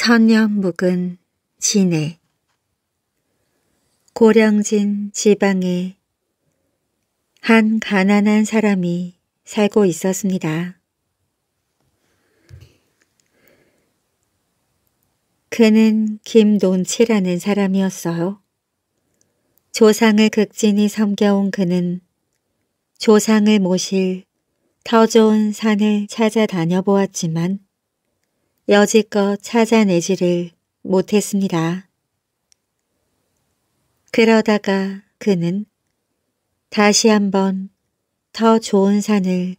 천년 묵은 지해 고령진 지방에 한 가난한 사람이 살고 있었습니다. 그는 김논치라는 사람이었어요. 조상을 극진히 섬겨온 그는 조상을 모실 더 좋은 산을 찾아다녀 보았지만 여지껏 찾아내지를 못했습니다. 그러다가 그는 다시 한번 더 좋은 산을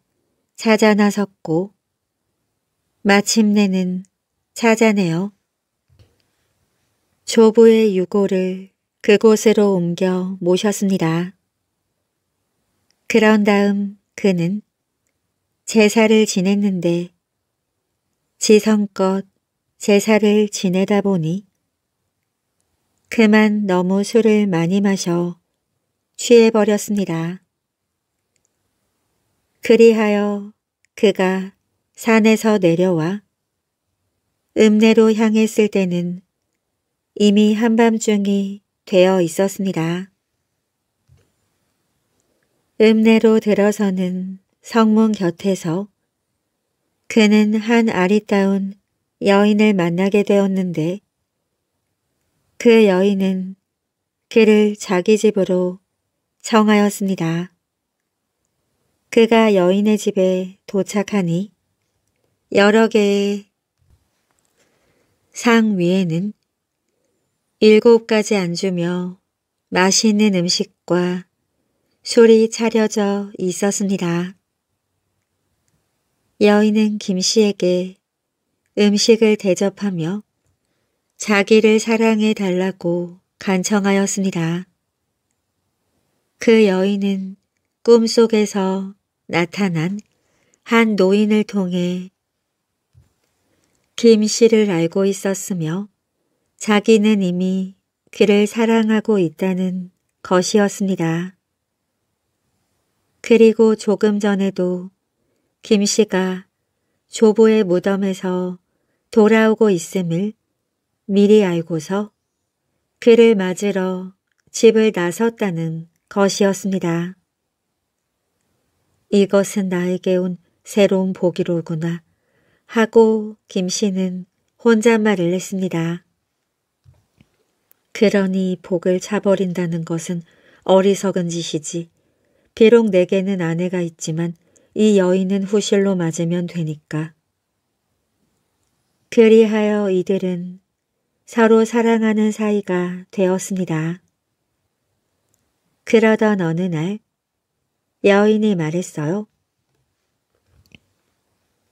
찾아 나섰고 마침내는 찾아내어 조부의 유골을 그곳으로 옮겨 모셨습니다. 그런 다음 그는 제사를 지냈는데 지성껏 제사를 지내다 보니 그만 너무 술을 많이 마셔 취해버렸습니다. 그리하여 그가 산에서 내려와 읍내로 향했을 때는 이미 한밤중이 되어 있었습니다. 읍내로 들어서는 성문 곁에서 그는 한 아리따운 여인을 만나게 되었는데 그 여인은 그를 자기 집으로 청하였습니다. 그가 여인의 집에 도착하니 여러 개의 상 위에는 일곱 가지 안주며 맛있는 음식과 술이 차려져 있었습니다. 여인은 김씨에게 음식을 대접하며 자기를 사랑해 달라고 간청하였습니다. 그 여인은 꿈속에서 나타난 한 노인을 통해 김 씨를 알고 있었으며 자기는 이미 그를 사랑하고 있다는 것이었습니다. 그리고 조금 전에도 김 씨가 조보의 무덤에서 돌아오고 있음을 미리 알고서 그를 맞으러 집을 나섰다는 것이었습니다. 이것은 나에게 온 새로운 복이로구나 하고 김 씨는 혼잣말을 했습니다. 그러니 복을 차버린다는 것은 어리석은 짓이지. 비록 내게는 아내가 있지만 이 여인은 후실로 맞으면 되니까. 그리하여 이들은 서로 사랑하는 사이가 되었습니다. 그러던 어느 날 여인이 말했어요.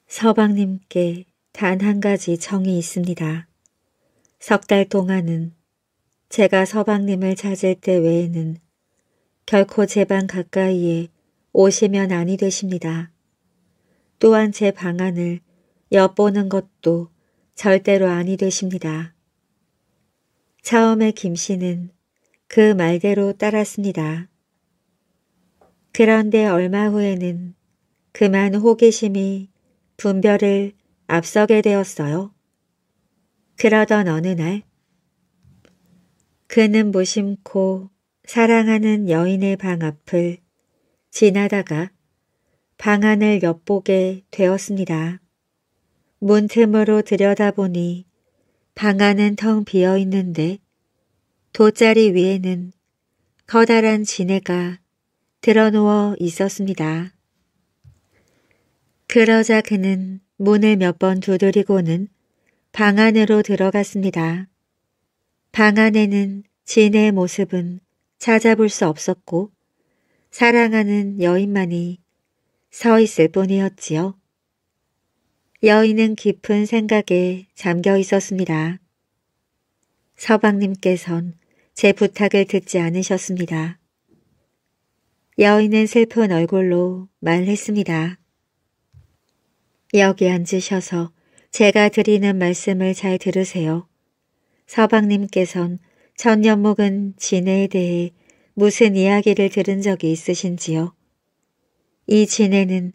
서방님께 단 한 가지 정이 있습니다. 석 달 동안은 제가 서방님을 찾을 때 외에는 결코 제 방 가까이에 오시면 아니 되십니다. 또한 제 방안을 엿보는 것도 절대로 아니 되십니다. 처음에 김 씨는 그 말대로 따랐습니다. 그런데 얼마 후에는 그만 호기심이 분별을 앞서게 되었어요. 그러던 어느 날 그는 무심코 사랑하는 여인의 방 앞을 지나다가 방안을 엿보게 되었습니다. 문틈으로 들여다보니 방안은 텅 비어 있는데 돗자리 위에는 커다란 지네가 드러누워 있었습니다. 그러자 그는 문을 몇 번 두드리고는 방 안으로 들어갔습니다. 방 안에는 진의 모습은 찾아볼 수 없었고 사랑하는 여인만이 서 있을 뿐이었지요. 여인은 깊은 생각에 잠겨 있었습니다. 서방님께선 제 부탁을 듣지 않으셨습니다. 여인은 슬픈 얼굴로 말했습니다. 여기 앉으셔서 제가 드리는 말씀을 잘 들으세요. 서방님께선 첫 연목은 진해에 대해 무슨 이야기를 들은 적이 있으신지요? 이 지네는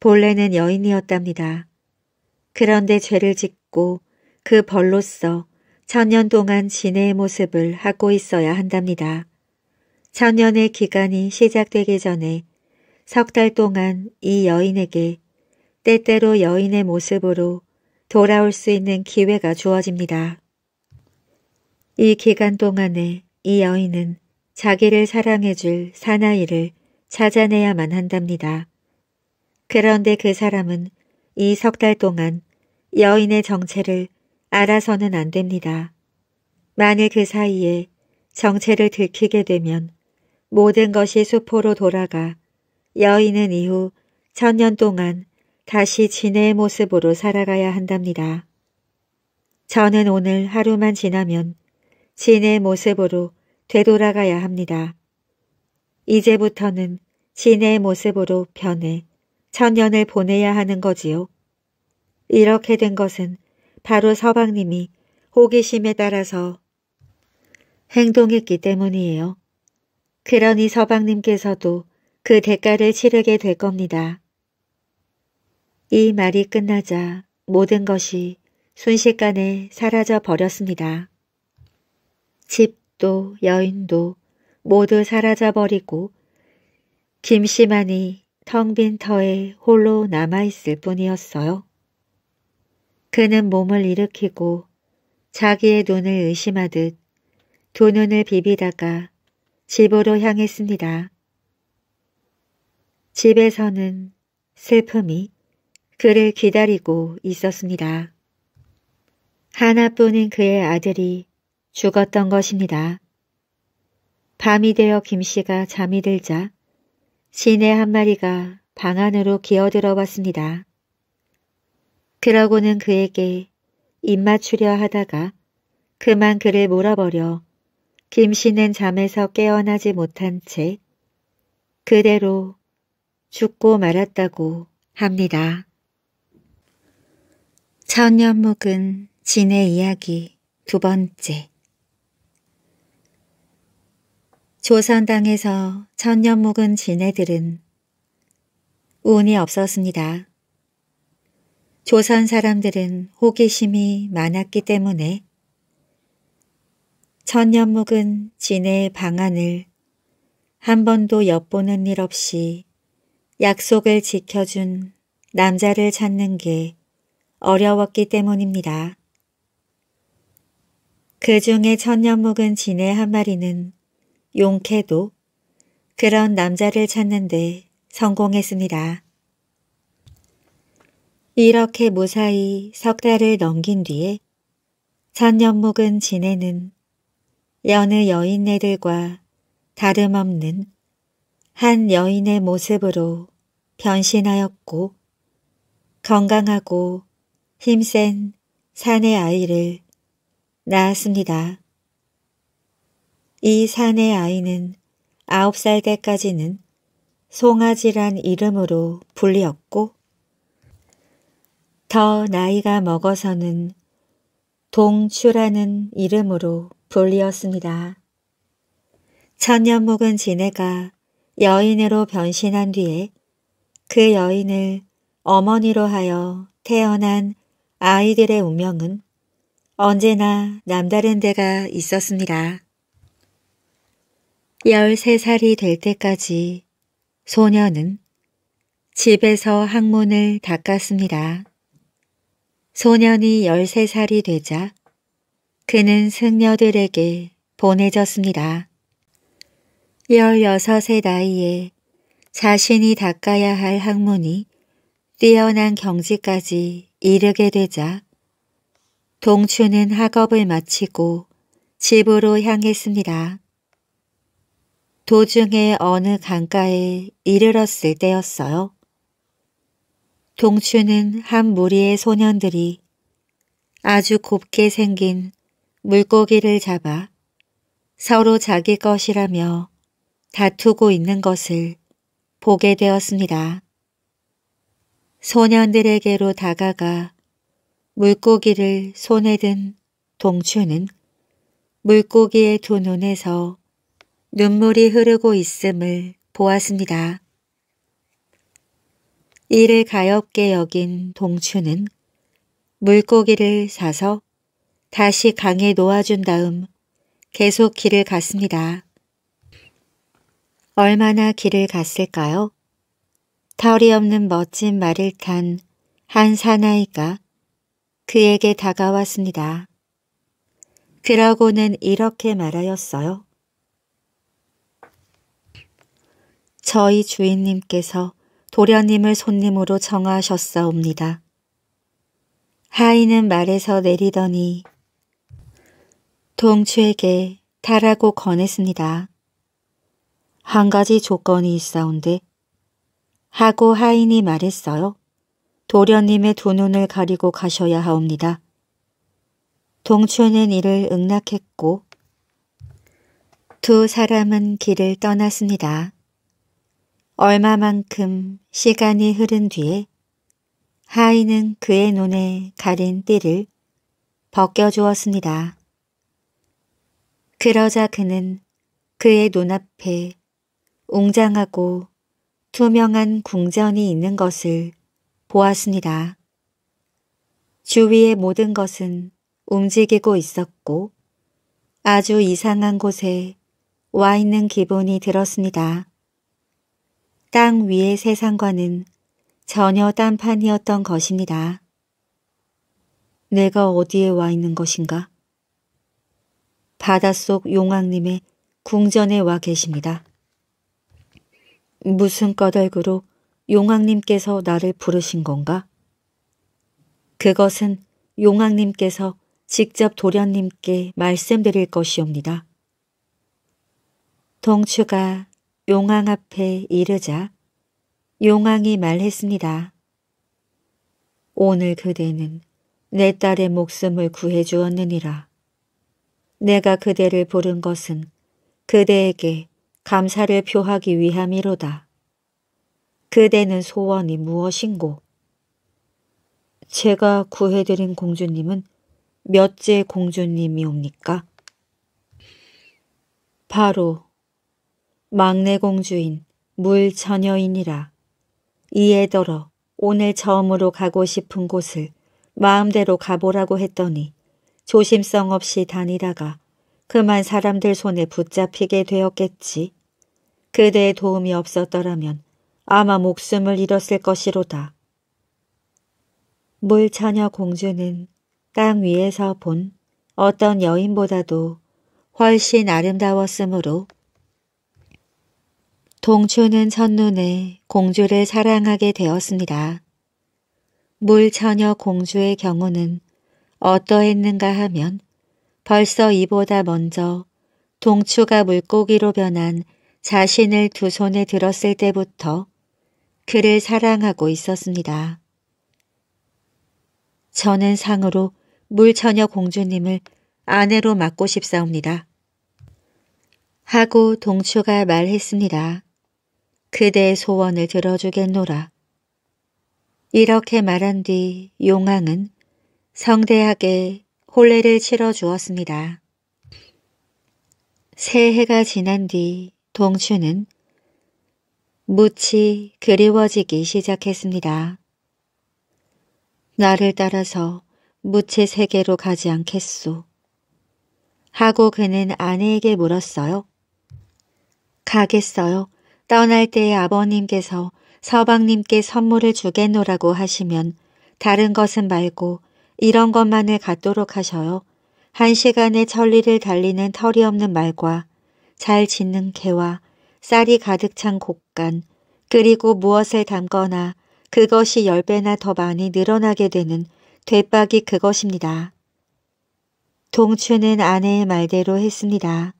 본래는 여인이었답니다. 그런데 죄를 짓고 그 벌로서 천년 동안 지네의 모습을 하고 있어야 한답니다. 천년의 기간이 시작되기 전에 석 달 동안 이 여인에게 때때로 여인의 모습으로 돌아올 수 있는 기회가 주어집니다. 이 기간 동안에 이 여인은 자기를 사랑해줄 사나이를 찾아내야만 한답니다. 그런데 그 사람은 이 석 달 동안 여인의 정체를 알아서는 안 됩니다. 만일 그 사이에 정체를 들키게 되면 모든 것이 수포로 돌아가 여인은 이후 천년 동안 다시 지해의 모습으로 살아가야 한답니다. 저는 오늘 하루만 지나면 지해의 모습으로 되돌아가야 합니다. 이제부터는 진의 모습으로 변해 천년을 보내야 하는 거지요. 이렇게 된 것은 바로 서방님이 호기심에 따라서 행동했기 때문이에요. 그러니 서방님께서도 그 대가를 치르게 될 겁니다. 이 말이 끝나자 모든 것이 순식간에 사라져 버렸습니다. 집 집도 여인도 모두 사라져버리고 김씨만이 텅 빈 터에 홀로 남아있을 뿐이었어요. 그는 몸을 일으키고 자기의 눈을 의심하듯 두 눈을 비비다가 집으로 향했습니다. 집에서는 슬픔이 그를 기다리고 있었습니다. 하나뿐인 그의 아들이 죽었던 것입니다. 밤이 되어 김씨가 잠이 들자 시내 한 마리가 방 안으로 기어들어 왔습니다. 그러고는 그에게 입맞추려 하다가 그만 그를 몰아버려 김씨는 잠에서 깨어나지 못한 채 그대로 죽고 말았다고 합니다. 천년묵은 진의 이야기 두 번째 조선 당에서 천년 묵은 지네들은 운이 없었습니다. 조선 사람들은 호기심이 많았기 때문에 천년 묵은 지네의 방안을 한 번도 엿보는 일 없이 약속을 지켜준 남자를 찾는 게 어려웠기 때문입니다. 그 중에 천년 묵은 지네 한 마리는 용케도 그런 남자를 찾는데 성공했습니다. 이렇게 무사히 석 달을 넘긴 뒤에 천년목은 지내는 여느 여인네들과 다름없는 한 여인의 모습으로 변신하였고 건강하고 힘센 산의 아이를 낳았습니다. 이 산의 아이는 아홉 살 때까지는 송아지란 이름으로 불렸고 더 나이가 먹어서는 동추라는 이름으로 불리었습니다. 천년 묵은 지네가 여인으로 변신한 뒤에 그 여인을 어머니로 하여 태어난 아이들의 운명은 언제나 남다른 데가 있었습니다. 13살이 될 때까지 소녀는 집에서 학문을 닦았습니다. 소년이 13살이 되자 그는 승려들에게 보내졌습니다. 16세 나이에 자신이 닦아야 할 학문이 뛰어난 경지까지 이르게 되자 동추는 학업을 마치고 집으로 향했습니다. 도중에 어느 강가에 이르렀을 때였어요. 동추는 한 무리의 소년들이 아주 곱게 생긴 물고기를 잡아 서로 자기 것이라며 다투고 있는 것을 보게 되었습니다. 소년들에게로 다가가 물고기를 손에 든 동추는 물고기의 두 눈에서 눈물이 흐르고 있음을 보았습니다. 이를 가엽게 여긴 동추는 물고기를 사서 다시 강에 놓아준 다음 계속 길을 갔습니다. 얼마나 길을 갔을까요? 털이 없는 멋진 말을 탄 한 사나이가 그에게 다가왔습니다. 그러고는 이렇게 말하였어요. 저희 주인님께서 도련님을 손님으로 정하셨사옵니다. 하인은 말에서 내리더니 동추에게 타라고 권했습니다. 한 가지 조건이 있사온데 하고 하인이 말했어요. 도련님의 두 눈을 가리고 가셔야 하옵니다. 동추는 이를 응낙했고 두 사람은 길을 떠났습니다. 얼마만큼 시간이 흐른 뒤에 하인은 그의 눈에 가린 띠를 벗겨주었습니다. 그러자 그는 그의 눈앞에 웅장하고 투명한 궁전이 있는 것을 보았습니다. 주위의 모든 것은 움직이고 있었고 아주 이상한 곳에 와 있는 기분이 들었습니다. 땅 위의 세상과는 전혀 딴판이었던 것입니다. 내가 어디에 와 있는 것인가? 바닷속 용왕님의 궁전에 와 계십니다. 무슨 꺼덜그로 용왕님께서 나를 부르신 건가? 그것은 용왕님께서 직접 도련님께 말씀드릴 것이옵니다. 동추가 용왕 앞에 이르자 용왕이 말했습니다. 오늘 그대는 내 딸의 목숨을 구해 주었느니라. 내가 그대를 부른 것은 그대에게 감사를 표하기 위함이로다. 그대는 소원이 무엇인고? 제가 구해드린 공주님은 몇째 공주님이옵니까? 바로 막내 공주인 물처녀이니라. 이에더러 오늘 처음으로 가고 싶은 곳을 마음대로 가보라고 했더니 조심성 없이 다니다가 그만 사람들 손에 붙잡히게 되었겠지. 그대의 도움이 없었더라면 아마 목숨을 잃었을 것이로다. 물처녀 공주는 땅 위에서 본 어떤 여인보다도 훨씬 아름다웠으므로 동초는 첫눈에 공주를 사랑하게 되었습니다. 물처녀 공주의 경우는 어떠했는가 하면 벌써 이보다 먼저 동초가 물고기로 변한 자신을 두 손에 들었을 때부터 그를 사랑하고 있었습니다. 저는 상으로 물처녀 공주님을 아내로 맡고 싶사옵니다. 하고 동초가 말했습니다. 그대의 소원을 들어주겠노라. 이렇게 말한 뒤 용왕은 성대하게 홀례를 치러 주었습니다. 새해가 지난 뒤 동춘은 무치 그리워지기 시작했습니다. 나를 따라서 무치 세계로 가지 않겠소. 하고 그는 아내에게 물었어요. 가겠어요. 떠날 때에 아버님께서 서방님께 선물을 주겠노라고 하시면 다른 것은 말고 이런 것만을 갖도록 하셔요. 한 시간에 천리를 달리는 털이 없는 말과 잘짓는 개와 쌀이 가득 찬 곡간 그리고 무엇을 담거나 그것이 열배나더 많이 늘어나게 되는 되박이 그것입니다. 동추는 아내의 말대로 했습니다.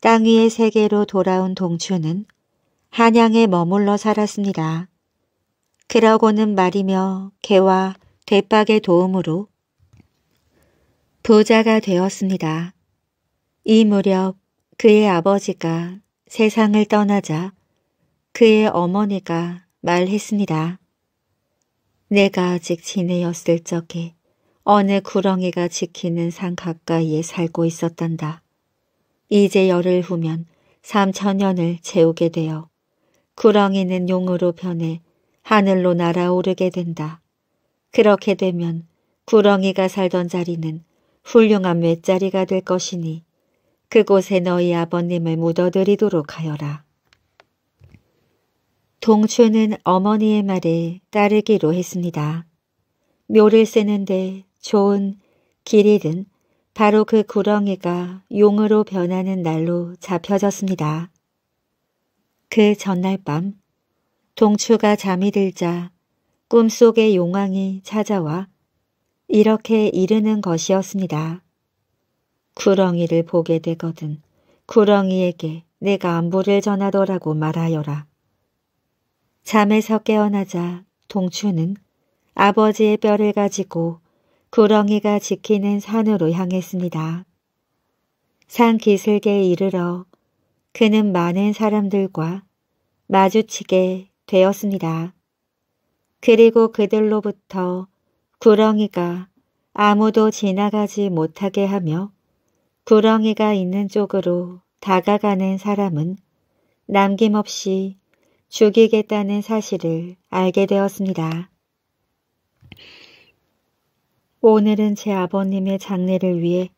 땅 위의 세계로 돌아온 동추는 한양에 머물러 살았습니다. 그러고는 말이며 개와 대박의 도움으로 부자가 되었습니다. 이 무렵 그의 아버지가 세상을 떠나자 그의 어머니가 말했습니다. 내가 아직 지내였을 적에 어느 구렁이가 지키는 산 가까이에 살고 있었단다. 이제 열흘 후면 삼천년을 채우게 되어 구렁이는 용으로 변해 하늘로 날아오르게 된다. 그렇게 되면 구렁이가 살던 자리는 훌륭한 맷자리가 될 것이니 그곳에 너희 아버님을 묻어드리도록 하여라. 동추는 어머니의 말에 따르기로 했습니다. 묘를 쓰는데 좋은 길이든 바로 그 구렁이가 용으로 변하는 날로 잡혀졌습니다. 그 전날 밤 동추가 잠이 들자 꿈속의 용왕이 찾아와 이렇게 이르는 것이었습니다. 구렁이를 보게 되거든 구렁이에게 내가 안부를 전하더라고 말하여라. 잠에서 깨어나자 동추는 아버지의 뼈를 가지고 구렁이가 지키는 산으로 향했습니다. 산 기슭에 이르러 그는 많은 사람들과 마주치게 되었습니다. 그리고 그들로부터 구렁이가 아무도 지나가지 못하게 하며 구렁이가 있는 쪽으로 다가가는 사람은 남김없이 죽이겠다는 사실을 알게 되었습니다. 오늘은 제 아버님의 장례를 위해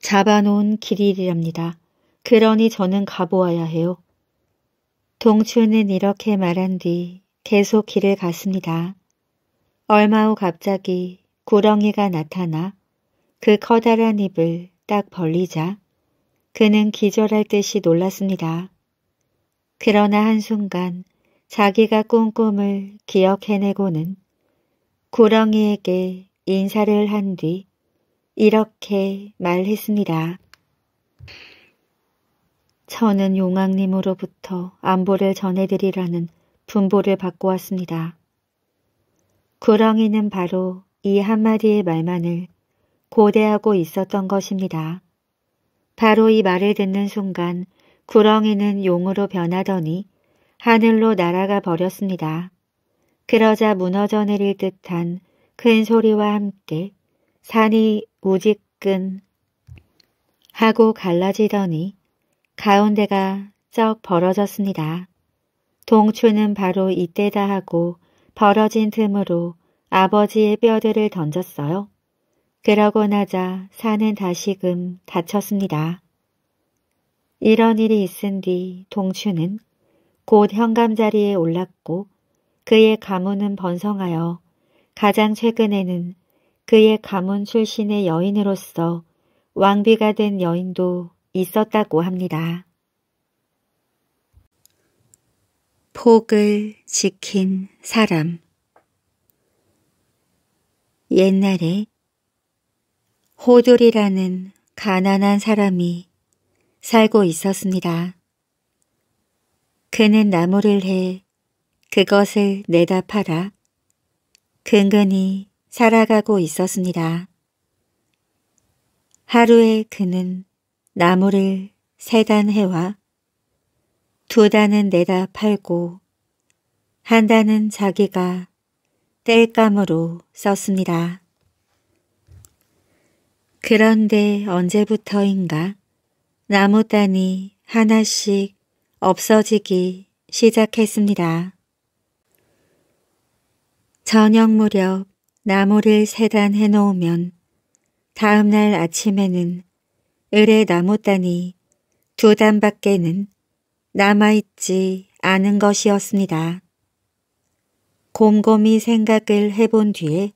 잡아놓은 길이랍니다 그러니 저는 가보아야 해요. 동춘은 이렇게 말한 뒤 계속 길을 갔습니다. 얼마 후 갑자기 구렁이가 나타나 그 커다란 입을 딱 벌리자 그는 기절할 듯이 놀랐습니다. 그러나 한순간 자기가 꾼 꿈을 기억해내고는 구렁이에게 인사를 한 뒤 이렇게 말했습니다. 저는 용왕님으로부터 안보를 전해드리라는 분보를 받고 왔습니다. 구렁이는 바로 이 한마디의 말만을 고대하고 있었던 것입니다. 바로 이 말을 듣는 순간 구렁이는 용으로 변하더니 하늘로 날아가 버렸습니다. 그러자 무너져 내릴 듯한 큰 소리와 함께 산이 우직끈 하고 갈라지더니 가운데가 쩍 벌어졌습니다. 동추는 바로 이때다 하고 벌어진 틈으로 아버지의 뼈들을 던졌어요. 그러고 나자 산은 다시금 다쳤습니다. 이런 일이 있은 뒤 동추는 곧 현감자리에 올랐고 그의 가문은 번성하여 가장 최근에는 그의 가문 출신의 여인으로서 왕비가 된 여인도 있었다고 합니다. 폭을 지킨 사람 옛날에 호돌이라는 가난한 사람이 살고 있었습니다. 그는 나무를 해 그것을 내다 팔아 근근히 살아가고 있었습니다. 하루에 그는 나무를 세 단 해와 두 단은 내다 팔고 한 단은 자기가 뗄감으로 썼습니다. 그런데 언제부터인가 나무단이 하나씩 없어지기 시작했습니다. 저녁 무렵 나무를 세 단 해놓으면 다음날 아침에는 을의 나무단이 두 단밖에는 남아있지 않은 것이었습니다. 곰곰이 생각을 해본 뒤에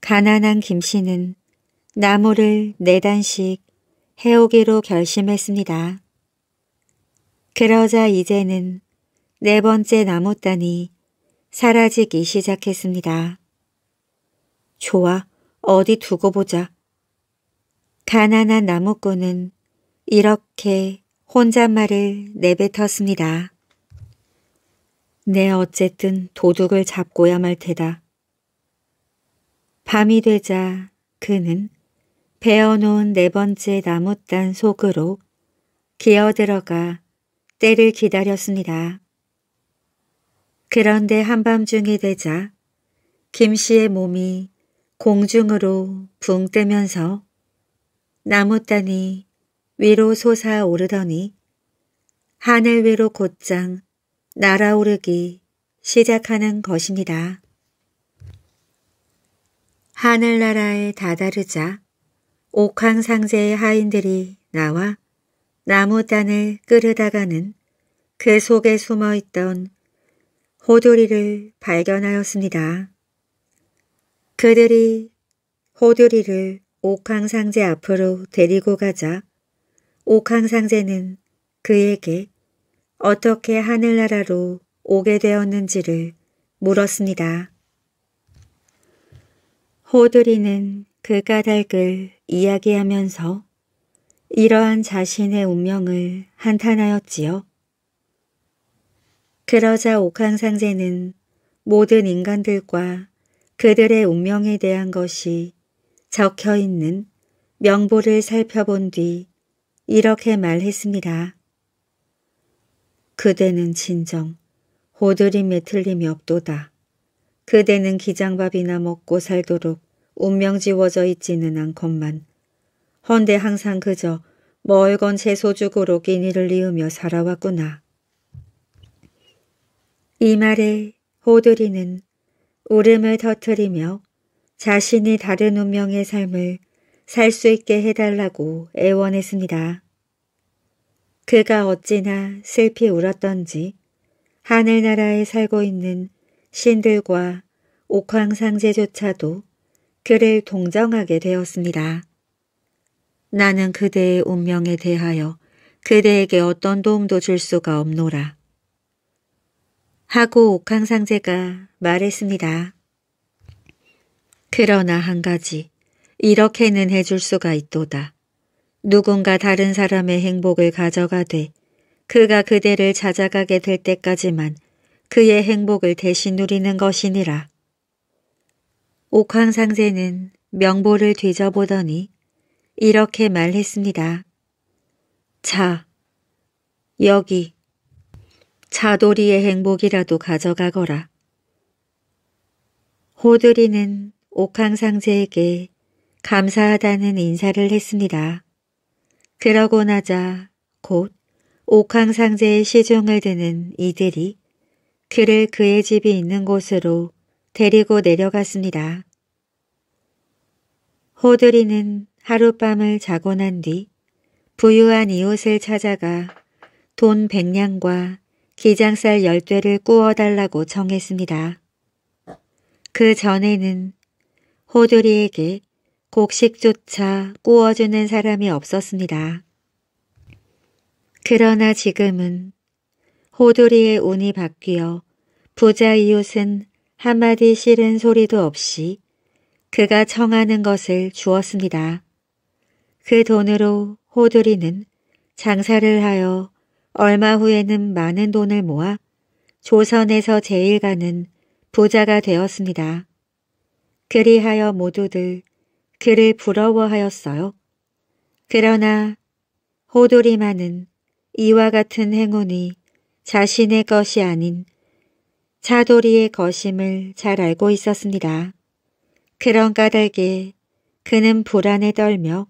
가난한 김씨는 나무를 네 단씩 해오기로 결심했습니다. 그러자 이제는 네 번째 나무단이 사라지기 시작했습니다. 좋아, 어디 두고 보자. 가난한 나무꾼은 이렇게 혼잣말을 내뱉었습니다. 내 네, 어쨌든 도둑을 잡고야 말 테다. 밤이 되자 그는 베어놓은 네 번째 나무단 속으로 기어들어가 때를 기다렸습니다. 그런데 한밤중이 되자 김씨의 몸이 공중으로 붕 뜨면서 나무단이 위로 솟아오르더니 하늘 위로 곧장 날아오르기 시작하는 것입니다. 하늘나라에 다다르자 옥황상제의 하인들이 나와 나무단을 끌으다가는 그 속에 숨어있던 호두리를 발견하였습니다. 그들이 호두리를 옥황상제 앞으로 데리고 가자 옥황상제는 그에게 어떻게 하늘나라로 오게 되었는지를 물었습니다. 호두리는 그 까닭을 이야기하면서 이러한 자신의 운명을 한탄하였지요. 그러자 옥황상제는 모든 인간들과 그들의 운명에 대한 것이 적혀 있는 명보를 살펴본 뒤 이렇게 말했습니다. 그대는 진정 호들림에 틀림이 없도다. 그대는 기장밥이나 먹고 살도록 운명 지워져 있지는 않건만 헌데 항상 그저 멀건 채소죽으로 끼니를 이으며 살아왔구나. 이 말에 호두리는 울음을 터뜨리며 자신이 다른 운명의 삶을 살 수 있게 해달라고 애원했습니다. 그가 어찌나 슬피 울었던지 하늘나라에 살고 있는 신들과 옥황상제조차도 그를 동정하게 되었습니다. 나는 그대의 운명에 대하여 그대에게 어떤 도움도 줄 수가 없노라. 하고 옥황상제가 말했습니다. 그러나 한 가지 이렇게는 해줄 수가 있도다. 누군가 다른 사람의 행복을 가져가되 그가 그대를 찾아가게 될 때까지만 그의 행복을 대신 누리는 것이니라. 옥황상제는 명보를 뒤져보더니 이렇게 말했습니다. 자, 여기 자도리의 행복이라도 가져가거라. 호두리는 옥황상제에게 감사하다는 인사를 했습니다. 그러고 나자 곧 옥황상제의 시중을 드는 이들이 그를 그의 집이 있는 곳으로 데리고 내려갔습니다. 호들이는 하룻밤을 자고 난 뒤 부유한 이웃을 찾아가 돈 백냥과 기장살 열대를 구워달라고 정했습니다. 그 전에는 호두리에게 곡식조차 꾸어주는 사람이 없었습니다. 그러나 지금은 호두리의 운이 바뀌어 부자 이웃은 한마디 싫은 소리도 없이 그가 청하는 것을 주었습니다. 그 돈으로 호두리는 장사를 하여 얼마 후에는 많은 돈을 모아 조선에서 제일 가는 부자가 되었습니다. 그리하여 모두들 그를 부러워하였어요. 그러나 호도리만은 이와 같은 행운이 자신의 것이 아닌 차도리의 것임을 잘 알고 있었습니다. 그런 까닭에 그는 불안에 떨며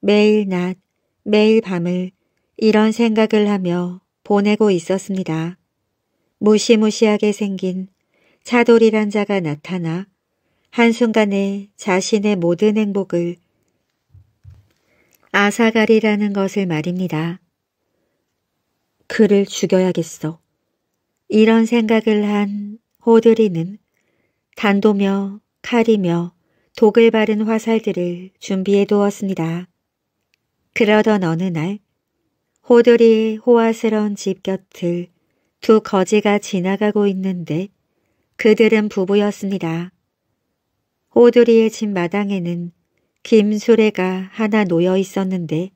매일 낮, 매일 밤을 이런 생각을 하며 보내고 있었습니다. 무시무시하게 생긴 차돌이란 자가 나타나 한순간에 자신의 모든 행복을 아사가리라는 것을 말입니다. 그를 죽여야겠어. 이런 생각을 한 호드리는 단도며 칼이며 독을 바른 화살들을 준비해 두었습니다. 그러던 어느 날 호들이 호화스러운 집 곁을 두 거지가 지나가고 있는데 그들은 부부였습니다. 호두리의집 마당에는 김 수레가 하나 놓여 있었는데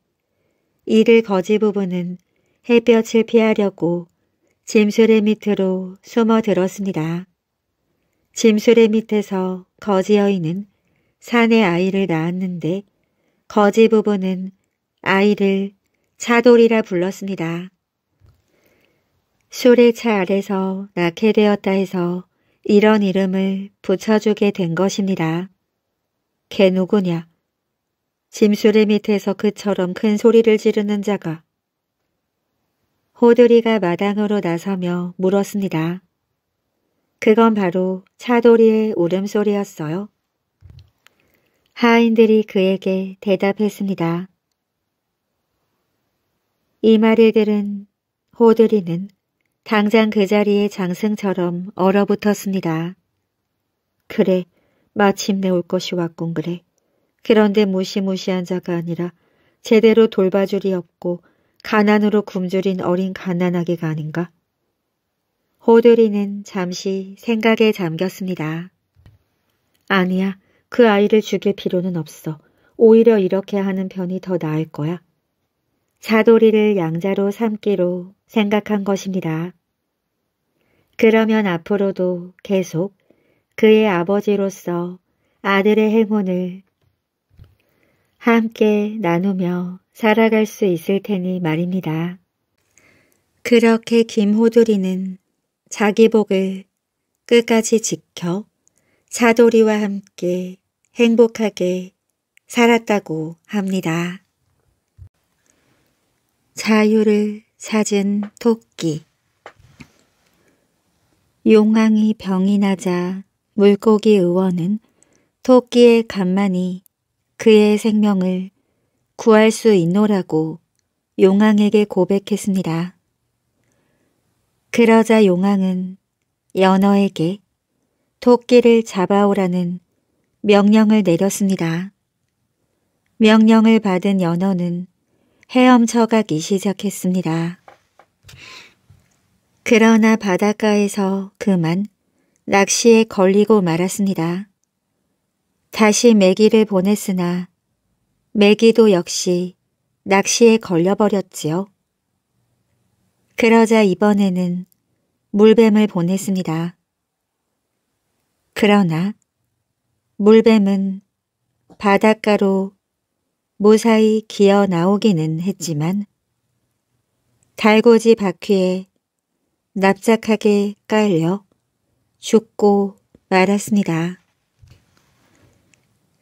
이를 거지 부부는 햇볕을 피하려고 짐수레 밑으로 숨어 들었습니다. 짐수레 밑에서 거지 여인은 산에 아이를 낳았는데 거지 부부는 아이를 차돌이라 불렀습니다. 수레차 아래서 낳게 되었다 해서 이런 이름을 붙여주게 된 것입니다. 걔 누구냐? 짐수리 밑에서 그처럼 큰 소리를 지르는 자가 호두리가 마당으로 나서며 물었습니다. 그건 바로 차돌이의 울음소리였어요. 하인들이 그에게 대답했습니다. 이 말을 들은 호두리는 당장 그 자리에 장승처럼 얼어붙었습니다. 그래, 마침내 올 것이 왔군 그래. 그런데 무시무시한 자가 아니라 제대로 돌봐줄이 없고 가난으로 굶주린 어린 가난하게가 아닌가? 호두리는 잠시 생각에 잠겼습니다. 아니야, 그 아이를 죽일 필요는 없어. 오히려 이렇게 하는 편이 더 나을 거야. 자돌이를 양자로 삼기로 생각한 것입니다. 그러면 앞으로도 계속 그의 아버지로서 아들의 행운을 함께 나누며 살아갈 수 있을 테니 말입니다. 그렇게 김호두리는 자기 복을 끝까지 지켜 사도리와 함께 행복하게 살았다고 합니다. 자유를 찾은 토끼 용왕이 병이 나자 물고기 의원은 토끼의 간만이 그의 생명을 구할 수 있노라고 용왕에게 고백했습니다. 그러자 용왕은 연어에게 토끼를 잡아오라는 명령을 내렸습니다. 명령을 받은 연어는 헤엄쳐 가기 시작했습니다. 그러나 바닷가에서 그만 낚시에 걸리고 말았습니다. 다시 메기를 보냈으나 메기도 역시 낚시에 걸려버렸지요. 그러자 이번에는 물뱀을 보냈습니다. 그러나 물뱀은 바닷가로 무사히 기어 나오기는 했지만 달고지 바퀴에 납작하게 깔려 죽고 말았습니다.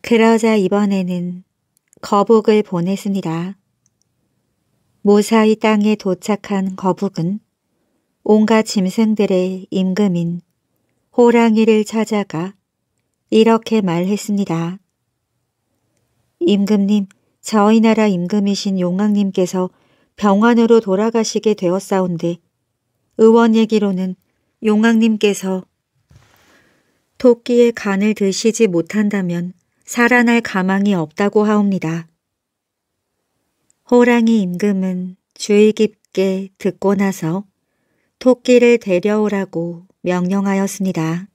그러자 이번에는 거북을 보냈습니다. 모사이 땅에 도착한 거북은 온갖 짐승들의 임금인 호랑이를 찾아가 이렇게 말했습니다. 임금님, 저희 나라 임금이신 용왕님께서 병원으로 돌아가시게 되었사온데 의원 얘기로는 용왕님께서 토끼의 간을 드시지 못한다면 살아날 가망이 없다고 하옵니다. 호랑이 임금은 주의 깊게 듣고 나서 토끼를 데려오라고 명령하였습니다.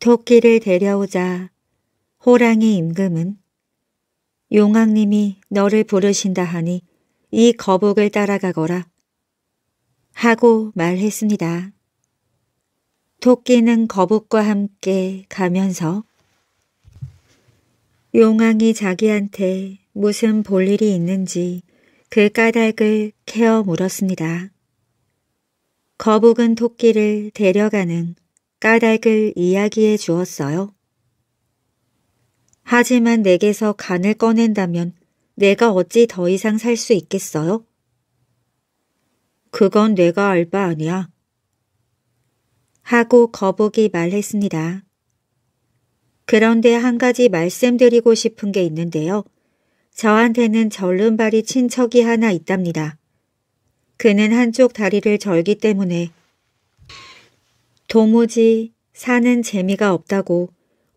토끼를 데려오자 호랑이 임금은 용왕님이 너를 부르신다 하니 이 거북을 따라가거라 하고 말했습니다. 토끼는 거북과 함께 가면서 용왕이 자기한테 무슨 볼일이 있는지 그 까닭을 캐어 물었습니다. 거북은 토끼를 데려가는 까닭을 이야기해 주었어요. 하지만 내게서 간을 꺼낸다면 내가 어찌 더 이상 살 수 있겠어요? 그건 내가 알 바 아니야. 하고 거북이 말했습니다. 그런데 한 가지 말씀드리고 싶은 게 있는데요. 저한테는 절름발이 친척이 하나 있답니다. 그는 한쪽 다리를 절기 때문에 도무지 사는 재미가 없다고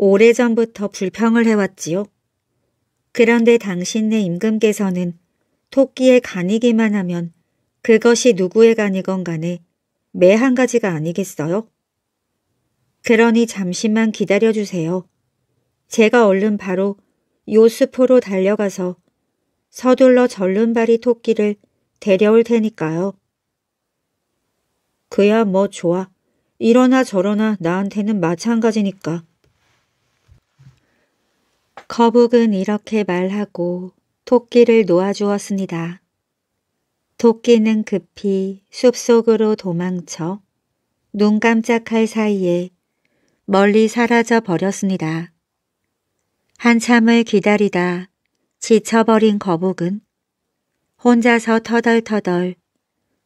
오래전부터 불평을 해왔지요. 그런데 당신네 임금께서는 토끼의 간이기만 하면 그것이 누구의 간이건 간에 매 한 가지가 아니겠어요? 그러니 잠시만 기다려주세요. 제가 얼른 바로 요수포로 달려가서 서둘러 절름발이 토끼를 데려올 테니까요. 그야 뭐 좋아. 이러나 저러나 나한테는 마찬가지니까. 거북은 이렇게 말하고 토끼를 놓아주었습니다. 토끼는 급히 숲속으로 도망쳐 눈 깜짝할 사이에 멀리 사라져 버렸습니다. 한참을 기다리다 지쳐버린 거북은 혼자서 터덜터덜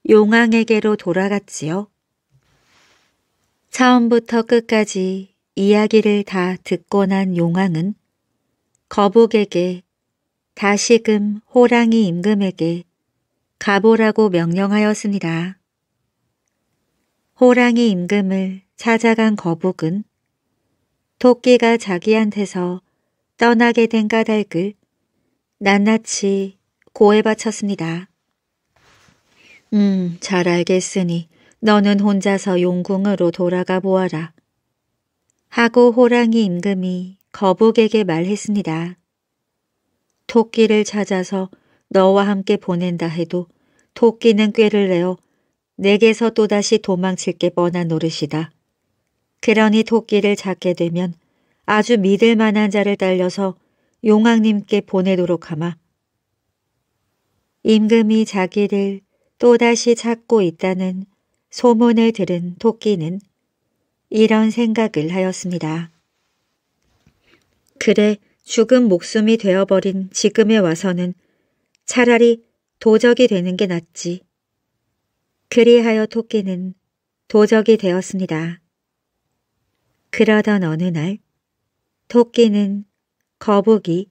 용왕에게로 돌아갔지요. 처음부터 끝까지 이야기를 다 듣고 난 용왕은 거북에게 다시금 호랑이 임금에게 가보라고 명령하였습니다. 호랑이 임금을 찾아간 거북은 토끼가 자기한테서 떠나게 된 까닭을 낱낱이 고해 바쳤습니다. 음, 잘 알겠으니 너는 혼자서 용궁으로 돌아가 보아라. 하고 호랑이 임금이 거북에게 말했습니다. 토끼를 찾아서 너와 함께 보낸다 해도 토끼는 꾀를 내어 내게서 또다시 도망칠 게 뻔한 노릇이다. 그러니 토끼를 찾게 되면 아주 믿을 만한 자를 딸려서 용왕님께 보내도록 하마. 임금이 자기를 또다시 찾고 있다는 소문을 들은 토끼는 이런 생각을 하였습니다. 그래 죽은 목숨이 되어버린 지금에 와서는 차라리 도적이 되는 게 낫지. 그리하여 토끼는 도적이 되었습니다. 그러던 어느 날 토끼는 거북이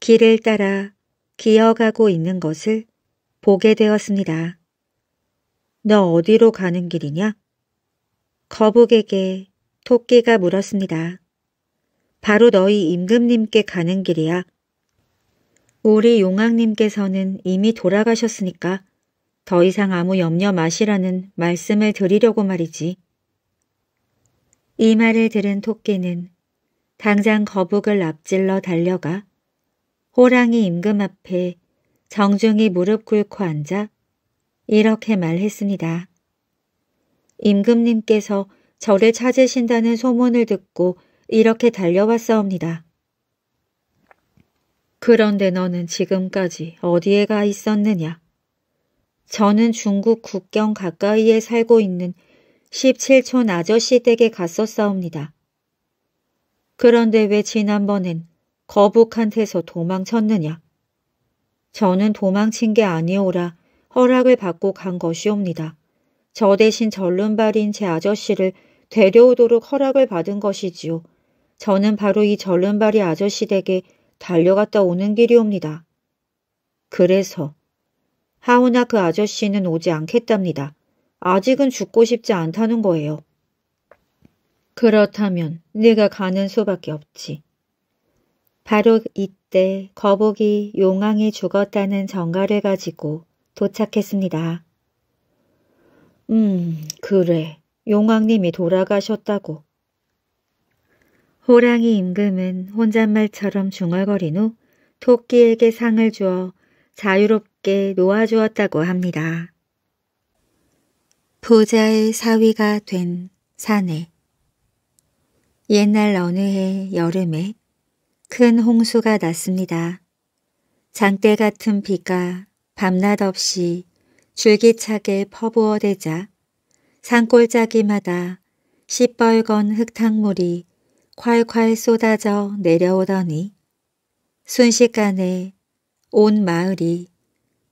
길을 따라 기어가고 있는 것을 보게 되었습니다. 너 어디로 가는 길이냐? 거북에게 토끼가 물었습니다. 바로 너희 임금님께 가는 길이야. 우리 용왕님께서는 이미 돌아가셨으니까 더 이상 아무 염려 마시라는 말씀을 드리려고 말이지. 이 말을 들은 토끼는 당장 거북을 앞질러 달려가 호랑이 임금 앞에 정중히 무릎 꿇고 앉아 이렇게 말했습니다. 임금님께서 저를 찾으신다는 소문을 듣고 이렇게 달려왔사옵니다. 그런데 너는 지금까지 어디에 가 있었느냐? 저는 중국 국경 가까이에 살고 있는 17촌 아저씨 댁에 갔었사옵니다. 그런데 왜 지난번엔 거북한테서 도망쳤느냐? 저는 도망친 게 아니오라 허락을 받고 간 것이옵니다. 저 대신 절름발인 제 아저씨를 데려오도록 허락을 받은 것이지요. 저는 바로 이 절름발이 아저씨 댁에 달려갔다 오는 길이옵니다. 그래서 하오나 그 아저씨는 오지 않겠답니다. 아직은 죽고 싶지 않다는 거예요. 그렇다면 네가 가는 수밖에 없지. 바로 이때 거북이 용왕이 죽었다는 정가를 가지고 도착했습니다. 음, 그래. 용왕님이 돌아가셨다고. 호랑이 임금은 혼잣말처럼 중얼거린 후 토끼에게 상을 주어 자유롭게 놓아주었다고 합니다. 부자의 사위가 된 사내 옛날 어느 해 여름에 큰 홍수가 났습니다. 장대 같은 비가 밤낮 없이 줄기차게 퍼부어대자 산골짜기마다 시뻘건 흙탕물이 콸콸 쏟아져 내려오더니 순식간에 온 마을이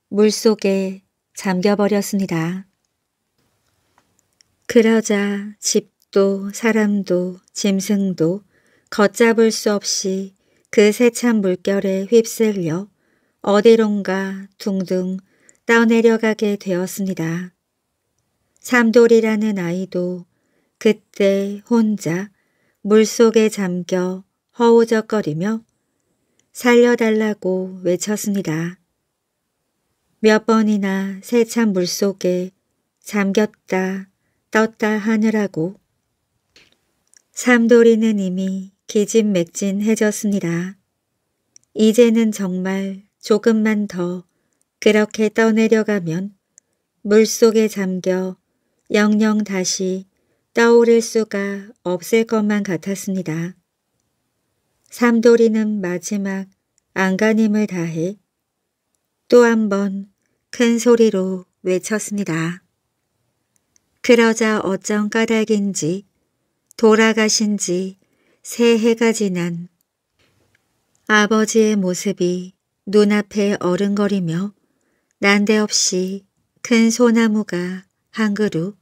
물속에 잠겨버렸습니다. 그러자 집도 사람도 짐승도 걷잡을 수 없이 그 세찬 물결에 휩쓸려 어디론가 둥둥 떠내려가게 되었습니다. 삼돌이라는 아이도 그때 혼자 물속에 잠겨 허우적거리며 살려달라고 외쳤습니다. 몇 번이나 세찬 물속에 잠겼다 떴다 하느라고 삼돌이는 이미 기진맥진해졌습니다. 이제는 정말 조금만 더 그렇게 떠내려가면 물속에 잠겨 영영 다시 떠오를 수가 없을 것만 같았습니다. 삼돌이는 마지막 안간힘을 다해 또 한 번 큰 소리로 외쳤습니다. 그러자 어쩐 까닭인지 돌아가신 지새 해가 지난 아버지의 모습이 눈앞에 어른거리며 난데없이 큰 소나무가 한 그루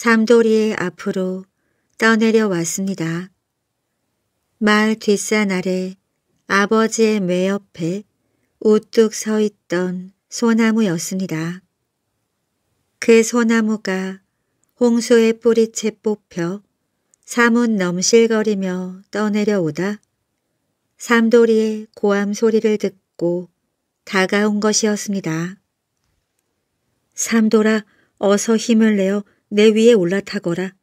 삼돌이의 앞으로 떠내려 왔습니다. 마을 뒷산 아래 아버지의 매 옆에 우뚝 서 있던 소나무였습니다. 그 소나무가 홍수의 뿌리채 뽑혀 사뭇 넘실거리며 떠내려오다 삼돌이의 고함 소리를 듣고 다가온 것이었습니다. 삼돌아 어서 힘을 내어 내 위에 올라타거라.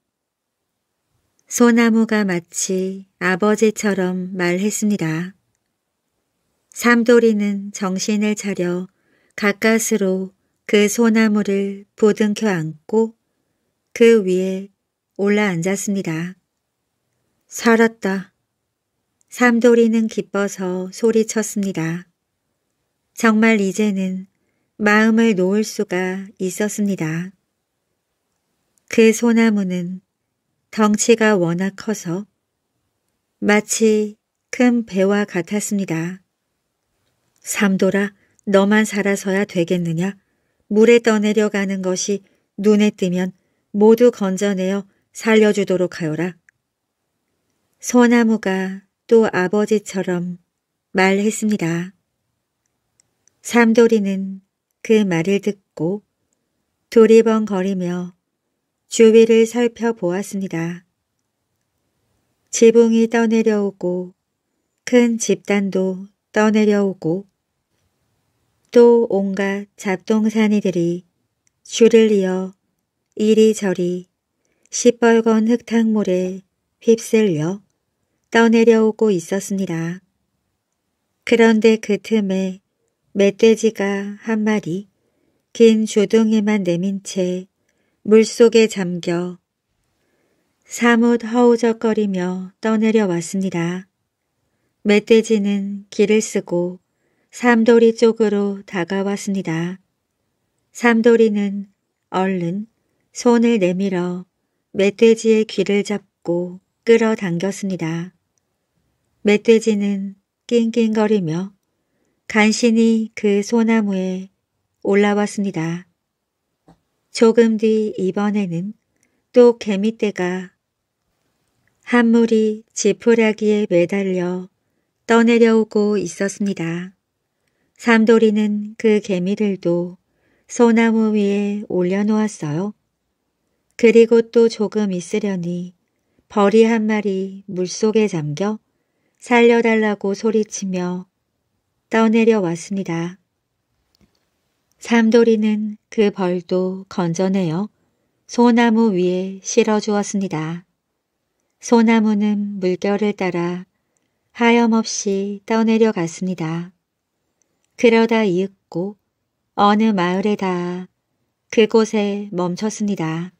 소나무가 마치 아버지처럼 말했습니다. 삼돌이는 정신을 차려 가까스로 그 소나무를 보등켜 안고 그 위에 올라앉았습니다. 살았다. 삼돌이는 기뻐서 소리쳤습니다. 정말 이제는 마음을 놓을 수가 있었습니다. 그 소나무는 덩치가 워낙 커서 마치 큰 배와 같았습니다. 삼돌아 너만 살아서야 되겠느냐? 물에 떠내려가는 것이 눈에 뜨면 모두 건져내어 살려주도록 하여라. 소나무가 또 아버지처럼 말했습니다. 삼돌이는 그 말을 듣고 도리번거리며 주위를 살펴보았습니다. 지붕이 떠내려오고 큰 집단도 떠내려오고 또 온갖 잡동사니들이 줄을 이어 이리저리 시뻘건 흙탕물에 휩쓸려 떠내려오고 있었습니다. 그런데 그 틈에 멧돼지가 한 마리 긴조둥이만 내민 채 물속에 잠겨 사뭇 허우적거리며 떠내려 왔습니다. 멧돼지는 길을 쓰고 삼돌이 쪽으로 다가왔습니다. 삼돌이는 얼른 손을 내밀어 멧돼지의 귀를 잡고 끌어당겼습니다. 멧돼지는 낑낑거리며 간신히 그 소나무에 올라왔습니다. 조금 뒤 이번에는 또 개미떼가 한 물이 지푸라기에 매달려 떠내려오고 있었습니다. 삼돌이는 그 개미들도 소나무 위에 올려놓았어요. 그리고 또 조금 있으려니 벌이 한 마리 물속에 잠겨 살려달라고 소리치며 떠내려왔습니다. 삼돌이는 그 벌도 건져내어 소나무 위에 실어 주었습니다. 소나무는 물결을 따라 하염없이 떠내려 갔습니다. 그러다 이윽고 어느 마을에 다 그곳에 멈췄습니다.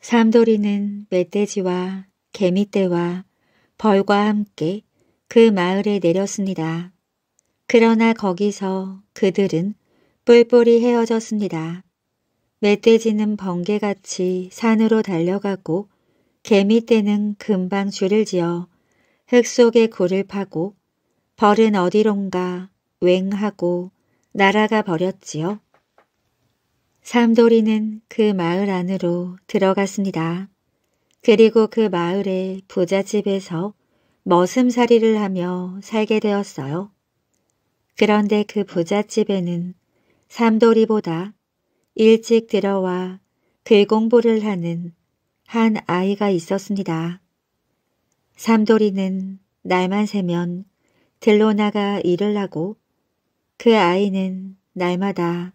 삼돌이는 멧돼지와 개미떼와 벌과 함께 그 마을에 내렸습니다. 그러나 거기서 그들은 뿔뿔이 헤어졌습니다. 멧돼지는 번개같이 산으로 달려가고 개미떼는 금방 줄을 지어 흙 속에 굴을 파고 벌은 어디론가 웽하고 날아가 버렸지요. 삼돌이는 그 마을 안으로 들어갔습니다. 그리고 그 마을의 부잣집에서 머슴살이를 하며 살게 되었어요. 그런데 그 부잣집에는 삼돌이보다 일찍 들어와 글공부를 하는 한 아이가 있었습니다. 삼돌이는 날만 새면 들로 나가 일을 하고 그 아이는 날마다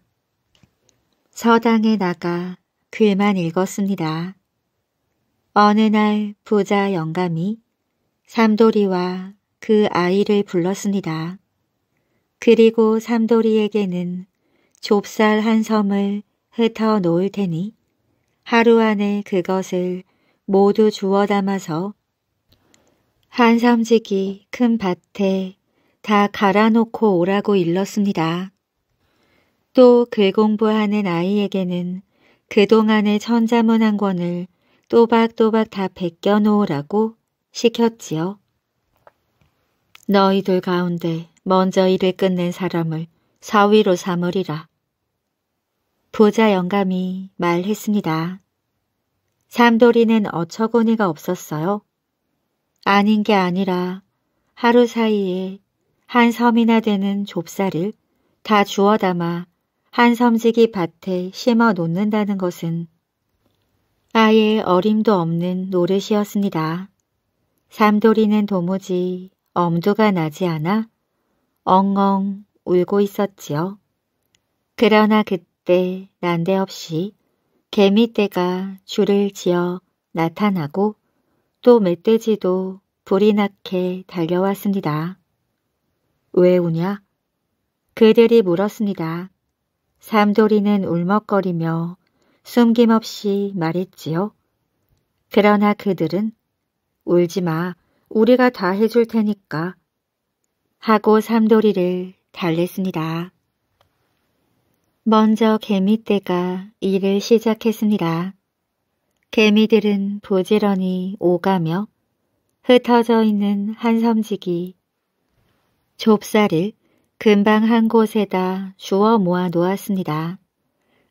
서당에 나가 글만 읽었습니다. 어느 날 부자 영감이 삼돌이와 그 아이를 불렀습니다. 그리고 삼돌이에게는 좁쌀 한 섬을 흩어 놓을 테니 하루 안에 그것을 모두 주워 담아서 한삼지기 큰 밭에 다 갈아놓고 오라고 일렀습니다. 또 글공부하는 아이에게는 그동안의 천자문 한 권을 또박또박 다 베껴 놓으라고 시켰지요. 너희들 가운데 먼저 일을 끝낸 사람을 사위로 삼으리라. 부자 영감이 말했습니다. 삼돌이는 어처구니가 없었어요. 아닌 게 아니라 하루 사이에 한 섬이나 되는 좁쌀을 다 주워 담아 한 섬지기 밭에 심어 놓는다는 것은 아예 어림도 없는 노릇이었습니다. 삼돌이는 도무지 엄두가 나지 않아 엉엉 울고 있었지요. 그러나 그때 때 난데없이 개미떼가 줄을 지어 나타나고 또 멧돼지도 불이 나게 달려왔습니다. 왜 우냐? 그들이 물었습니다. 삼돌이는 울먹거리며 숨김없이 말했지요. 그러나 그들은 울지 마, 우리가 다 해줄 테니까 하고 삼돌이를 달랬습니다. 먼저 개미떼가 일을 시작했습니다. 개미들은 부지런히 오가며 흩어져 있는 한 섬지기 좁쌀을 금방 한 곳에다 주워 모아 놓았습니다.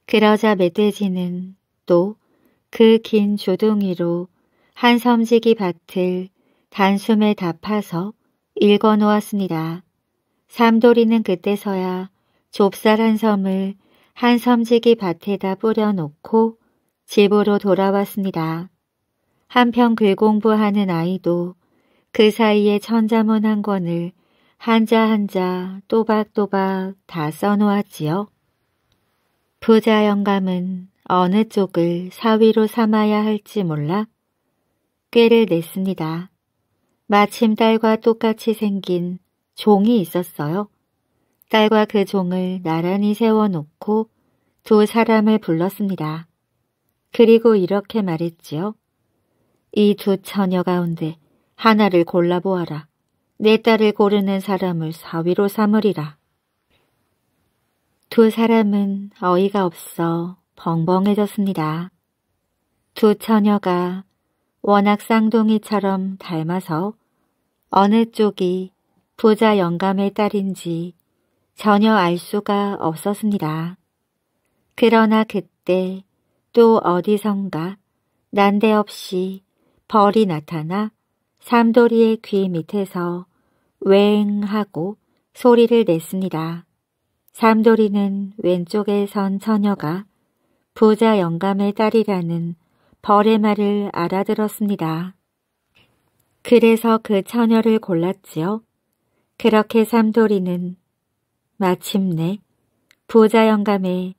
그러자 멧돼지는 또 그 긴주둥이로한 섬지기 밭을 단숨에 다 파서 읽어 놓았습니다. 삼돌이는 그때서야 좁쌀 한 섬을 한 섬지기 밭에다 뿌려놓고 집으로 돌아왔습니다. 한편 글공부하는 아이도 그 사이에 천자문 한 권을 한자 한자 또박또박 다 써놓았지요. 부자 영감은 어느 쪽을 사위로 삼아야 할지 몰라 꾀를 냈습니다. 마침 딸과 똑같이 생긴 종이 있었어요. 딸과 그 종을 나란히 세워놓고 두 사람을 불렀습니다. 그리고 이렇게 말했지요. 이 두 처녀 가운데 하나를 골라보아라. 내 딸을 고르는 사람을 사위로 삼으리라. 두 사람은 어이가 없어 벙벙해졌습니다. 두 처녀가 워낙 쌍둥이처럼 닮아서 어느 쪽이 부자 영감의 딸인지 전혀 알 수가 없었습니다. 그러나 그때 또 어디선가 난데없이 벌이 나타나 삼돌이의 귀 밑에서 웽 하고 소리를 냈습니다. 삼돌이는 왼쪽에 선 처녀가 부자 영감의 딸이라는 벌의 말을 알아들었습니다. 그래서 그 처녀를 골랐지요. 그렇게 삼돌이는 마침내 부자 영감의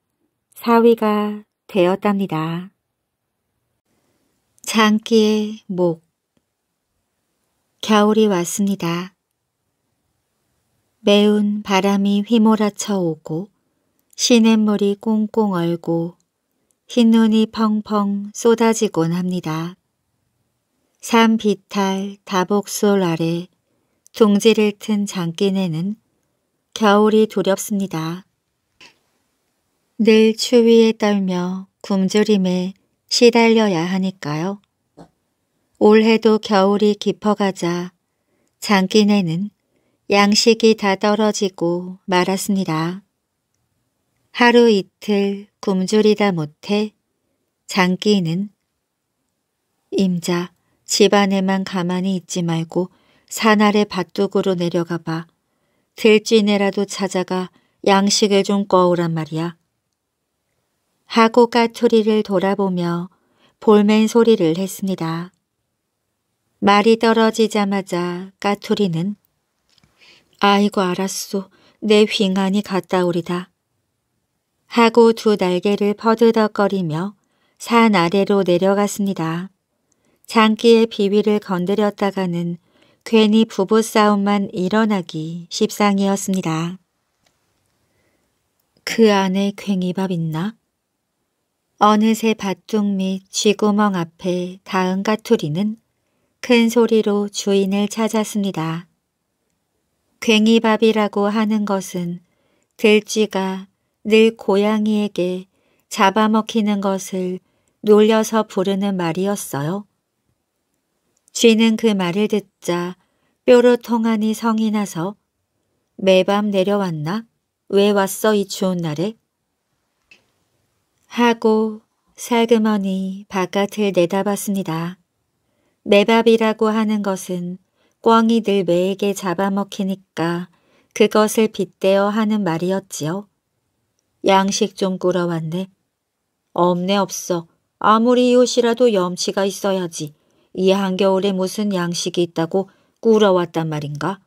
사위가 되었답니다. 장기의 목 겨울이 왔습니다. 매운 바람이 휘몰아쳐 오고 시냇물이 꽁꽁 얼고 흰눈이 펑펑 쏟아지곤 합니다. 산비탈 다복솔 아래 둥지를 튼 장기네는 겨울이 두렵습니다. 늘 추위에 떨며 굶주림에 시달려야 하니까요. 올해도 겨울이 깊어가자 장기내는 양식이 다 떨어지고 말았습니다. 하루 이틀 굶주리다 못해 장기는 임자 집안에만 가만히 있지 말고 산아래 밭둑으로 내려가봐 들쥐네라도 찾아가 양식을 좀 꺼오란 말이야. 하고 까투리를 돌아보며 볼멘 소리를 했습니다. 말이 떨어지자마자 까투리는 아이고 알았소 내 휘안이 갔다 오리다 하고 두 날개를 퍼드덕거리며 산 아래로 내려갔습니다. 장기의 비위를 건드렸다가는 괜히 부부싸움만 일어나기 십상이었습니다. 그 안에 괭이밥 있나? 어느새 밭둑 및 쥐구멍 앞에 닿은 가투리는 큰 소리로 주인을 찾았습니다. 괭이밥이라고 하는 것은 들쥐가 늘 고양이에게 잡아먹히는 것을 놀려서 부르는 말이었어요. 쥐는 그 말을 듣자 뾰로 통하니 성이 나서 매 밤 내려왔나? 왜 왔어 이 추운 날에? 하고 살그머니 바깥을 내다봤습니다. 매밥이라고 하는 것은 꿩이 늘 매에게 잡아먹히니까 그것을 빗대어 하는 말이었지요. 양식 좀 꾸러왔네. 없네 없어. 아무리 이웃이라도 염치가 있어야지. 이 한겨울에 무슨 양식이 있다고 꾸러왔단 말인가?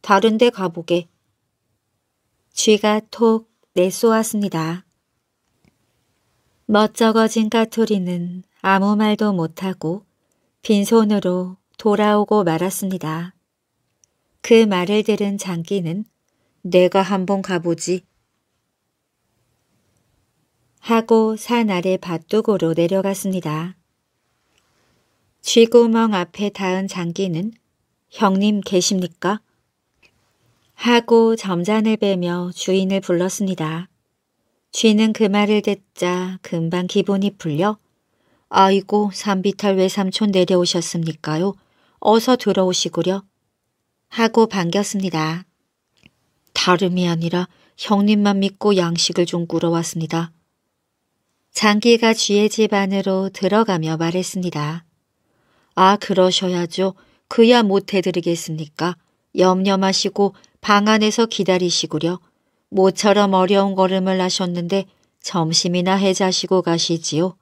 다른 데 가보게. 쥐가 톡 내쏘았습니다. 멋쩍어진 까투리는 아무 말도 못하고 빈손으로 돌아오고 말았습니다. 그 말을 들은 장기는 내가 한번 가보지 하고 산 아래 밭둑으로 내려갔습니다. 쥐구멍 앞에 닿은 장기는 형님 계십니까? 하고 점잔을 베며 주인을 불렀습니다. 쥐는 그 말을 듣자 금방 기분이 풀려 아이고 산비탈 외삼촌 내려오셨습니까요? 어서 들어오시구려 하고 반겼습니다. 다름이 아니라 형님만 믿고 양식을 좀 꾸러왔습니다. 장기가 쥐의 집 안으로 들어가며 말했습니다. 아, 그러셔야죠. 그야 못해드리겠습니까? 염려 마시고 방 안에서 기다리시구려. 모처럼 어려운 걸음을 하셨는데 점심이나 해자시고 가시지요.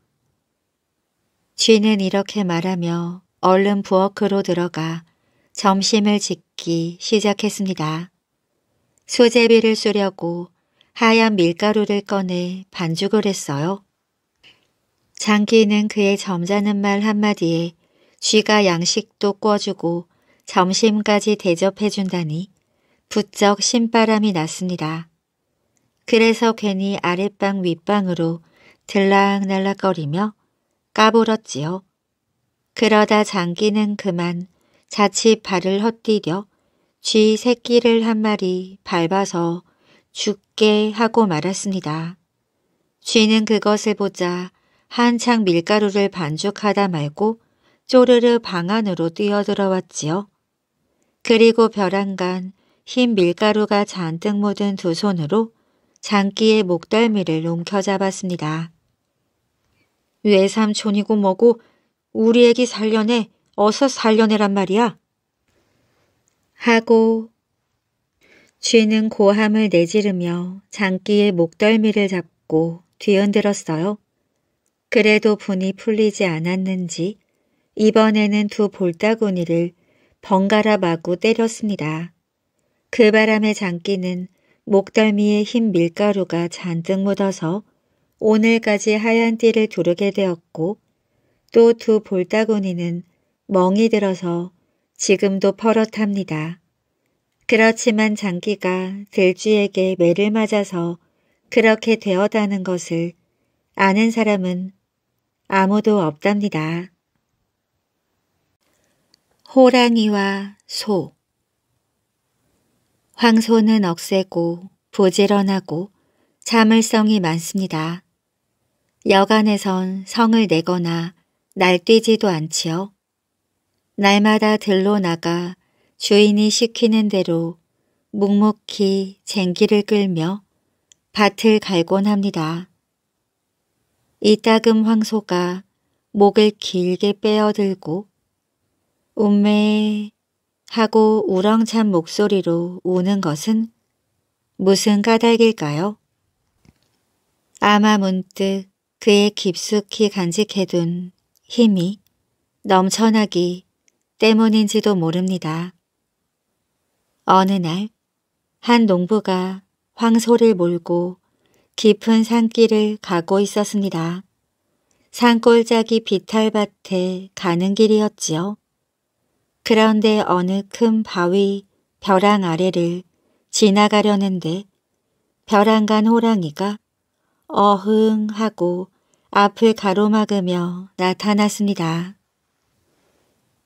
쥐는 이렇게 말하며 얼른 부엌으로 들어가 점심을 짓기 시작했습니다. 수제비를 쏘려고 하얀 밀가루를 꺼내 반죽을 했어요. 장기는 그의 점잖은 말 한마디에 쥐가 양식도 꿔주고 점심까지 대접해준다니 부쩍 신바람이 났습니다. 그래서 괜히 아랫방 윗방으로 들락날락거리며 까불었지요. 그러다 장기는 그만 자칫 발을 헛디뎌 쥐 새끼를 한 마리 밟아서 죽게 하고 말았습니다. 쥐는 그것을 보자 한창 밀가루를 반죽하다 말고 쪼르르 방 안으로 뛰어들어왔지요. 그리고 벼랑간 흰 밀가루가 잔뜩 묻은 두 손으로 장기의 목덜미를 움켜잡았습니다. 외삼촌이고 뭐고 우리 애기 살려내 어서 살려내란 말이야. 하고 쥐는 고함을 내지르며 장기의 목덜미를 잡고 뒤흔들었어요. 그래도 분이 풀리지 않았는지 이번에는 두 볼따구니를 번갈아 마구 때렸습니다. 그 바람에 장기는 목덜미에 흰 밀가루가 잔뜩 묻어서 오늘까지 하얀 띠를 두르게 되었고 또 두 볼따구니는 멍이 들어서 지금도 퍼렇합니다. 그렇지만 장기가 들쥐에게 매를 맞아서 그렇게 되었다는 것을 아는 사람은 아무도 없답니다. 호랑이와 소 황소는 억세고 부지런하고 자물성이 많습니다. 여간에선 성을 내거나 날뛰지도 않지요. 날마다 들로 나가 주인이 시키는 대로 묵묵히 쟁기를 끌며 밭을 갈곤 합니다. 이따금 황소가 목을 길게 빼어들고 운매 하고 우렁찬 목소리로 우는 것은 무슨 까닭일까요? 아마 문득 그의 깊숙이 간직해둔 힘이 넘쳐나기 때문인지도 모릅니다. 어느 날 한 농부가 황소를 몰고 깊은 산길을 가고 있었습니다. 산골짜기 비탈밭에 가는 길이었지요. 그런데 어느 큰 바위 벼랑 아래를 지나가려는데 벼랑 간 호랑이가 어흥 하고 앞을 가로막으며 나타났습니다.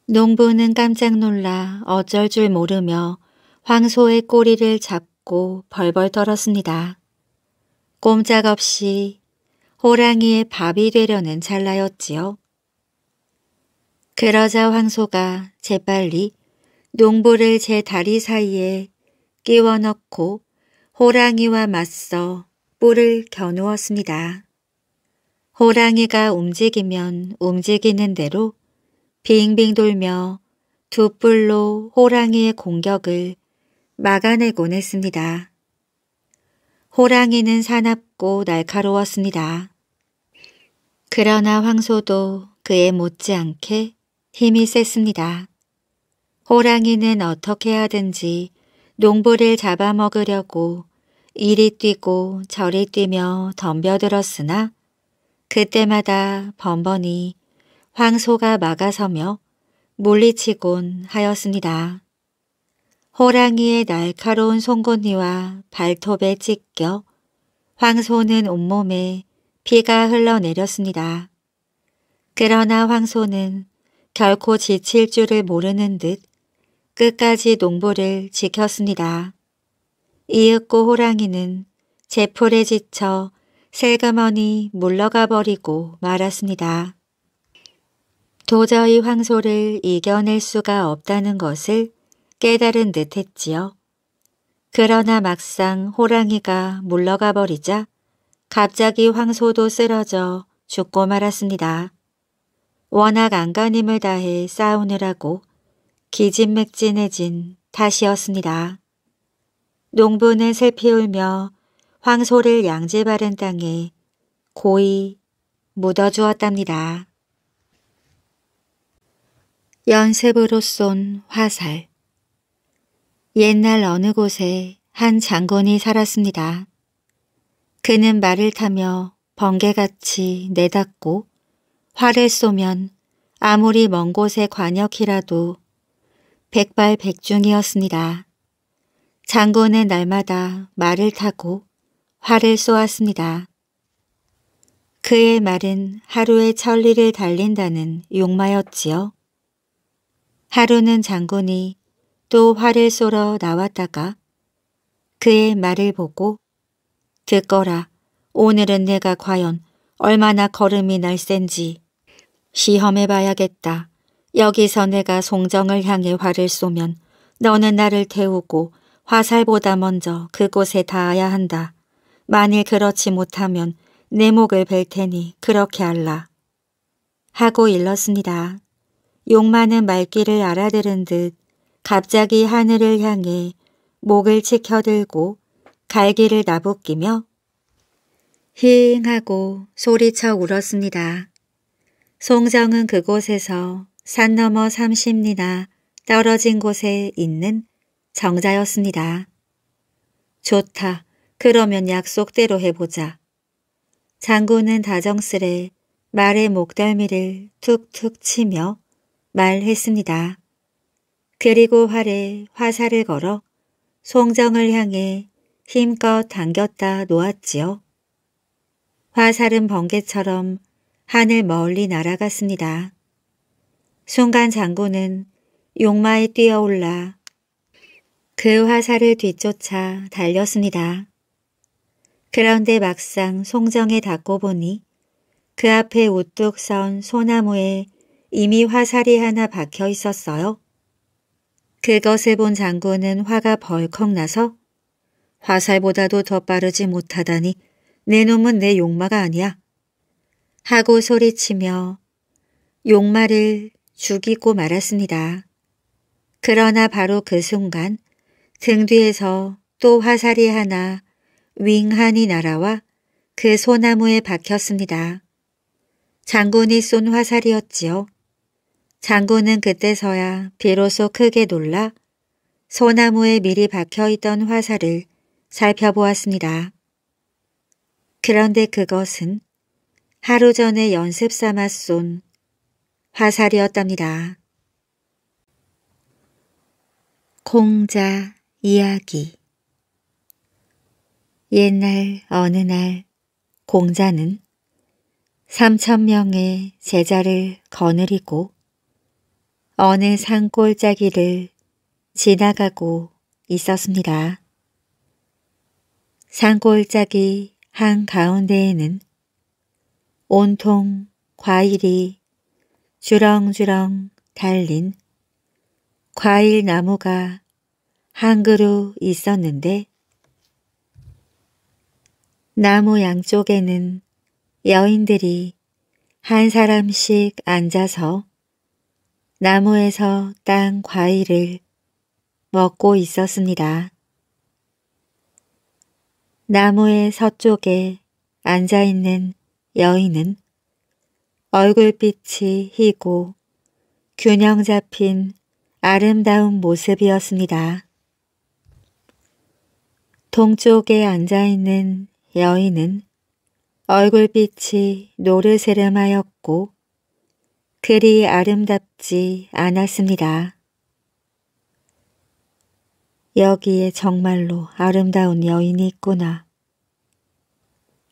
농부는 깜짝 놀라 어쩔 줄 모르며 황소의 꼬리를 잡고 벌벌 떨었습니다. 꼼짝없이 호랑이의 밥이 되려는 찰나였지요. 그러자 황소가 재빨리 농부를 제 다리 사이에 끼워 넣고 호랑이와 맞서 뿔을 겨누었습니다. 호랑이가 움직이면 움직이는 대로 빙빙 돌며 두 뿔로 호랑이의 공격을 막아내곤 했습니다. 호랑이는 사납고 날카로웠습니다. 그러나 황소도 그에 못지않게 힘이 셌습니다. 호랑이는 어떻게 하든지 농부를 잡아먹으려고 이리 뛰고 저리 뛰며 덤벼들었으나 그때마다 번번이 황소가 막아서며 물리치곤 하였습니다. 호랑이의 날카로운 송곳니와 발톱에 찢겨 황소는 온몸에 피가 흘러내렸습니다. 그러나 황소는 결코 지칠 줄을 모르는 듯 끝까지 농부를 지켰습니다. 이윽고 호랑이는 제풀에 지쳐 슬그머니 물러가 버리고 말았습니다. 도저히 황소를 이겨낼 수가 없다는 것을 깨달은 듯 했지요. 그러나 막상 호랑이가 물러가 버리자 갑자기 황소도 쓰러져 죽고 말았습니다. 워낙 안간힘을 다해 싸우느라고 기진맥진해진 탓이었습니다. 농부는 슬피 울며 황소를 양지 바른 땅에 고이 묻어주었답니다. 연습으로 쏜 화살 옛날 어느 곳에 한 장군이 살았습니다. 그는 말을 타며 번개같이 내닫고 활을 쏘면 아무리 먼곳에 관역이라도 백발백중이었습니다. 장군은 날마다 말을 타고 활을 쏘았습니다. 그의 말은 하루에 천리를 달린다는 용마였지요. 하루는 장군이 또 활을 쏘러 나왔다가 그의 말을 보고 듣거라 오늘은 내가 과연 얼마나 걸음이 날쌘지 시험해봐야겠다. 여기서 내가 송정을 향해 화를 쏘면 너는 나를 태우고 화살보다 먼저 그곳에 닿아야 한다. 만일 그렇지 못하면 내 목을 벨 테니 그렇게 알라. 하고 일렀습니다. 욕 많은 말귀를 알아들은 듯 갑자기 하늘을 향해 목을 치켜들고 갈기를 나부끼며 힝 하고 소리쳐 울었습니다. 송정은 그곳에서 산 너머 30리나 떨어진 곳에 있는 정자였습니다. 좋다. 그러면 약속대로 해보자. 장군은 다정스레 말의 목덜미를 툭툭 치며 말했습니다. 그리고 활에 화살을 걸어 송정을 향해 힘껏 당겼다 놓았지요. 화살은 번개처럼 하늘 멀리 날아갔습니다. 순간 장군은 용마에 뛰어올라 그 화살을 뒤쫓아 달렸습니다. 그런데 막상 송정에 닿고 보니 그 앞에 우뚝 선 소나무에 이미 화살이 하나 박혀 있었어요. 그것을 본 장군은 화가 벌컥 나서 화살보다도 더 빠르지 못하다니 내 놈은 내 용마가 아니야. 하고 소리치며 용말을 죽이고 말았습니다. 그러나 바로 그 순간 등 뒤에서 또 화살이 하나 윙한이 날아와 그 소나무에 박혔습니다. 장군이 쏜 화살이었지요. 장군은 그때서야 비로소 크게 놀라 소나무에 미리 박혀있던 화살을 살펴보았습니다. 그런데 그것은 하루 전에 연습 삼아 쏜 화살이었답니다. 공자 이야기 옛날 어느 날 공자는 3천명의 제자를 거느리고 어느 산골짜기를 지나가고 있었습니다. 산골짜기 한가운데에는 온통 과일이 주렁주렁 달린 과일 나무가 한 그루 있었는데 나무 양쪽에는 여인들이 한 사람씩 앉아서 나무에서 딴 과일을 먹고 있었습니다. 나무의 서쪽에 앉아있는 여인은 얼굴빛이 희고 균형 잡힌 아름다운 모습이었습니다. 동쪽에 앉아있는 여인은 얼굴빛이 노르세름하였고 그리 아름답지 않았습니다. 여기에 정말로 아름다운 여인이 있구나.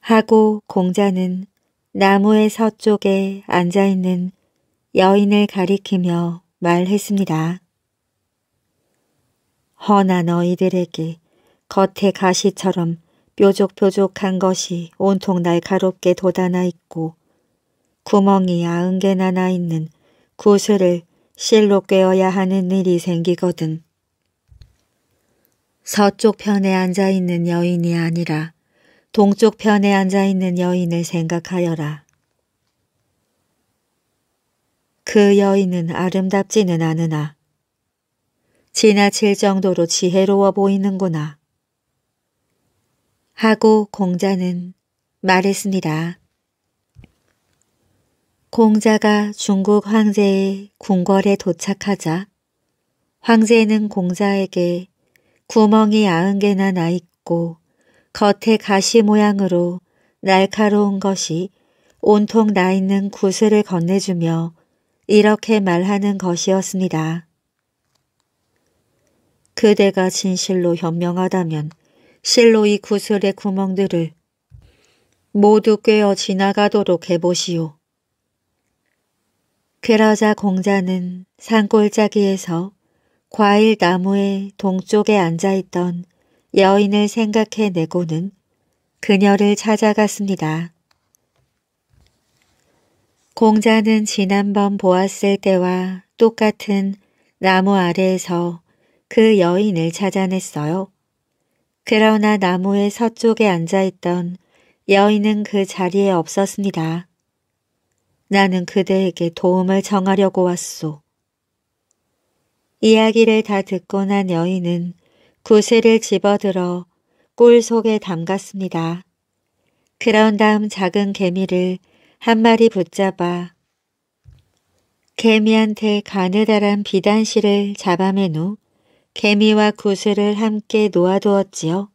하고 공자는 나무의 서쪽에 앉아있는 여인을 가리키며 말했습니다. 허나 너희들에게 겉에 가시처럼 뾰족뾰족한 것이 온통 날카롭게 돋아나 있고 구멍이 아흔 개나 나 있는 구슬을 실로 꿰어야 하는 일이 생기거든. 서쪽 편에 앉아있는 여인이 아니라 동쪽 편에 앉아 있는 여인을 생각하여라. 그 여인은 아름답지는 않으나 지나칠 정도로 지혜로워 보이는구나. 하고 공자는 말했습니다. 공자가 중국 황제의 궁궐에 도착하자 황제는 공자에게 구멍이 아흔 개나 나 있고 겉에 가시 모양으로 날카로운 것이 온통 나 있는 구슬을 건네주며 이렇게 말하는 것이었습니다. 그대가 진실로 현명하다면 실로 이 구슬의 구멍들을 모두 꿰어 지나가도록 해보시오. 그러자 공자는 산골짜기에서 과일 나무의 동쪽에 앉아있던 여인을 생각해내고는 그녀를 찾아갔습니다. 공자는 지난번 보았을 때와 똑같은 나무 아래에서 그 여인을 찾아냈어요. 그러나 나무의 서쪽에 앉아있던 여인은 그 자리에 없었습니다. 나는 그대에게 도움을 정하려고 왔소. 이야기를 다 듣고 난 여인은 구슬을 그 집어들어 꿀 속에 담갔습니다. 그런 다음 작은 개미를 한 마리 붙잡아 개미한테 가느다란 비단실을 잡아맨 후 개미와 구슬을 함께 놓아두었지요.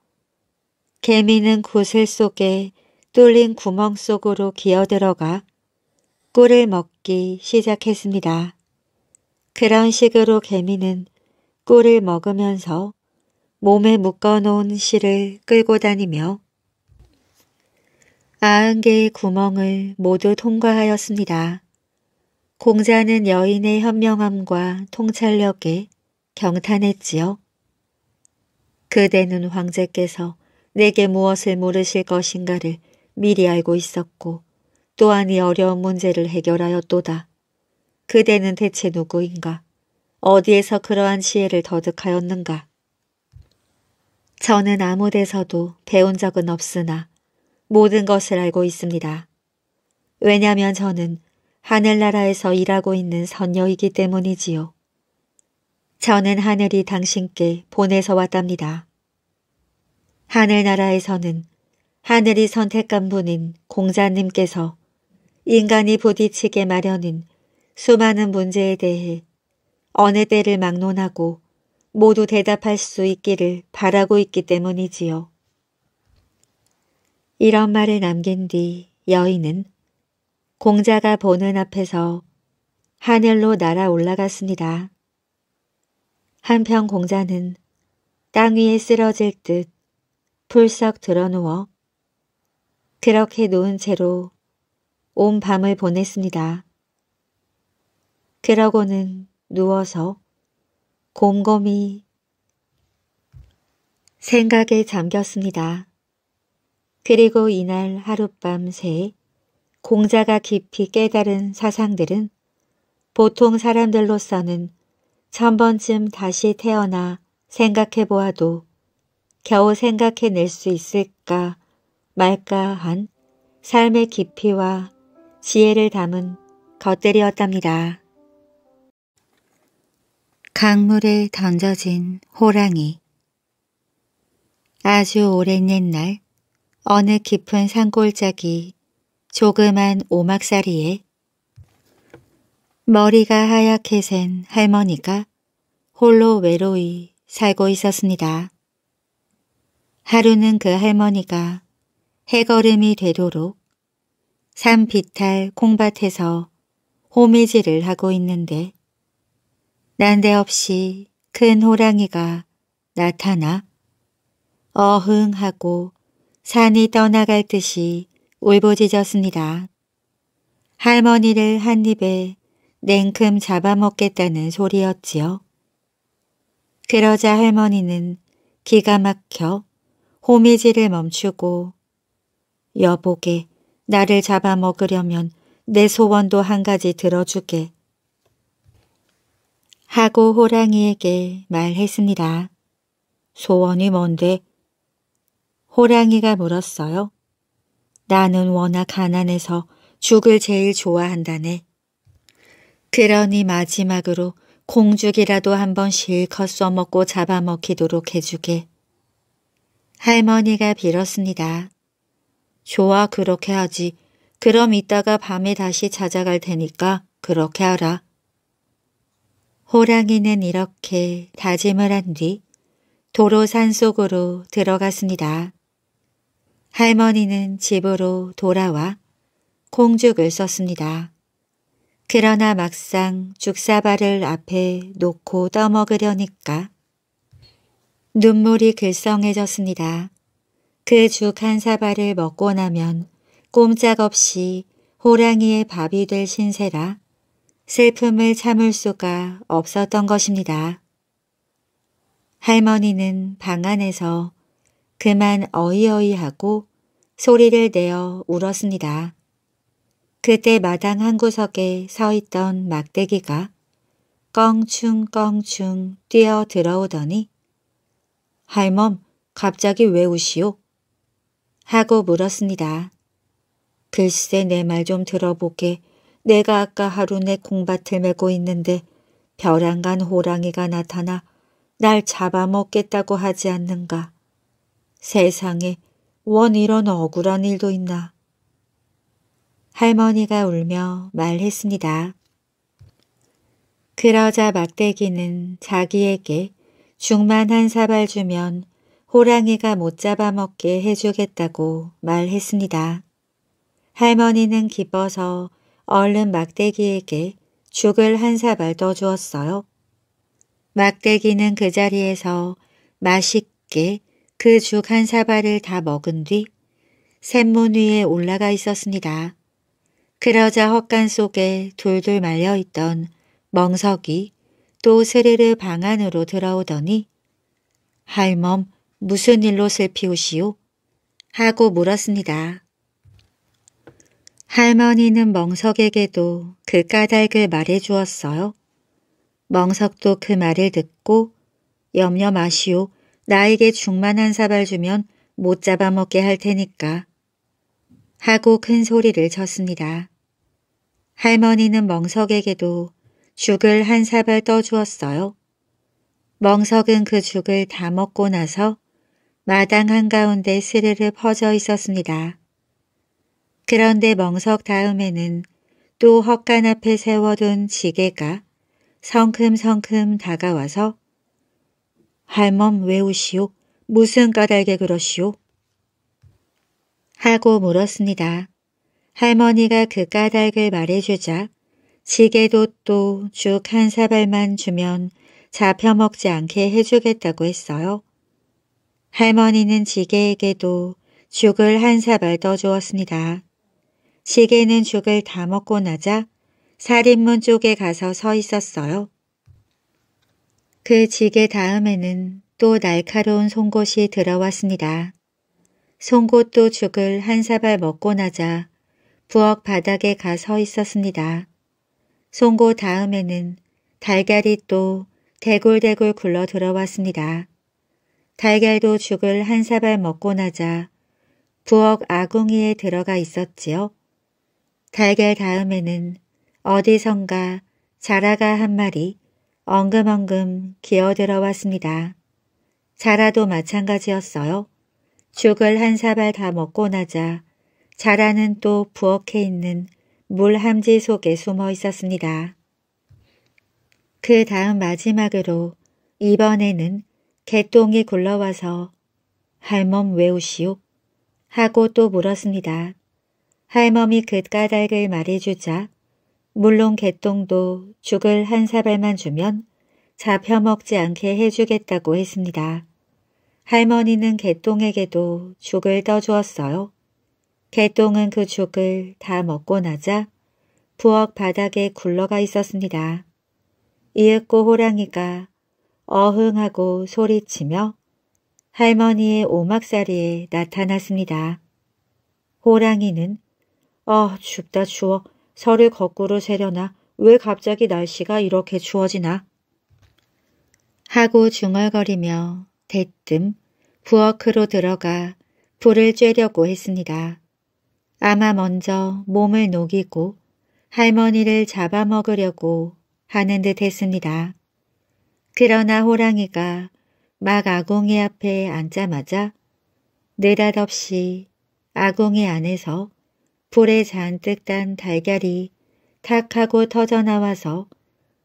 개미는 구슬 속에 뚫린 구멍 속으로 기어들어가 꿀을 먹기 시작했습니다. 그런 식으로 개미는 꿀을 먹으면서 몸에 묶어놓은 실을 끌고 다니며 아흔 개의 구멍을 모두 통과하였습니다. 공자는 여인의 현명함과 통찰력에 경탄했지요. 그대는 황제께서 내게 무엇을 물으실 것인가를 미리 알고 있었고 또한 이 어려운 문제를 해결하였도다. 그대는 대체 누구인가? 어디에서 그러한 지혜를 더득하였는가? 저는 아무 데서도 배운 적은 없으나 모든 것을 알고 있습니다. 왜냐하면 저는 하늘나라에서 일하고 있는 선녀이기 때문이지요. 저는 하늘이 당신께 보내서 왔답니다. 하늘나라에서는 하늘이 선택한 분인 공자님께서 인간이 부딪히게 마련인 수많은 문제에 대해 어느 때를 막론하고 모두 대답할 수 있기를 바라고 있기 때문이지요. 이런 말을 남긴 뒤 여인은 공자가 보는 앞에서 하늘로 날아 올라갔습니다. 한편 공자는 땅 위에 쓰러질 듯 풀썩 드러누워 그렇게 누운 채로 온 밤을 보냈습니다. 그러고는 누워서 곰곰이 생각에 잠겼습니다. 그리고 이날 하룻밤 새 공자가 깊이 깨달은 사상들은 보통 사람들로서는 천번쯤 다시 태어나 생각해보아도 겨우 생각해낼 수 있을까 말까 한 삶의 깊이와 지혜를 담은 것들이었답니다. 강물에 던져진 호랑이 아주 오랜 옛날 어느 깊은 산골짜기 조그만 오막사리에 머리가 하얗게 센 할머니가 홀로 외로이 살고 있었습니다. 하루는 그 할머니가 해걸음이 되도록 산비탈 콩밭에서 호미질을 하고 있는데 난데없이 큰 호랑이가 나타나 어흥하고 산이 떠나갈 듯이 울부짖었습니다. 할머니를 한 입에 냉큼 잡아먹겠다는 소리였지요. 그러자 할머니는 기가 막혀 호미질을 멈추고 여보게 나를 잡아먹으려면 내 소원도 한 가지 들어주게 하고 호랑이에게 말했습니다. 소원이 뭔데? 호랑이가 물었어요. 나는 워낙 가난해서 죽을 제일 좋아한다네. 그러니 마지막으로 공죽이라도 한 번 실컷 써먹고 잡아먹히도록 해주게. 할머니가 빌었습니다. 좋아 그렇게 하지. 그럼 이따가 밤에 다시 찾아갈 테니까 그렇게 하라. 호랑이는 이렇게 다짐을 한 뒤 도로 산속으로 들어갔습니다. 할머니는 집으로 돌아와 콩죽을 썼습니다. 그러나 막상 죽사발을 앞에 놓고 떠먹으려니까 눈물이 글썽해졌습니다. 그 죽 한 사발을 먹고 나면 꼼짝없이 호랑이의 밥이 될 신세라 슬픔을 참을 수가 없었던 것입니다. 할머니는 방 안에서 그만 어이어이하고 소리를 내어 울었습니다. 그때 마당 한 구석에 서 있던 막대기가 껑충껑충 뛰어 들어오더니 할멈 갑자기 왜 우시오? 하고 물었습니다. 글쎄 내 말 좀 들어보게 내가 아까 하루 내 콩밭을 메고 있는데 벼랑간 호랑이가 나타나 날 잡아먹겠다고 하지 않는가. 세상에 원 이런 억울한 일도 있나. 할머니가 울며 말했습니다. 그러자 막대기는 자기에게 죽만 한 사발 주면 호랑이가 못 잡아먹게 해주겠다고 말했습니다. 할머니는 기뻐서 얼른 막대기에게 죽을 한 사발 떠 주었어요. 막대기는 그 자리에서 맛있게 그 죽 한 사발을 다 먹은 뒤 샘문 위에 올라가 있었습니다. 그러자 헛간 속에 돌돌 말려있던 멍석이 또 스르르 방 안으로 들어오더니 할멈 무슨 일로 슬피우시오? 하고 물었습니다. 할머니는 멍석에게도 그 까닭을 말해 주었어요. 멍석도 그 말을 듣고 염려 마시오. 나에게 죽만 한 사발 주면 못 잡아먹게 할 테니까. 하고 큰 소리를 쳤습니다. 할머니는 멍석에게도 죽을 한 사발 떠주었어요. 멍석은 그 죽을 다 먹고 나서 마당 한가운데 스르르 퍼져 있었습니다. 그런데 멍석 다음에는 또 헛간 앞에 세워둔 지게가 성큼성큼 다가와서 할멈 왜우시오? 무슨 까닭에 그러시오? 하고 물었습니다. 할머니가 그 까닭을 말해주자 지게도 또 죽 한 사발만 주면 잡혀먹지 않게 해주겠다고 했어요. 할머니는 지게에게도 죽을 한 사발 떠주었습니다. 시계는 죽을 다 먹고 나자 살인문 쪽에 가서 서 있었어요. 그 지게 다음에는 또 날카로운 송곳이 들어왔습니다. 송곳도 죽을 한 사발 먹고 나자 부엌 바닥에 가서 있었습니다. 송곳 다음에는 달걀이 또 대굴대굴 굴러 들어왔습니다. 달걀도 죽을 한 사발 먹고 나자 부엌 아궁이에 들어가 있었지요. 달걀 다음에는 어디선가 자라가 한 마리 엉금엉금 기어들어왔습니다. 자라도 마찬가지였어요. 죽을 한 사발 다 먹고 나자 자라는 또 부엌에 있는 물 함지 속에 숨어 있었습니다. 그 다음 마지막으로 이번에는 개똥이 굴러와서 할멈 외우시오? 하고 또 물었습니다. 할멈이 그 까닭을 말해주자 물론 개똥도 죽을 한 사발만 주면 잡혀먹지 않게 해주겠다고 했습니다. 할머니는 개똥에게도 죽을 떠주었어요. 개똥은 그 죽을 다 먹고 나자 부엌 바닥에 굴러가 있었습니다. 이윽고 호랑이가 어흥하고 소리치며 할머니의 오막살이에 나타났습니다. 호랑이는 아, 춥다 추워. 서를 거꾸로 세려나. 왜 갑자기 날씨가 이렇게 추워지나? 하고 중얼거리며 대뜸 부엌으로 들어가 불을 쬐려고 했습니다. 아마 먼저 몸을 녹이고 할머니를 잡아먹으려고 하는 듯 했습니다. 그러나 호랑이가 막 아궁이 앞에 앉자마자 느닷없이 아궁이 안에서 불에 잔뜩 단 달걀이 탁 하고 터져나와서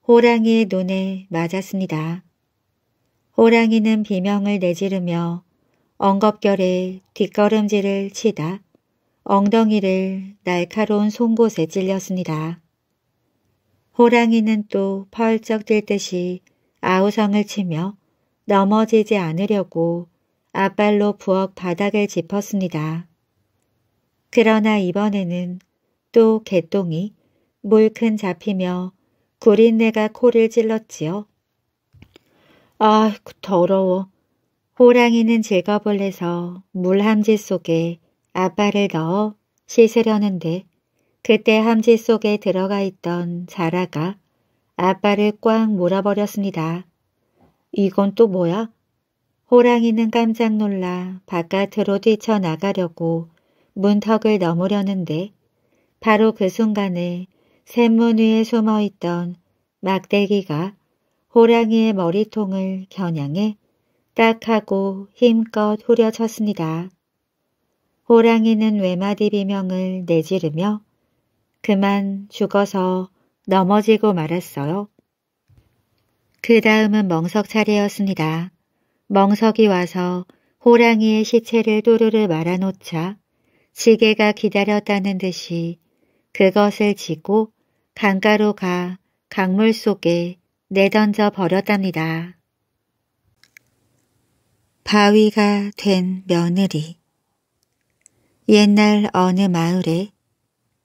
호랑이의 눈에 맞았습니다. 호랑이는 비명을 내지르며 엉겁결에 뒷걸음질을 치다 엉덩이를 날카로운 송곳에 찔렸습니다. 호랑이는 또 펄쩍 뛸 듯이 아우성을 치며 넘어지지 않으려고 앞발로 부엌 바닥을 짚었습니다. 그러나 이번에는 또 개똥이 물큰 잡히며 구린내가 코를 찔렀지요. 아, 더러워. 호랑이는 즐겁을 내서 물함지 속에 아빠를 넣어 씻으려는데 그때 함지 속에 들어가 있던 자라가 아빠를 꽉물어버렸습니다 이건 또 뭐야? 호랑이는 깜짝 놀라 바깥으로 뛰쳐나가려고 문턱을 넘으려는데 바로 그 순간에 샘문 위에 숨어있던 막대기가 호랑이의 머리통을 겨냥해 딱 하고 힘껏 후려쳤습니다. 호랑이는 외마디 비명을 내지르며 그만 죽어서 넘어지고 말았어요. 그 다음은 멍석 차례였습니다. 멍석이 와서 호랑이의 시체를 또루르 말아놓자 시계가 기다렸다는 듯이 그것을 지고 강가로 가 강물 속에 내던져 버렸답니다. 바위가 된 며느리 옛날 어느 마을에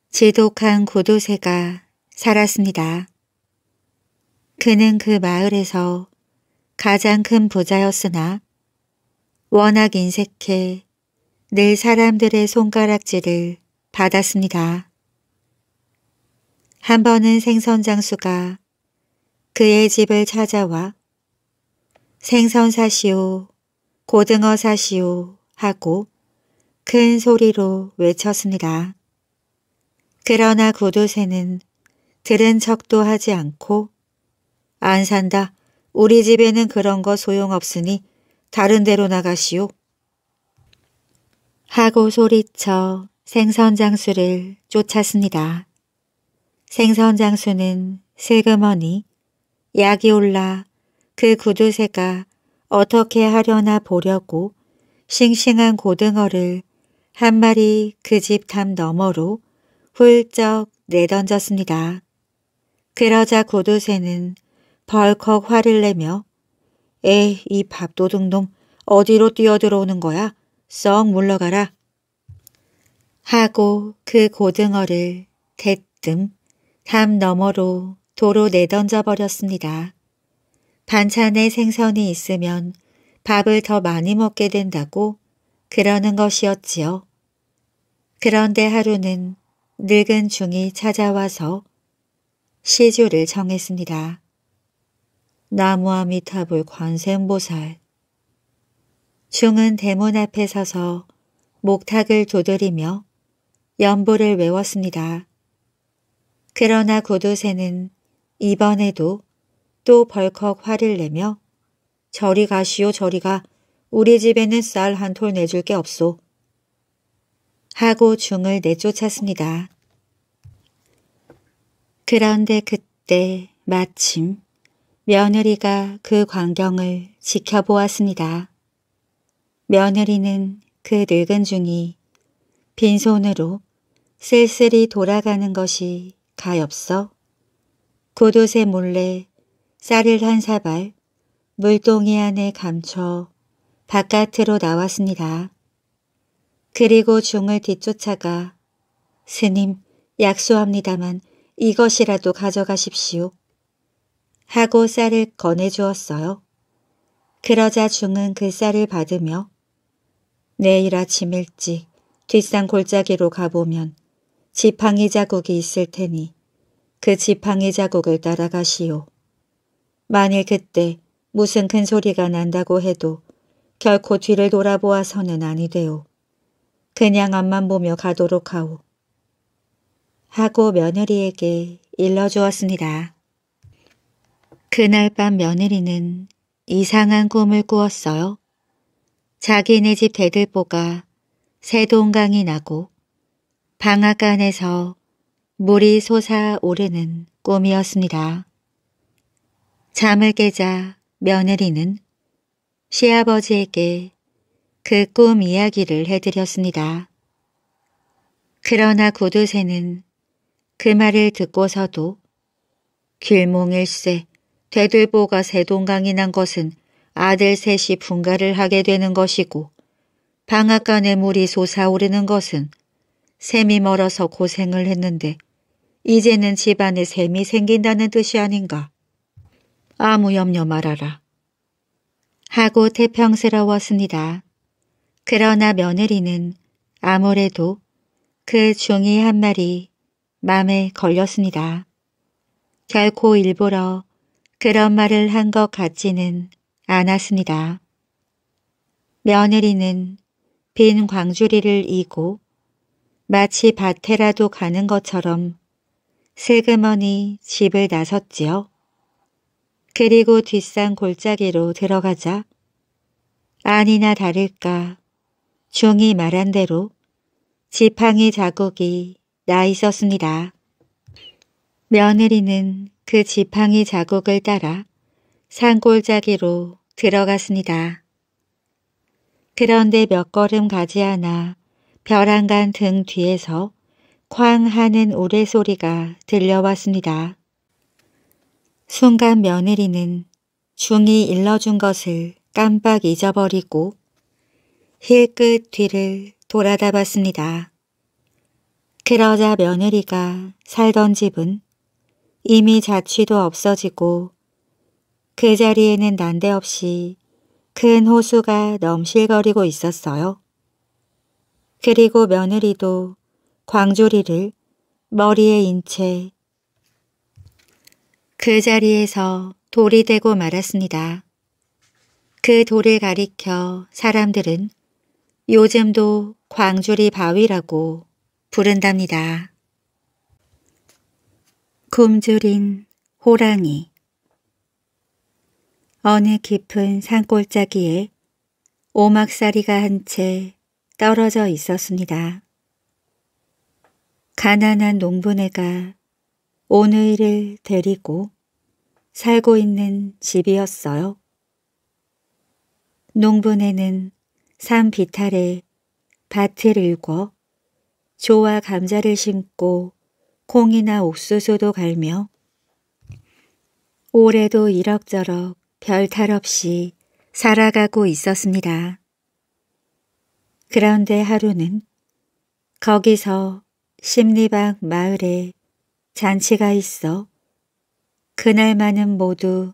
지독한 고도새가 살았습니다. 그는 그 마을에서 가장 큰 부자였으나 워낙 인색해 내 사람들의 손가락질을 받았습니다. 한 번은 생선 장수가 그의 집을 찾아와 생선 사시오, 고등어 사시오 하고 큰 소리로 외쳤습니다. 그러나 구두쇠는 들은 척도 하지 않고 안 산다. 우리 집에는 그런 거 소용없으니 다른 데로 나가시오. 하고 소리쳐 생선장수를 쫓았습니다. 생선장수는 슬그머니 약이 올라 그 구두쇠가 어떻게 하려나 보려고 싱싱한 고등어를 한 마리 그 집 담 너머로 훌쩍 내던졌습니다. 그러자 구두쇠는 벌컥 화를 내며 에이 밥도둑놈 어디로 뛰어들어오는 거야? 썩 물러가라. 하고 그 고등어를 대뜸 담 너머로 도로 내던져 버렸습니다. 반찬에 생선이 있으면 밥을 더 많이 먹게 된다고 그러는 것이었지요. 그런데 하루는 늙은 중이 찾아와서 시주를 정했습니다. 나무와미타불 관세음보살 흉은 대문 앞에 서서 목탁을 두드리며 연보를 외웠습니다. 그러나 구두새는 이번에도 또 벌컥 화를 내며 저리 가시오 저리 가 우리 집에는 쌀 한 톨 내줄 게 없소. 하고 중을 내쫓았습니다. 그런데 그때 마침 며느리가 그 광경을 지켜보았습니다. 며느리는 그 늙은 중이 빈손으로 쓸쓸히 돌아가는 것이 가엾어 곏옷에 몰래 쌀을 한 사발 물동이 안에 감춰 바깥으로 나왔습니다. 그리고 중을 뒤쫓아가 스님 약수합니다만 이것이라도 가져가십시오. 하고 쌀을 건네주었어요. 그러자 중은 그 쌀을 받으며 내일 아침 일찍 뒷산 골짜기로 가보면 지팡이 자국이 있을 테니 그 지팡이 자국을 따라가시오. 만일 그때 무슨 큰 소리가 난다고 해도 결코 뒤를 돌아보아서는 아니되오. 그냥 앞만 보며 가도록 하오. 하고 며느리에게 일러주었습니다. 그날 밤 며느리는 이상한 꿈을 꾸었어요. 자기네 집 대들보가 새동강이 나고 방앗간에서 물이 솟아오르는 꿈이었습니다. 잠을 깨자 며느리는 시아버지에게 그 꿈 이야기를 해드렸습니다. 그러나 구두새는그 말을 듣고서도 길몽일세 대들보가 새동강이 난 것은 아들 셋이 분가를 하게 되는 것이고 방앗간에 물이 솟아오르는 것은 샘이 멀어서 고생을 했는데 이제는 집안에 샘이 생긴다는 뜻이 아닌가. 아무 염려 말아라. 하고 태평스러웠습니다. 그러나 며느리는 아무래도 그 중이 한 마리 맘에 걸렸습니다. 결코 일부러 그런 말을 한 것 같지는 않았습니다. 며느리는 빈 광주리를 이고 마치 밭에라도 가는 것처럼 세그머니 집을 나섰지요. 그리고 뒷산 골짜기로 들어가자 아니나 다를까 종이 말한 대로 지팡이 자국이 나 있었습니다. 며느리는 그 지팡이 자국을 따라 산골짜기로 들어갔습니다. 그런데 몇 걸음 가지 않아 벼랑간 등 뒤에서 쾅 하는 우레소리가 들려왔습니다. 순간 며느리는 중이 일러준 것을 깜빡 잊어버리고 힐끗 뒤를 돌아다 봤습니다. 그러자 며느리가 살던 집은 이미 자취도 없어지고 그 자리에는 난데없이 큰 호수가 넘실거리고 있었어요. 그리고 며느리도 광조리를 머리에 인채그 자리에서 돌이 되고 말았습니다. 그 돌을 가리켜 사람들은 요즘도 광주리 바위라고 부른답니다. 굶주린 호랑이 어느 깊은 산골짜기에 오막사리가 한 채 떨어져 있었습니다. 가난한 농부네가 오늘을 데리고 살고 있는 집이었어요. 농부네는 산 비탈에 밭을 일궈 조와 감자를 심고 콩이나 옥수수도 갈며 올해도 이럭저럭 별탈 없이 살아가고 있었습니다. 그런데 하루는 거기서 심리박 마을에 잔치가 있어 그날만은 모두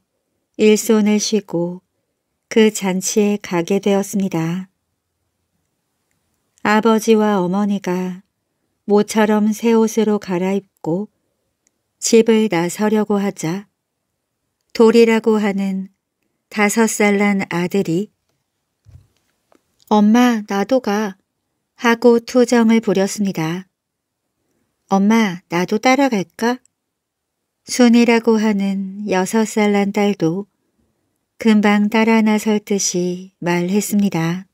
일손을 쉬고 그 잔치에 가게 되었습니다. 아버지와 어머니가 모처럼 새 옷으로 갈아입고 집을 나서려고 하자 돌이라고 하는 다섯 살 난 아들이 엄마 나도 가 하고 투정을 부렸습니다. 엄마 나도 따라갈까? 순이라고 하는 여섯 살 난 딸도 금방 따라 나설 듯이 말했습니다.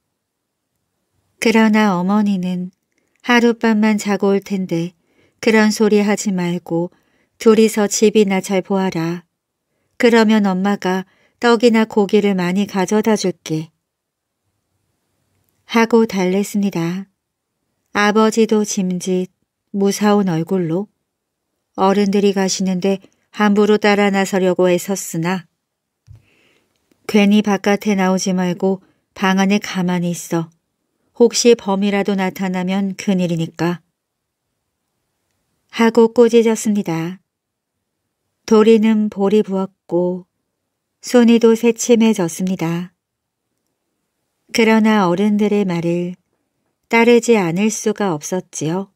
그러나 어머니는 하룻밤만 자고 올 텐데 그런 소리 하지 말고 둘이서 집이나 잘 보아라. 그러면 엄마가 떡이나 고기를 많이 가져다 줄게. 하고 달랬습니다. 아버지도 짐짓 무사운 얼굴로 어른들이 가시는데 함부로 따라 나서려고 애썼으나 괜히 바깥에 나오지 말고 방 안에 가만히 있어. 혹시 범이라도 나타나면 큰일이니까. 하고 꼬지졌습니다 도리는 볼이 부었고 손이도 새침해졌습니다. 그러나 어른들의 말을 따르지 않을 수가 없었지요.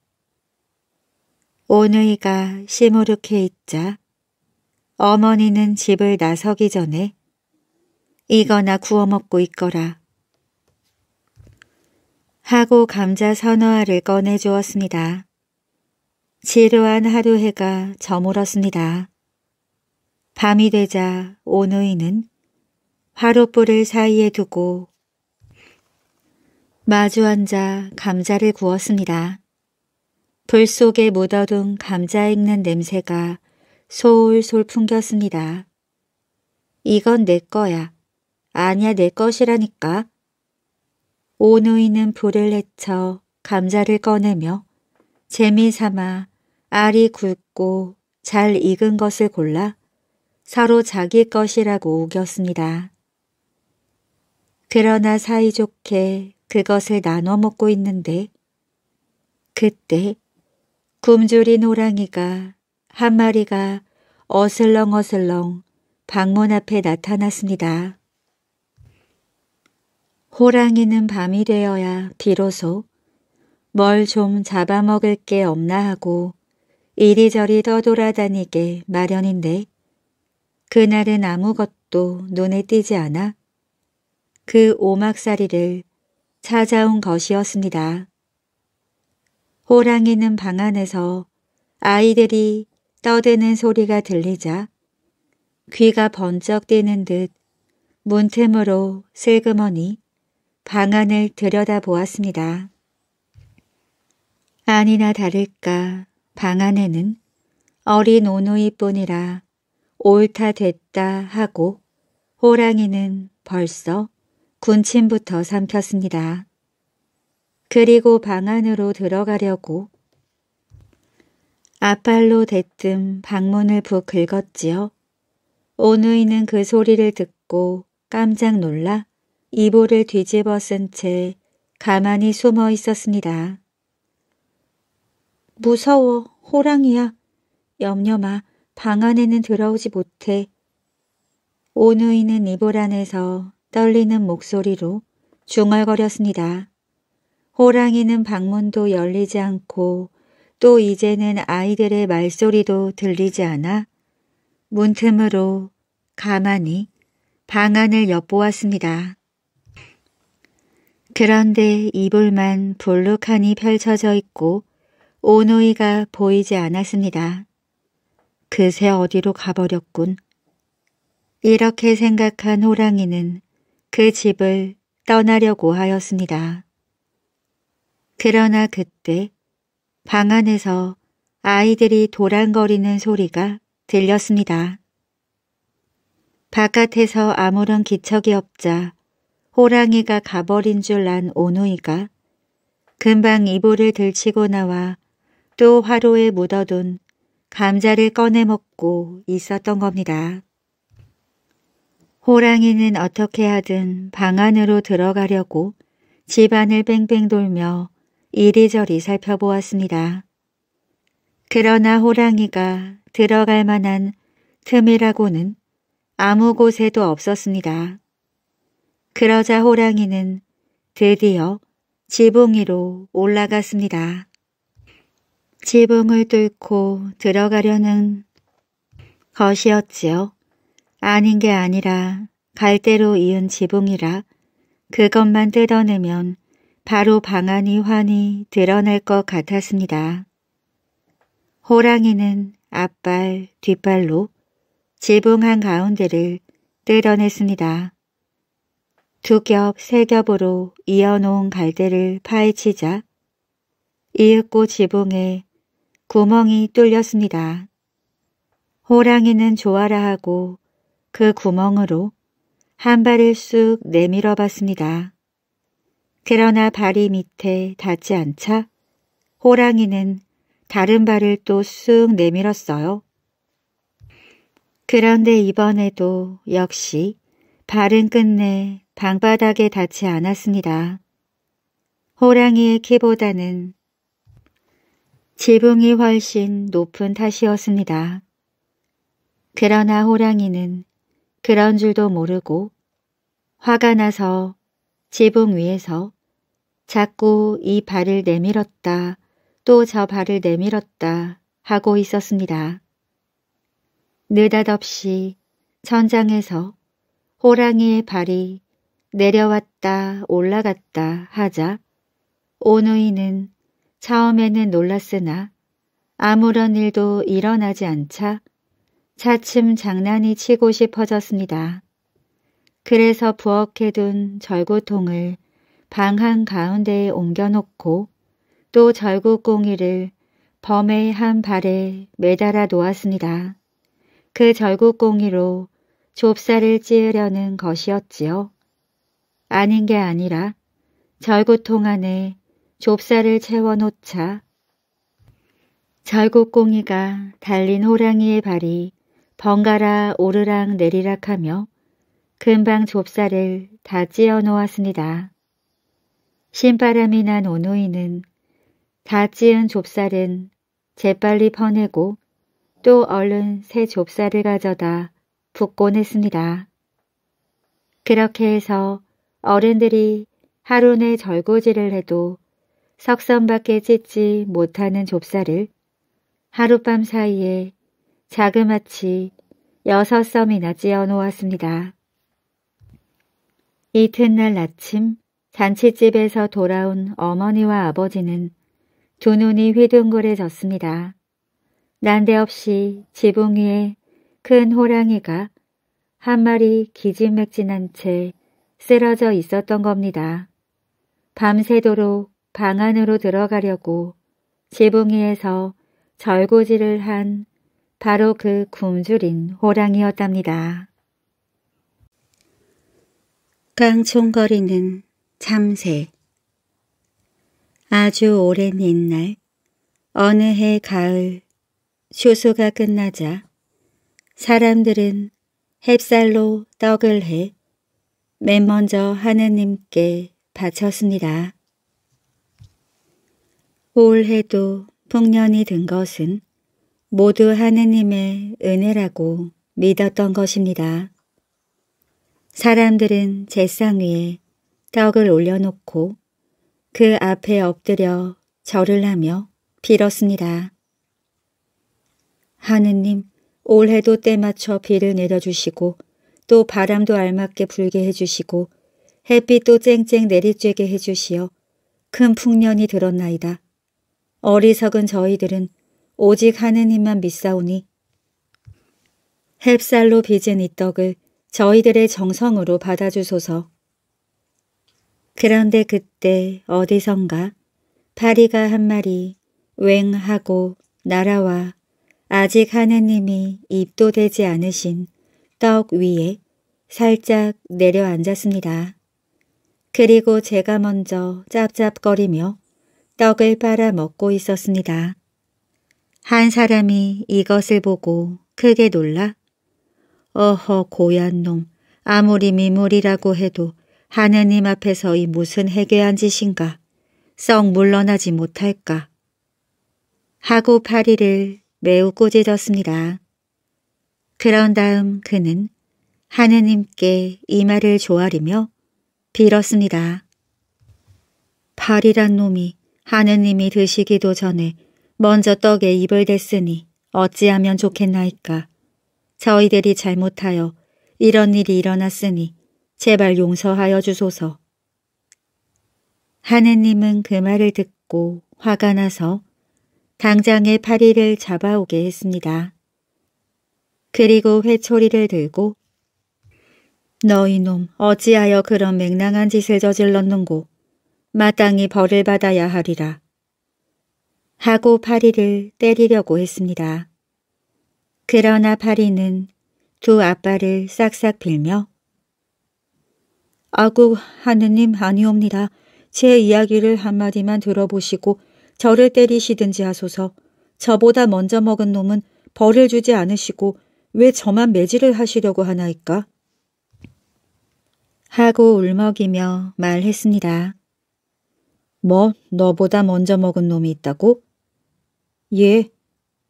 오누이가 시무룩해 있자 어머니는 집을 나서기 전에 이거나 구워먹고 있거라 하고 감자 선어알을 꺼내주었습니다. 지루한 하루 해가 저물었습니다. 밤이 되자 오노이는 화로불을 사이에 두고 마주 앉아 감자를 구웠습니다. 불 속에 묻어둔 감자 익는 냄새가 솔솔 풍겼습니다. 이건 내 거야. 아니야 내 것이라니까. 오누이는 불을 헤쳐 감자를 꺼내며 재미삼아 알이 굵고 잘 익은 것을 골라 서로 자기 것이라고 우겼습니다. 그러나 사이좋게 그것을 나눠 먹고 있는데 그때 굶주린 호랑이가 한 마리가 어슬렁어슬렁 방문 앞에 나타났습니다. 호랑이는 밤이 되어야 비로소 뭘 좀 잡아먹을 게 없나 하고 이리저리 떠돌아다니게 마련인데 그날은 아무것도 눈에 띄지 않아 그 오막살이를 찾아온 것이었습니다. 호랑이는 방 안에서 아이들이 떠대는 소리가 들리자 귀가 번쩍 뜨는 듯 문틈으로 슬그머니 방 안을 들여다보았습니다. 아니나 다를까 방 안에는 어린 오누이뿐이라 옳다 됐다 하고 호랑이는 벌써 군침부터 삼켰습니다. 그리고 방 안으로 들어가려고 앞발로 대뜸 방문을 북 긁었지요. 오누이는 그 소리를 듣고 깜짝 놀라 이불을 뒤집어 쓴채 가만히 숨어 있었습니다. 무서워, 호랑이야. 염려마, 방 안에는 들어오지 못해 오누이는 이불 안에서 떨리는 목소리로 중얼거렸습니다. 호랑이는 방문도 열리지 않고 또 이제는 아이들의 말소리도 들리지 않아 문틈으로 가만히 방 안을 엿보았습니다. 그런데 이불만 볼록하니 펼쳐져 있고 오누이가 보이지 않았습니다. 그새 어디로 가버렸군. 이렇게 생각한 호랑이는 그 집을 떠나려고 하였습니다. 그러나 그때 방 안에서 아이들이 도랑거리는 소리가 들렸습니다. 바깥에서 아무런 기척이 없자 호랑이가 가버린 줄 난 오누이가 금방 이불을 들치고 나와 또 화로에 묻어둔 감자를 꺼내 먹고 있었던 겁니다. 호랑이는 어떻게 하든 방 안으로 들어가려고 집안을 뺑뺑 돌며 이리저리 살펴보았습니다. 그러나 호랑이가 들어갈 만한 틈이라고는 아무 곳에도 없었습니다. 그러자 호랑이는 드디어 지붕 위로 올라갔습니다. 지붕을 뚫고 들어가려는 것이었지요. 아닌 게 아니라 갈대로 이은 지붕이라 그것만 뜯어내면 바로 방 안이 환히 드러날 것 같았습니다. 호랑이는 앞발, 뒷발로 지붕 한가운데를 뜯어냈습니다. 두 겹, 세 겹으로 이어놓은 갈대를 파헤치자 이윽고 지붕에 구멍이 뚫렸습니다. 호랑이는 좋아라 하고 그 구멍으로 한 발을 쑥 내밀어 봤습니다. 그러나 발이 밑에 닿지 않자 호랑이는 다른 발을 또 쑥 내밀었어요. 그런데 이번에도 역시 발은 끝내 방바닥에 닿지 않았습니다. 호랑이의 키보다는 지붕이 훨씬 높은 탓이었습니다. 그러나 호랑이는 그런 줄도 모르고 화가 나서 지붕 위에서 자꾸 이 발을 내밀었다 또 저 발을 내밀었다 하고 있었습니다. 느닷없이 천장에서 호랑이의 발이 내려왔다 올라갔다 하자 오누이는 처음에는 놀랐으나 아무런 일도 일어나지 않자 차츰 장난이 치고 싶어졌습니다. 그래서 부엌에둔 절구통을 방 한 가운데에 옮겨놓고 또절구공이를 범의 한 발에 매달아 놓았습니다. 그절구공이로 좁쌀을 찌으려는 것이었지요. 아닌 게 아니라 절구통 안에 좁쌀을 채워놓자 절곡공이가 달린 호랑이의 발이 번갈아 오르락 내리락 하며 금방 좁쌀을 다 찧어 놓았습니다. 신바람이 난 오노이는 다 찧은 좁쌀은 재빨리 퍼내고 또 얼른 새 좁쌀을 가져다 붓곤 했습니다. 그렇게 해서 어른들이 하루 내 절고지를 해도 석선밖에 찢지 못하는 좁쌀을 하룻밤 사이에 자그마치 여섯 썸이나 찌어 놓았습니다. 이튿날 아침 잔치집에서 돌아온 어머니와 아버지는 두 눈이 휘둥그레졌습니다. 난데없이 지붕 위에 큰 호랑이가 한 마리 기진맥진한 채 쓰러져 있었던 겁니다. 밤새도록 방 안으로 들어가려고 지붕이에서 절고지를 한 바로 그 굶주린 호랑이였답니다. 깡총거리는 참새 아주 오랜 옛날 어느 해 가을 휴수가 끝나자 사람들은 햅살로 떡을 해 맨 먼저 하느님께 바쳤습니다. 올해도 풍년이 든 것은 모두 하느님의 은혜라고 믿었던 것입니다. 사람들은 제상 위에 떡을 올려놓고 그 앞에 엎드려 절을 하며 빌었습니다. 하느님, 올해도 때 맞춰 비를 내려주시고 또 바람도 알맞게 불게 해주시고 햇빛도 쨍쨍 내리쬐게 해주시어 큰 풍년이 들었나이다. 어리석은 저희들은 오직 하느님만 믿사오니 햅쌀로 빚은 이 떡을 저희들의 정성으로 받아주소서. 그런데 그때 어디선가 파리가 한 마리 웽하고 날아와 아직 하느님이 입도 되지 않으신 떡 위에 살짝 내려앉았습니다. 그리고 제가 먼저 짭짭거리며 떡을 빨아 먹고 있었습니다. 한 사람이 이것을 보고 크게 놀라 어허 고얀 놈 아무리 미물이라고 해도 하느님 앞에서 이 무슨 해괴한 짓인가 썩 물러나지 못할까 하고 파리를 매우 꼬집었습니다 그런 다음 그는 하느님께 이 말을 조아리며 빌었습니다. 파리란 놈이 하느님이 드시기도 전에 먼저 떡에 입을 댔으니 어찌하면 좋겠나이까. 저희들이 잘못하여 이런 일이 일어났으니 제발 용서하여 주소서. 하느님은 그 말을 듣고 화가 나서 당장의 파리를 잡아오게 했습니다. 그리고 회초리를 들고 너희 놈 어찌하여 그런 맹랑한 짓을 저질렀는고 마땅히 벌을 받아야 하리라. 하고 파리를 때리려고 했습니다. 그러나 파리는 두 아빠를 싹싹 빌며 아구 하느님 아니옵니다. 제 이야기를 한마디만 들어보시고 저를 때리시든지 하소서 저보다 먼저 먹은 놈은 벌을 주지 않으시고 왜 저만 매질을 하시려고 하나이까? 하고 울먹이며 말했습니다. 뭐 너보다 먼저 먹은 놈이 있다고? 예,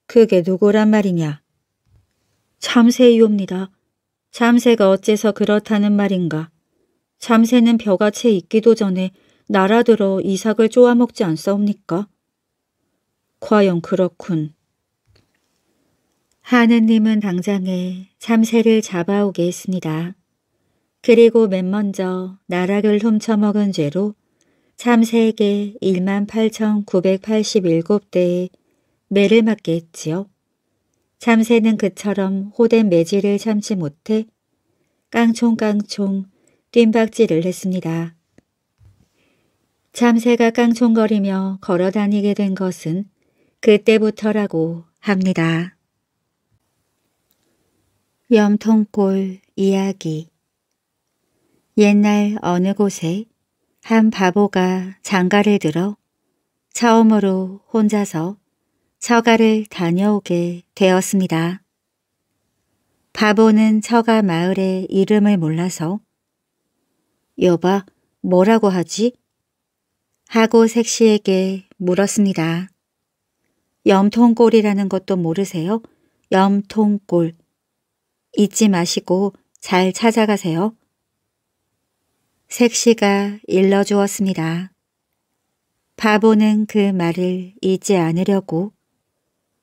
그게 누구란 말이냐? 참새이옵니다. 참새가 어째서 그렇다는 말인가? 참새는 벼가 채있기도 전에 날아들어 이삭을 쪼아먹지 않사옵니까? 과연 그렇군. 하느님은 당장에 참새를 잡아오게 했습니다. 그리고 맨 먼저 나락을 훔쳐먹은 죄로 참새에게 18,987대의 매를 맞게 했지요. 참새는 그처럼 호된 매질을 참지 못해 깡총깡총 뜀박질을 했습니다. 참새가 깡총거리며 걸어다니게 된 것은 그때부터라고 합니다. 염통골 이야기 옛날 어느 곳에 한 바보가 장가를 들어 처음으로 혼자서 처가를 다녀오게 되었습니다. 바보는 처가 마을의 이름을 몰라서 여봐 뭐라고 하지? 하고 색시에게 물었습니다. 염통골이라는 것도 모르세요? 염통골. 잊지 마시고 잘 찾아가세요. 색시가 일러주었습니다. 바보는 그 말을 잊지 않으려고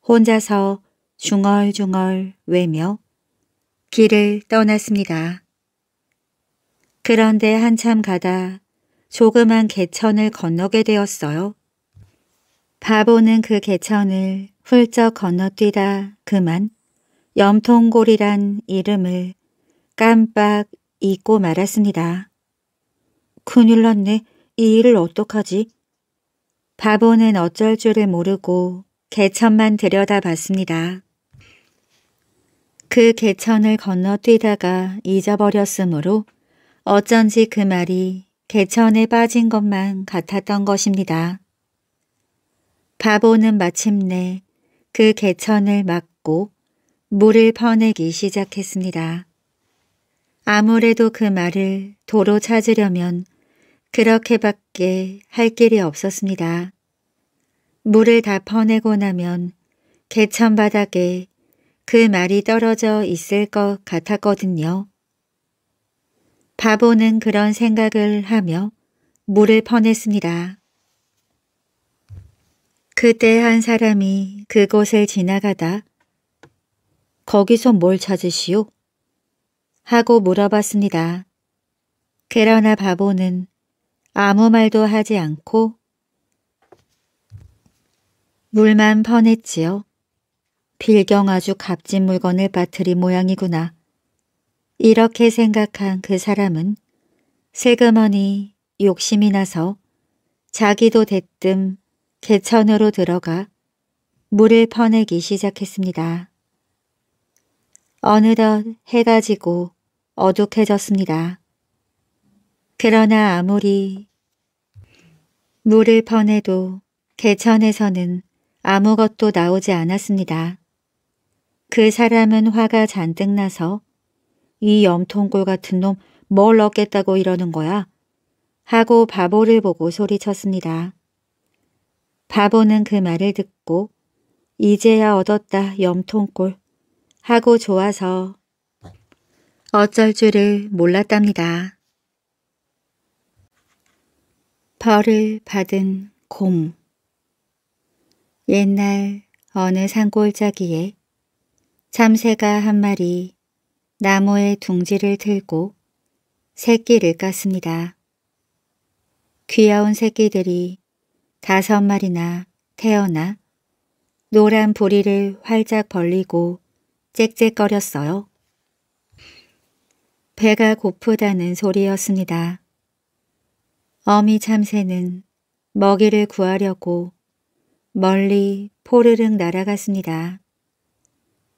혼자서 중얼중얼 외며 길을 떠났습니다. 그런데 한참 가다 조그만 개천을 건너게 되었어요. 바보는 그 개천을 훌쩍 건너뛰다 그만 염통골이란 이름을 깜빡 잊고 말았습니다. 큰일 났네. 이 일을 어떡하지? 바보는 어쩔 줄을 모르고 개천만 들여다봤습니다. 그 개천을 건너뛰다가 잊어버렸으므로 어쩐지 그 말이 개천에 빠진 것만 같았던 것입니다. 바보는 마침내 그 개천을 막고 물을 퍼내기 시작했습니다. 아무래도 그 말을 도로 찾으려면 그렇게밖에 할 길이 없었습니다. 물을 다 퍼내고 나면 개천 바닥에 그 말이 떨어져 있을 것 같았거든요. 바보는 그런 생각을 하며 물을 퍼냈습니다. 그때 한 사람이 그곳을 지나가다 거기서 뭘 찾으시오? 하고 물어봤습니다. 그러나 바보는 아무 말도 하지 않고 물만 퍼냈지요. 필경 아주 값진 물건을 빠뜨린 모양이구나. 이렇게 생각한 그 사람은 세그머니 욕심이 나서 자기도 대뜸 개천으로 들어가 물을 퍼내기 시작했습니다. 어느덧 해가 지고 어둑해졌습니다. 그러나 아무리 물을 퍼내도 개천에서는 아무것도 나오지 않았습니다. 그 사람은 화가 잔뜩 나서 이 염통골 같은 놈 뭘 얻겠다고 이러는 거야? 하고 바보를 보고 소리쳤습니다. 바보는 그 말을 듣고 이제야 얻었다 염통골 하고 좋아서 어쩔 줄을 몰랐답니다. 벌을 받은 곰 옛날 어느 산골짜기에 참새가 한 마리 나무의 둥지를 틀고 새끼를 깠습니다. 귀여운 새끼들이 다섯 마리나 태어나 노란 부리를 활짝 벌리고 짹짹거렸어요. 배가 고프다는 소리였습니다. 어미 참새는 먹이를 구하려고 멀리 포르륵 날아갔습니다.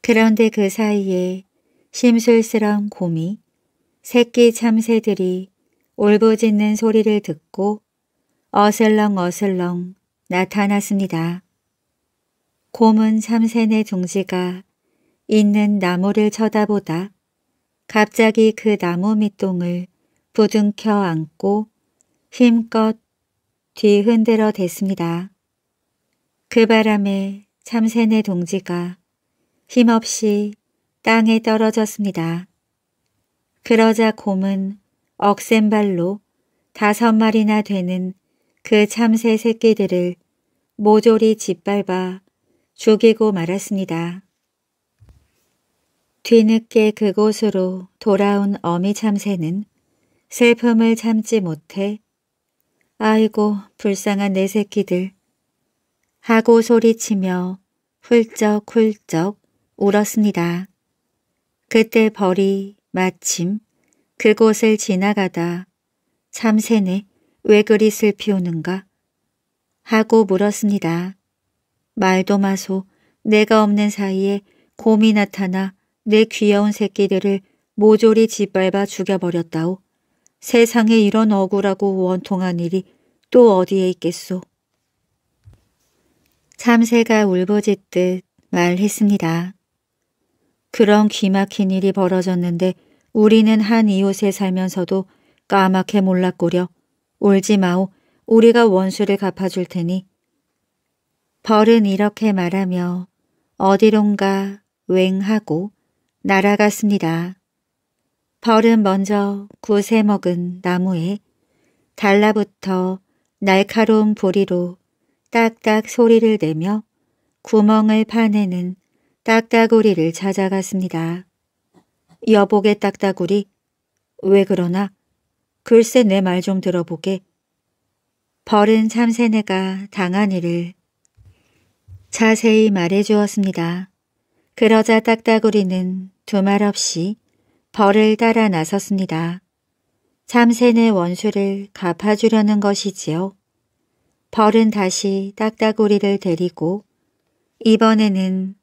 그런데 그 사이에 심술스러운 곰이 새끼 참새들이 올부짖는 소리를 듣고 어슬렁어슬렁 나타났습니다. 곰은 참새네 둥지가 있는 나무를 쳐다보다 갑자기 그 나무 밑동을 부둥켜 안고 힘껏 뒤흔들어 댔습니다. 그 바람에 참새네 동지가 힘없이 땅에 떨어졌습니다. 그러자 곰은 억센 발로 다섯 마리나 되는 그 참새 새끼들을 모조리 짓밟아 죽이고 말았습니다. 뒤늦게 그곳으로 돌아온 어미 참새는 슬픔을 참지 못해 아이고 불쌍한 내 새끼들 하고 소리치며 훌쩍훌쩍 울었습니다. 그때 벌이 마침 그곳을 지나가다 참새네 왜 그리 슬피우는가 하고 물었습니다. 말도 마소 내가 없는 사이에 곰이 나타나 내 귀여운 새끼들을 모조리 짓밟아 죽여버렸다오. 세상에 이런 억울하고 원통한 일이 또 어디에 있겠소. 참새가 울부짖듯 말했습니다. 그런 기막힌 일이 벌어졌는데 우리는 한 이웃에 살면서도 까맣게 몰랐고려. 울지 마오. 우리가 원수를 갚아줄 테니. 벌은 이렇게 말하며 어디론가 웽하고 날아갔습니다. 벌은 먼저 구세 먹은 나무에 달라붙어 날카로운 보리로 딱딱 소리를 내며 구멍을 파내는 딱따구리를 찾아갔습니다. 여보게 딱따구리, 왜 그러나? 글쎄 내 말 좀 들어보게. 벌은 참새네가 당한 일을 자세히 말해 주었습니다. 그러자 딱따구리는 두 말 없이 벌을 따라 나섰습니다. 참새의 원수를 갚아주려는 것이지요. 벌은 다시 딱따구리를 데리고 이번에는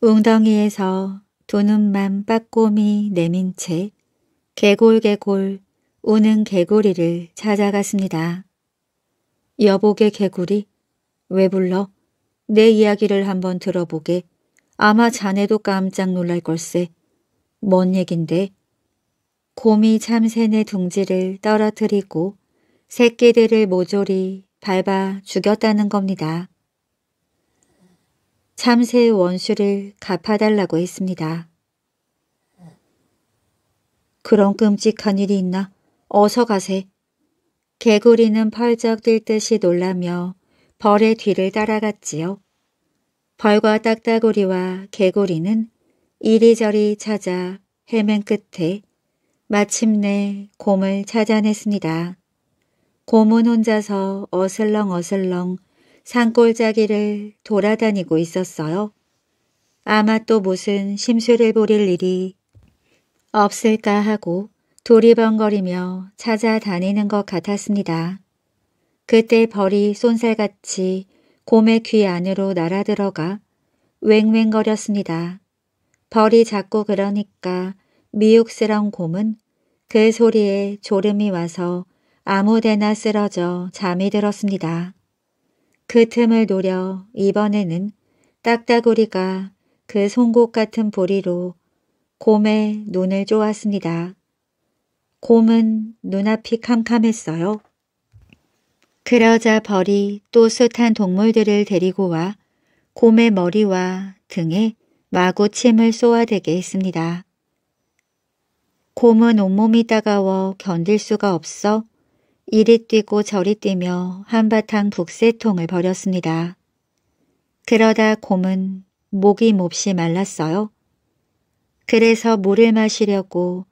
웅덩이에서 두 눈만 빠꼼히 내민 채 개골개골 우는 개구리를 찾아갔습니다. 여보게 개구리, 왜 불러? 내 이야기를 한번 들어보게. 아마 자네도 깜짝 놀랄 걸세. 뭔 얘긴데? 곰이 참새네 둥지를 떨어뜨리고 새끼들을 모조리 밟아 죽였다는 겁니다. 참새의 원수를 갚아달라고 했습니다. 그런 끔찍한 일이 있나? 어서 가세. 개구리는 펄쩍 뛸 듯이 놀라며 벌의 뒤를 따라갔지요. 벌과 딱따구리와 개구리는 이리저리 찾아 헤맨 끝에 마침내 곰을 찾아냈습니다. 곰은 혼자서 어슬렁어슬렁 산골짜기를 돌아다니고 있었어요. 아마 또 무슨 심술을 부릴 일이 없을까 하고 도리번거리며 찾아다니는 것 같았습니다. 그때 벌이 쏜살같이 곰의 귀 안으로 날아들어가 웽웽거렸습니다. 벌이 작고 그러니까 미육스런 곰은 그 소리에 졸음이 와서 아무데나 쓰러져 잠이 들었습니다. 그 틈을 노려 이번에는 딱따구리가 그 송곳 같은 보리로 곰의 눈을 쪼았습니다. 곰은 눈앞이 캄캄했어요. 그러자 벌이 또 숱한 동물들을 데리고 와 곰의 머리와 등에 마구 침을 쏘아대게 했습니다. 곰은 온몸이 따가워 견딜 수가 없어 이리 뛰고 저리 뛰며 한바탕 북새통을 벌였습니다. 그러다 곰은 목이 몹시 말랐어요. 그래서 물을 마시려고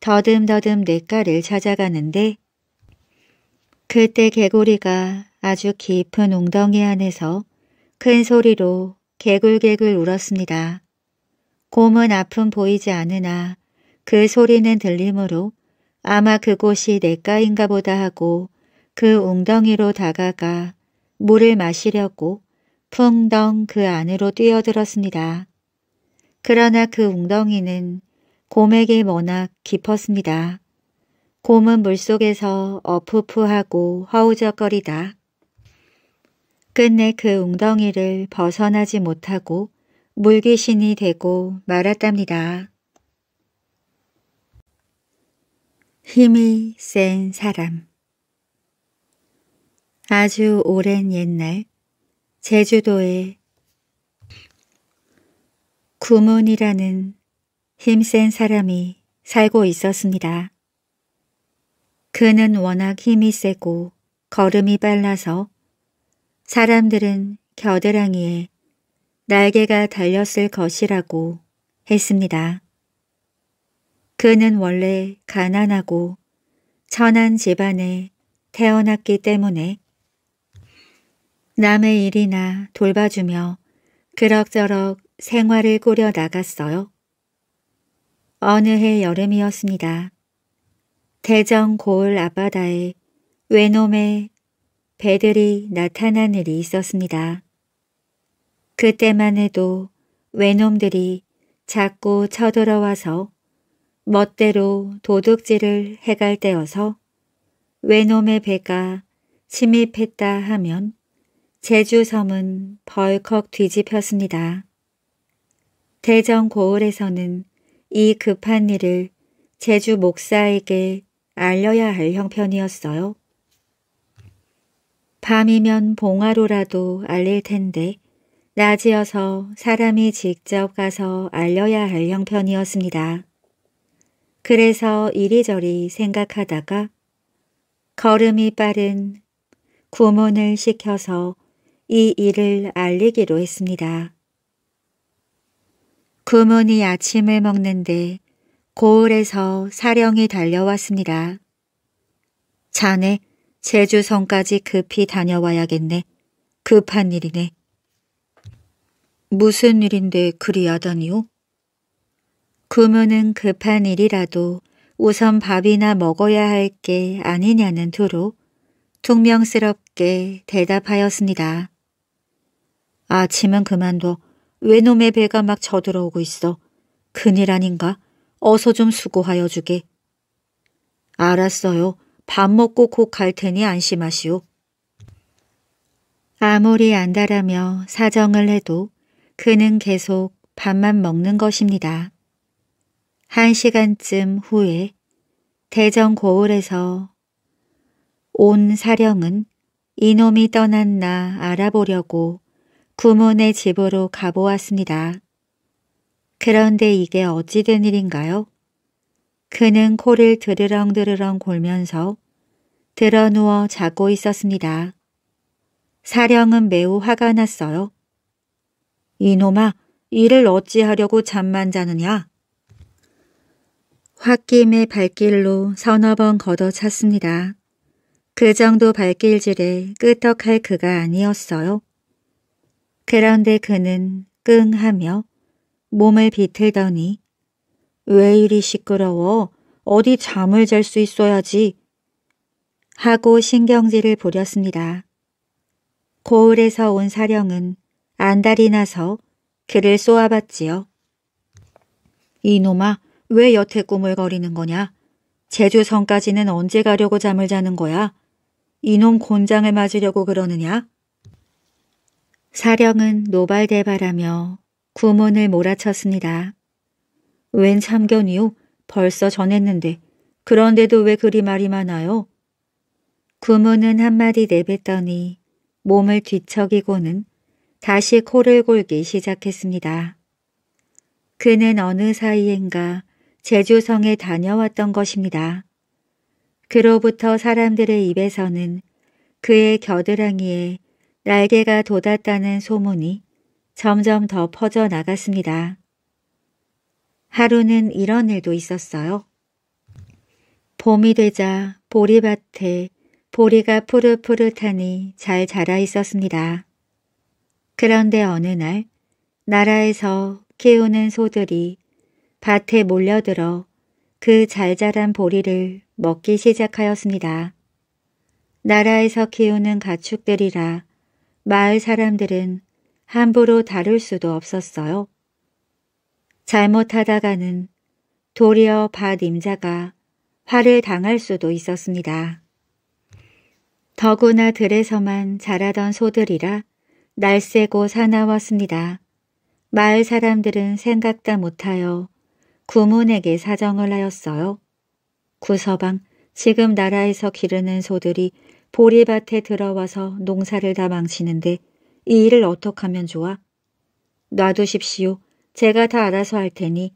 더듬더듬 냇가를 찾아가는데 그때 개구리가 아주 깊은 웅덩이 안에서 큰 소리로 개굴개굴 울었습니다. 곰은 아픔 보이지 않으나 그 소리는 들림으로 아마 그곳이 내가인가 보다 하고 그 웅덩이로 다가가 물을 마시려고 풍덩 그 안으로 뛰어들었습니다. 그러나 그 웅덩이는 곰에게 워낙 깊었습니다. 곰은 물속에서 어푸푸하고 허우적거리다. 끝내 그 웅덩이를 벗어나지 못하고 물귀신이 되고 말았답니다. 힘이 센 사람 아주 오랜 옛날 제주도에 구문이라는 힘센 사람이 살고 있었습니다. 그는 워낙 힘이 세고 걸음이 빨라서 사람들은 겨드랑이에 날개가 달렸을 것이라고 했습니다. 그는 원래 가난하고 천한 집안에 태어났기 때문에 남의 일이나 돌봐주며 그럭저럭 생활을 꾸려 나갔어요. 어느 해 여름이었습니다. 대전 고을 앞바다에 외놈의 배들이 나타난 일이 있었습니다. 그때만 해도 외놈들이 자꾸 쳐들어와서 멋대로 도둑질을 해갈 때여서 외놈의 배가 침입했다 하면 제주섬은 벌컥 뒤집혔습니다. 대전 고을에서는 이 급한 일을 제주 목사에게 알려야 할 형편이었어요. 밤이면 봉화로라도 알릴 텐데 낮이어서 사람이 직접 가서 알려야 할 형편이었습니다. 그래서 이리저리 생각하다가 걸음이 빠른 구문을 시켜서 이 일을 알리기로 했습니다. 구문이 아침을 먹는데 고을에서 사령이 달려왔습니다. 자네 제주성까지 급히 다녀와야겠네. 급한 일이네. 무슨 일인데 그리 하다니요그문는 급한 일이라도 우선 밥이나 먹어야 할 게 아니냐는 투로 퉁명스럽게 대답하였습니다. 아침은 그만둬. 왜놈의 배가 막 저들어오고 있어. 큰일 아닌가? 어서 좀 수고하여 주게. 알았어요. 밥 먹고 곧 갈 테니 안심하시오. 아무리 안달하며 사정을 해도 그는 계속 밥만 먹는 것입니다. 한 시간쯤 후에 대전 고을에서 온 사령은 이놈이 떠났나 알아보려고 구문의 집으로 가보았습니다. 그런데 이게 어찌 된 일인가요? 그는 코를 드르렁드르렁 골면서 드러누워 자고 있었습니다. 사령은 매우 화가 났어요. 이놈아, 이를 어찌하려고 잠만 자느냐? 홧김의 발길로 서너 번 걷어찼습니다. 그 정도 발길질에 끄떡할 그가 아니었어요. 그런데 그는 끙하며 몸을 비틀더니 왜 이리 시끄러워? 어디 잠을 잘 수 있어야지. 하고 신경질을 부렸습니다. 고을에서 온 사령은 안달이 나서 그를 쏘아봤지요. 이놈아, 왜 여태 꿈을 거리는 거냐? 제주성까지는 언제 가려고 잠을 자는 거야? 이놈 곤장을 맞으려고 그러느냐? 사령은 노발대발하며 구문을 몰아쳤습니다. 웬 참견이요? 벌써 전했는데 그런데도 왜 그리 말이 많아요? 구문은 한마디 내뱉더니 몸을 뒤척이고는 다시 코를 골기 시작했습니다. 그는 어느 사이엔가 제주성에 다녀왔던 것입니다. 그로부터 사람들의 입에서는 그의 겨드랑이에 날개가 돋았다는 소문이 점점 더 퍼져나갔습니다. 하루는 이런 일도 있었어요. 봄이 되자 보리밭에 보리가 푸릇푸릇하니 잘 자라 있었습니다. 그런데 어느 날 나라에서 키우는 소들이 밭에 몰려들어 그 잘 자란 보리를 먹기 시작하였습니다. 나라에서 키우는 가축들이라 마을 사람들은 함부로 다룰 수도 없었어요. 잘못하다가는 도리어 밭 임자가 화를 당할 수도 있었습니다. 더구나 들에서만 자라던 소들이라 날쌔고 사나웠습니다. 마을 사람들은 생각다 못하여 구문에게 사정을 하였어요. 구서방 지금 나라에서 기르는 소들이 보리밭에 들어와서 농사를 다 망치는데 이 일을 어떡 하면 좋아? 놔두십시오. 제가 다 알아서 할 테니.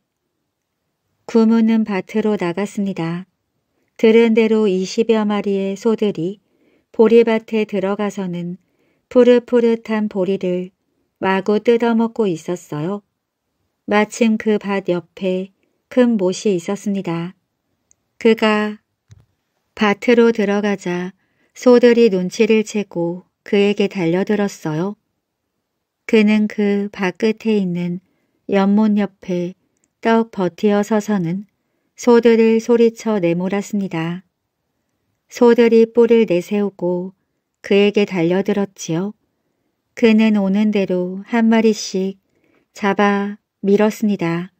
구문은 밭으로 나갔습니다. 들은 대로 20여 마리의 소들이 보리밭에 들어가서는 푸릇푸릇한 보리를 마구 뜯어먹고 있었어요. 마침 그 밭 옆에 큰 못이 있었습니다. 그가 밭으로 들어가자 소들이 눈치를 채고 그에게 달려들었어요. 그는 그 밭끝에 있는 연못 옆에 떡 버티어 서서는 소들을 소리쳐 내몰았습니다. 소들이 뿔을 내세우고 그에게 달려들었지요. 그는 오는 대로 한 마리씩 잡아 밀었습니다.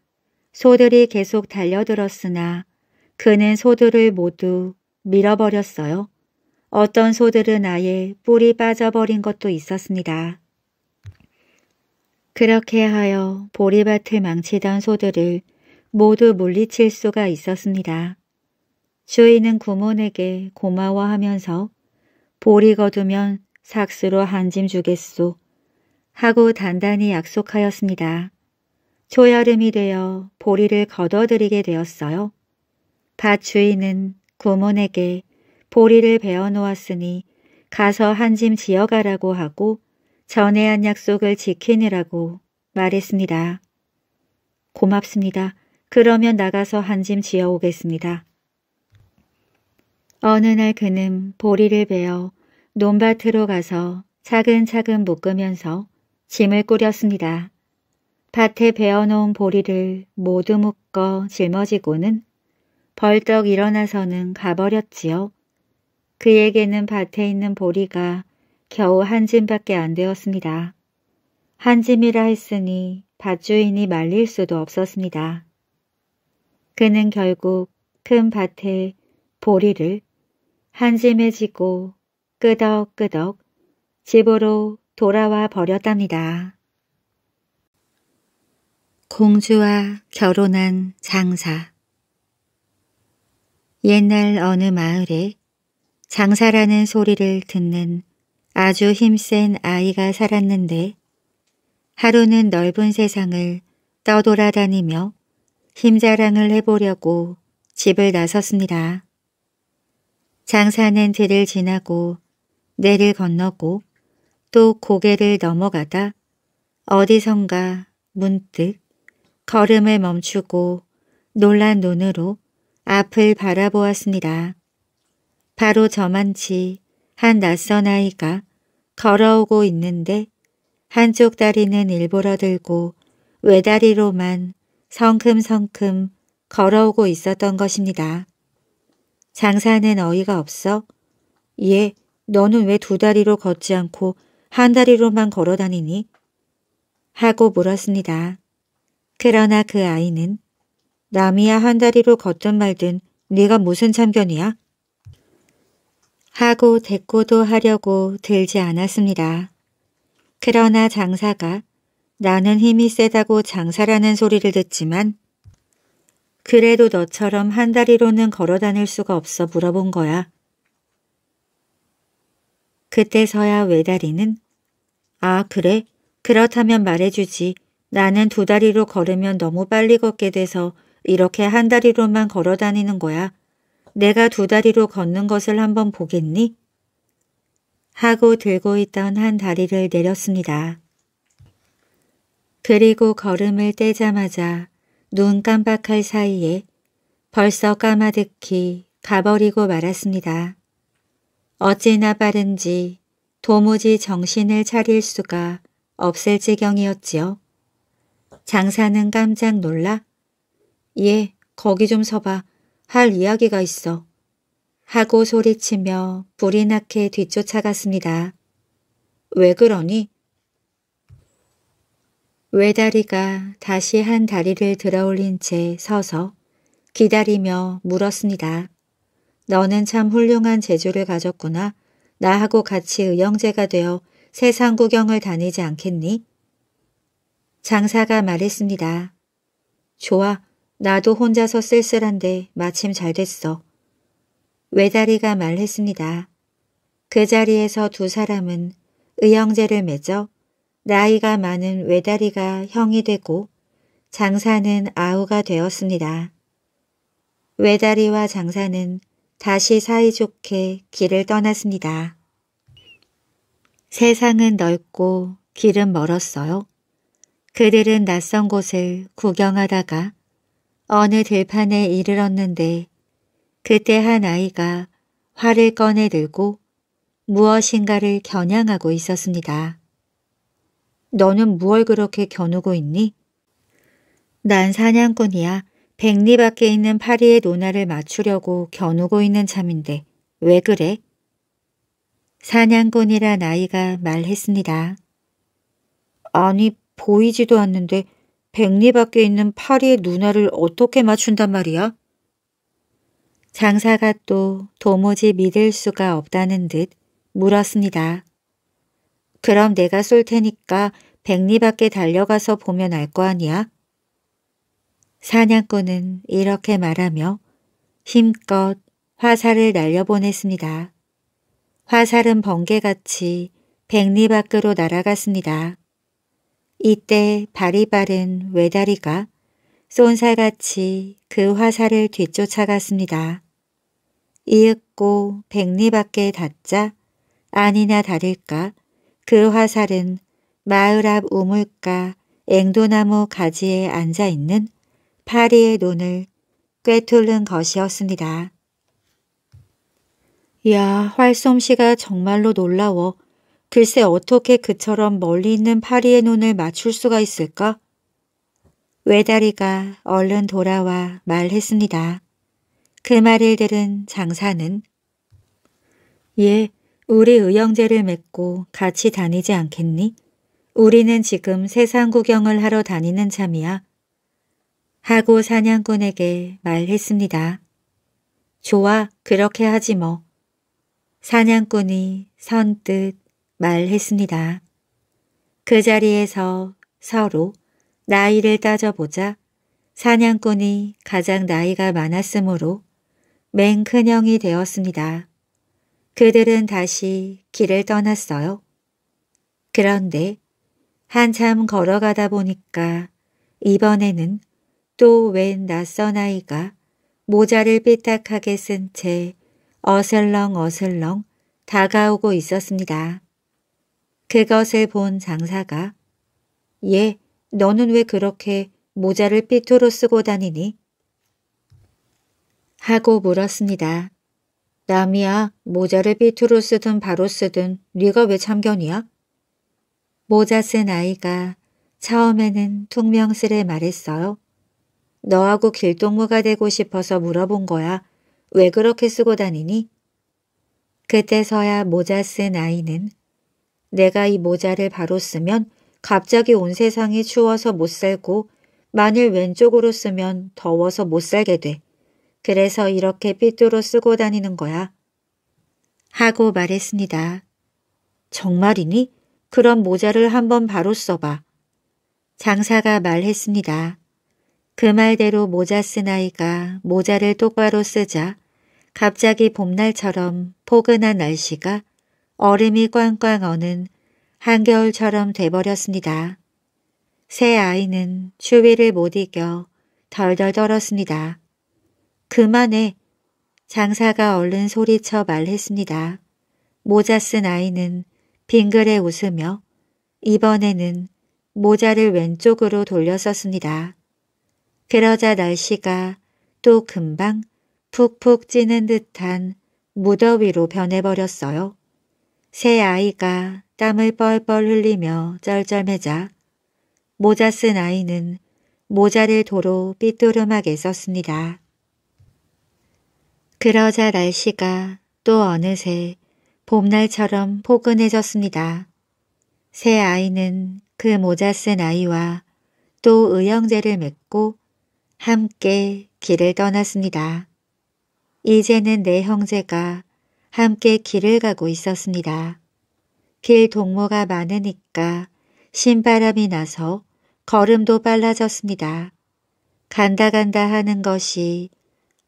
소들이 계속 달려들었으나 그는 소들을 모두 밀어버렸어요. 어떤 소들은 아예 뿔이 빠져버린 것도 있었습니다. 그렇게 하여 보리밭을 망치던 소들을 모두 물리칠 수가 있었습니다. 주인은 구몬에게 고마워하면서 보리 거두면 삭스로 한 짐 주겠소. 하고 단단히 약속하였습니다. 초여름이 되어 보리를 걷어들이게 되었어요. 밭 주인은 구문에게 보리를 베어 놓았으니 가서 한 짐 지어가라고 하고 전에 한 약속을 지키느라고 말했습니다. 고맙습니다. 그러면 나가서 한 짐 지어오겠습니다. 어느 날 그는 보리를 베어 논밭으로 가서 차근차근 묶으면서 짐을 꾸렸습니다. 밭에 베어놓은 보리를 모두 묶어 짊어지고는 벌떡 일어나서는 가버렸지요. 그에게는 밭에 있는 보리가 겨우 한 짐밖에 안 되었습니다. 한 짐이라 했으니 밭주인이 말릴 수도 없었습니다. 그는 결국 큰 밭에 보리를 한심해지고 끄덕끄덕 집으로 돌아와 버렸답니다. 공주와 결혼한 장사 옛날 어느 마을에 장사라는 소리를 듣는 아주 힘센 아이가 살았는데 하루는 넓은 세상을 떠돌아다니며 힘자랑을 해보려고 집을 나섰습니다. 장사는 들을 지나고 내를 건너고 또 고개를 넘어가다 어디선가 문득 걸음을 멈추고 놀란 눈으로 앞을 바라보았습니다. 바로 저만치 한 낯선 아이가 걸어오고 있는데 한쪽 다리는 일부러 들고 외다리로만 성큼성큼 걸어오고 있었던 것입니다. 장사는 어이가 없어. 예, 너는 왜 두 다리로 걷지 않고 한 다리로만 걸어 다니니? 하고 물었습니다. 그러나 그 아이는 남이야 한 다리로 걷든 말든 네가 무슨 참견이야? 하고 대꾸도 하려고 들지 않았습니다. 그러나 장사가 나는 힘이 세다고 장사라는 소리를 듣지만 그래도 너처럼 한 다리로는 걸어 다닐 수가 없어 물어본 거야. 그때서야 외다리는 아 그래? 그렇다면 말해주지. 나는 두 다리로 걸으면 너무 빨리 걷게 돼서 이렇게 한 다리로만 걸어 다니는 거야. 내가 두 다리로 걷는 것을 한번 보겠니? 하고 들고 있던 한 다리를 내렸습니다. 그리고 걸음을 떼자마자 눈 깜박할 사이에 벌써 까마득히 가버리고 말았습니다. 어찌나 빠른지 도무지 정신을 차릴 수가 없을 지경이었지요. 장사는 깜짝 놀라 예, 거기 좀 서봐. 할 이야기가 있어. 하고 소리치며 불이 나게 뒤쫓아갔습니다. 왜 그러니? 외다리가 다시 한 다리를 들어올린 채 서서 기다리며 물었습니다. 너는 참 훌륭한 재주를 가졌구나. 나하고 같이 의형제가 되어 세상 구경을 다니지 않겠니? 장사가 말했습니다. 좋아, 나도 혼자서 쓸쓸한데 마침 잘 됐어. 외다리가 말했습니다. 그 자리에서 두 사람은 의형제를 맺어 나이가 많은 외다리가 형이 되고 장사는 아우가 되었습니다. 외다리와 장사는 다시 사이좋게 길을 떠났습니다. 세상은 넓고 길은 멀었어요. 그들은 낯선 곳을 구경하다가 어느 들판에 이르렀는데 그때 한 아이가 활을 꺼내 들고 무엇인가를 겨냥하고 있었습니다. 너는 무얼 그렇게 겨누고 있니? 난 사냥꾼이야. 백리 밖에 있는 파리의 노나를 맞추려고 겨누고 있는 참인데 왜 그래? 사냥꾼이라 나이가 말했습니다. 아니 보이지도 않는데 백리 밖에 있는 파리의 누나를 어떻게 맞춘단 말이야? 장사가 또 도무지 믿을 수가 없다는 듯 물었습니다. 그럼 내가 쏠 테니까 백리 밖에 달려가서 보면 알 거 아니야? 사냥꾼은 이렇게 말하며 힘껏 화살을 날려보냈습니다. 화살은 번개같이 백리 밖으로 날아갔습니다. 이때 발이 빠른 외다리가 쏜살같이 그 화살을 뒤쫓아갔습니다. 이윽고 백리 밖에 닿자 아니나 다를까 그 화살은 마을 앞 우물가 앵도나무 가지에 앉아있는 파리의 눈을 꿰뚫는 것이었습니다. 야 활솜씨가 정말로 놀라워 글쎄 어떻게 그처럼 멀리 있는 파리의 눈을 맞출 수가 있을까? 외다리가 얼른 돌아와 말했습니다. 그 말을 들은 장사는 예, 우리 의형제를 맺고 같이 다니지 않겠니? 우리는 지금 세상 구경을 하러 다니는 참이야. 하고 사냥꾼에게 말했습니다. 좋아, 그렇게 하지 뭐. 사냥꾼이 선뜻 말했습니다. 그 자리에서 서로 나이를 따져보자 사냥꾼이 가장 나이가 많았으므로 맹 큰형이 되었습니다. 그들은 다시 길을 떠났어요. 그런데 한참 걸어가다 보니까 이번에는 또 웬 낯선 아이가 모자를 삐딱하게 쓴 채 어슬렁어슬렁 다가오고 있었습니다. 그것을 본 장사가 예, 너는 왜 그렇게 모자를 삐뚤어 쓰고 다니니? 하고 물었습니다. 남이야 모자를 비투로 쓰든 바로 쓰든 네가 왜 참견이야? 모자 쓴 아이가 처음에는 퉁명스레 말했어요. 너하고 길동무가 되고 싶어서 물어본 거야. 왜 그렇게 쓰고 다니니? 그때서야 모자 쓴 아이는 내가 이 모자를 바로 쓰면 갑자기 온 세상이 추워서 못 살고 만일 왼쪽으로 쓰면 더워서 못 살게 돼. 그래서 이렇게 삐뚤어 쓰고 다니는 거야. 하고 말했습니다. 정말이니? 그럼 모자를 한번 바로 써봐. 장사가 말했습니다. 그 말대로 모자 쓴 아이가 모자를 똑바로 쓰자 갑자기 봄날처럼 포근한 날씨가 얼음이 꽝꽝 어는 한겨울처럼 돼버렸습니다. 새 아이는 추위를 못 이겨 덜덜 떨었습니다. 그만해. 장사가 얼른 소리쳐 말했습니다. 모자 쓴 아이는 빙그레 웃으며 이번에는 모자를 왼쪽으로 돌려 썼습니다. 그러자 날씨가 또 금방 푹푹 찌는 듯한 무더위로 변해버렸어요. 새 아이가 땀을 뻘뻘 흘리며 쩔쩔매자 모자 쓴 아이는 모자를 도로 삐뚤음하게 썼습니다. 그러자 날씨가 또 어느새 봄날처럼 포근해졌습니다. 새 아이는 그 모자 쓴 아이와 또 의형제를 맺고 함께 길을 떠났습니다. 이제는 내 네 형제가 함께 길을 가고 있었습니다. 길 동무가 많으니까 신바람이 나서 걸음도 빨라졌습니다. 간다 간다 하는 것이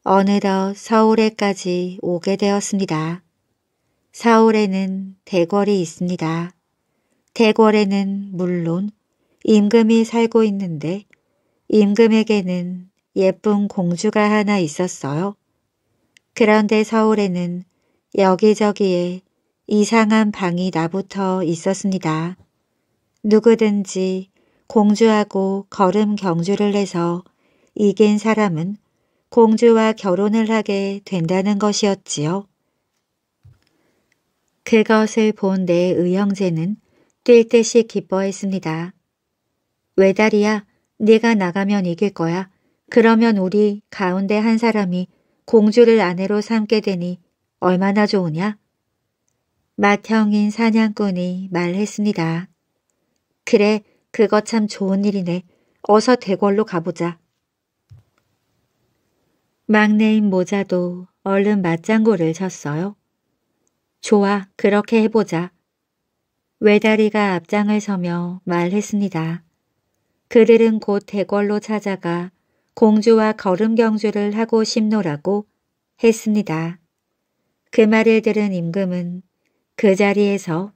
어느덧 서울에까지 오게 되었습니다. 서울에는 대궐이 있습니다. 대궐에는 물론 임금이 살고 있는데 임금에게는 예쁜 공주가 하나 있었어요. 그런데 서울에는 여기저기에 이상한 방이 나부터 있었습니다. 누구든지 공주하고 걸음 경주를 해서 이긴 사람은 공주와 결혼을 하게 된다는 것이었지요. 그것을 본 내 의형제는 뛸 듯이 기뻐했습니다. 외다리야, 네가 나가면 이길 거야. 그러면 우리 가운데 한 사람이 공주를 아내로 삼게 되니 얼마나 좋으냐? 맏형인 사냥꾼이 말했습니다. 그래, 그거 참 좋은 일이네. 어서 대궐로 가보자. 막내인 모자도 얼른 맞장구를 쳤어요. 좋아, 그렇게 해보자. 외다리가 앞장을 서며 말했습니다. 그들은 곧 대궐로 찾아가 공주와 걸음경주를 하고 싶노라고 했습니다. 그 말을 들은 임금은 그 자리에서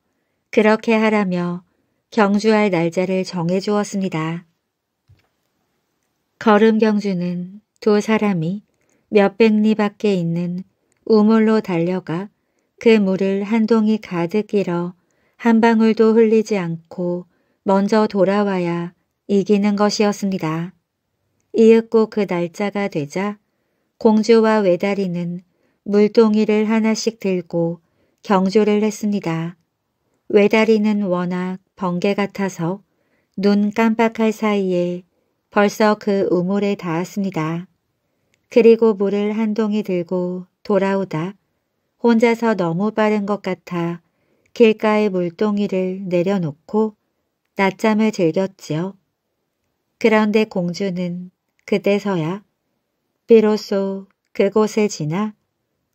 그렇게 하라며 경주할 날짜를 정해주었습니다. 걸음경주는 두 사람이 몇백 리 밖에 있는 우물로 달려가 그 물을 한 동이 가득 길어 한 방울도 흘리지 않고 먼저 돌아와야 이기는 것이었습니다. 이윽고 그 날짜가 되자 공주와 외다리는 물동이를 하나씩 들고 경주를 했습니다. 외다리는 워낙 번개 같아서 눈 깜빡할 사이에 벌써 그 우물에 닿았습니다. 그리고 물을 한 동이 들고 돌아오다 혼자서 너무 빠른 것 같아 길가에 물동이를 내려놓고 낮잠을 즐겼지요. 그런데 공주는 그때서야 비로소 그곳을 지나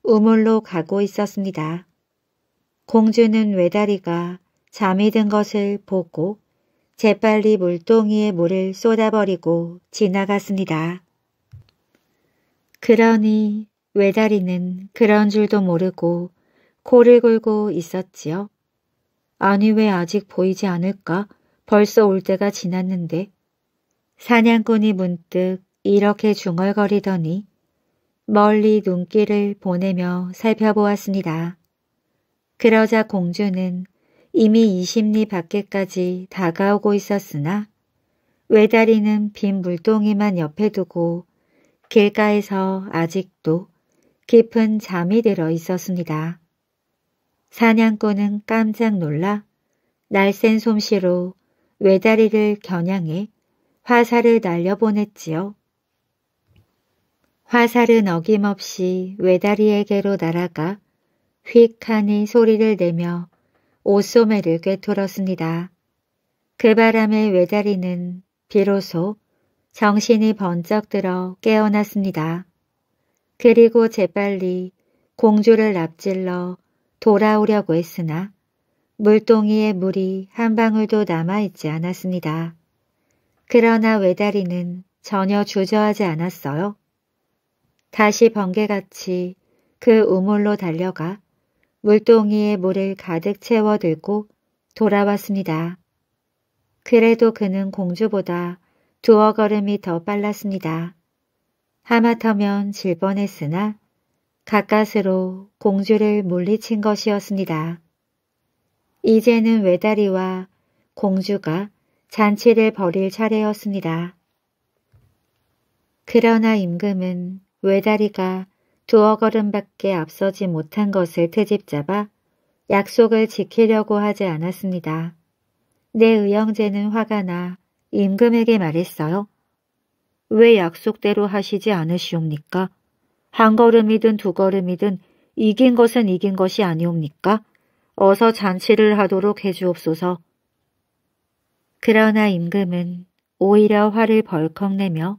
우물로 가고 있었습니다. 공주는 외다리가 잠이 든 것을 보고 재빨리 물동이에 물을 쏟아버리고 지나갔습니다. 그러니 외다리는 그런 줄도 모르고 코를 골고 있었지요. 아니 왜 아직 보이지 않을까? 벌써 올 때가 지났는데. 사냥꾼이 문득 이렇게 중얼거리더니 멀리 눈길을 보내며 살펴보았습니다. 그러자 공주는 이미 20리 밖에까지 다가오고 있었으나 외다리는 빈 물동이만 옆에 두고 길가에서 아직도 깊은 잠이 들어 있었습니다. 사냥꾼은 깜짝 놀라 날쌘 솜씨로 외다리를 겨냥해 화살을 날려보냈지요. 화살은 어김없이 외다리에게로 날아가 휙하니 소리를 내며 옷소매를 꿰뚫었습니다. 그 바람에 외다리는 비로소 정신이 번쩍 들어 깨어났습니다. 그리고 재빨리 공주를 납질러 돌아오려고 했으나 물동이의 물이 한 방울도 남아있지 않았습니다. 그러나 외다리는 전혀 주저하지 않았어요. 다시 번개같이 그 우물로 달려가 물동이의 물을 가득 채워 들고 돌아왔습니다. 그래도 그는 공주보다 두어 걸음이 더 빨랐습니다. 하마터면 질 뻔했으나 가까스로 공주를 물리친 것이었습니다. 이제는 외다리와 공주가 잔치를 벌일 차례였습니다. 그러나 임금은 외다리가 두어 걸음밖에 앞서지 못한 것을 트집잡아 약속을 지키려고 하지 않았습니다. 내 의형제는 화가 나 임금에게 말했어요. 왜 약속대로 하시지 않으시옵니까? 한 걸음이든 두 걸음이든 이긴 것은 이긴 것이 아니옵니까? 어서 잔치를 하도록 해주옵소서. 그러나 임금은 오히려 화를 벌컥 내며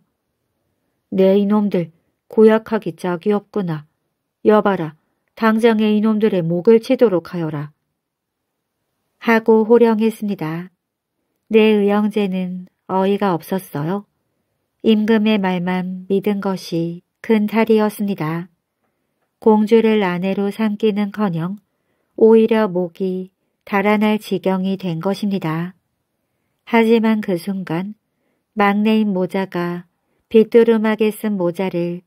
내 네, 이놈들 고약하기 짝이 없구나. 여봐라 당장에 이놈들의 목을 치도록 하여라. 하고 호령했습니다. 내 의형제는 어이가 없었어요. 임금의 말만 믿은 것이 큰 탈이었습니다. 공주를 아내로 삼기는커녕 오히려 목이 달아날 지경이 된 것입니다. 하지만 그 순간 막내인 모자가 비뚤루하게쓴 모자를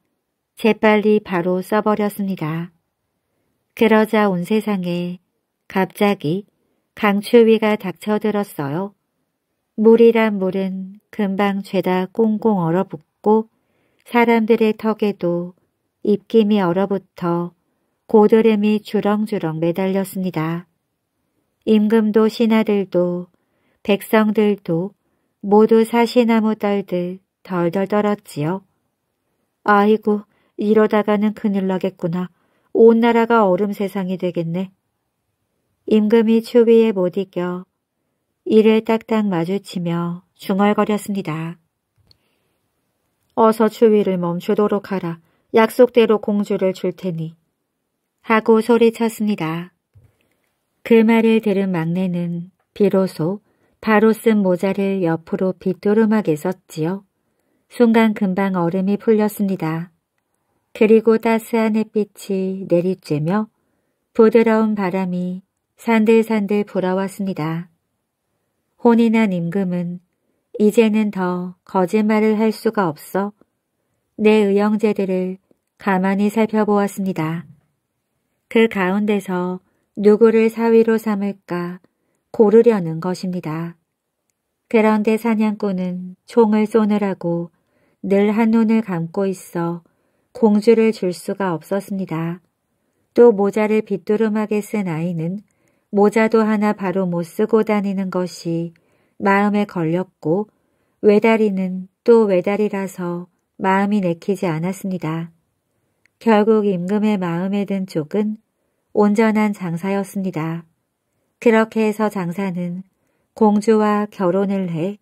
재빨리 바로 써버렸습니다. 그러자 온 세상에 갑자기 강추위가 닥쳐들었어요. 물이란 물은 금방 죄다 꽁꽁 얼어붙고 사람들의 턱에도 입김이 얼어붙어 고드름이 주렁주렁 매달렸습니다. 임금도 신하들도 백성들도 모두 사시나무 떨듯 덜덜 떨었지요. 아이고 이러다가는 큰일 나겠구나. 온 나라가 얼음 세상이 되겠네. 임금이 추위에 못 이겨 이를 딱딱 마주치며 중얼거렸습니다. 어서 추위를 멈추도록 하라. 약속대로 공주를 줄 테니. 하고 소리쳤습니다. 그 말을 들은 막내는 비로소 바로 쓴 모자를 옆으로 비뚜음하게 썼지요. 순간 금방 얼음이 풀렸습니다. 그리고 따스한 햇빛이 내리쬐며 부드러운 바람이 산들산들 불어왔습니다. 혼인한 임금은 이제는 더 거짓말을 할 수가 없어 내 의형제들을 가만히 살펴보았습니다. 그 가운데서 누구를 사위로 삼을까 고르려는 것입니다. 그런데 사냥꾼은 총을 쏘느라고 늘 한눈을 감고 있어 공주를 줄 수가 없었습니다. 또 모자를 비뚤름하게쓴 아이는 모자도 하나 바로 못 쓰고 다니는 것이 마음에 걸렸고 외다리는 또 외다리라서 마음이 내키지 않았습니다. 결국 임금의 마음에 든 쪽은 온전한 장사였습니다. 그렇게 해서 장사는 공주와 결혼을 해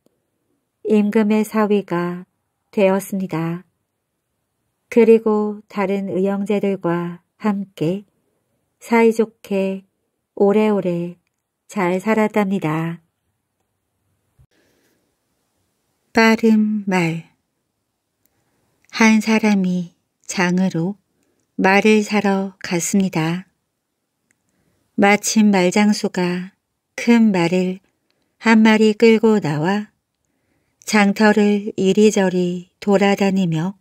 임금의 사위가 되었습니다. 그리고 다른 의형제들과 함께 사이좋게 오래오래 잘 살았답니다. 빠른 말. 한 사람이 장으로 말을 사러 갔습니다. 마침 말장수가 큰 말을 한 마리 끌고 나와 장터를 이리저리 돌아다니며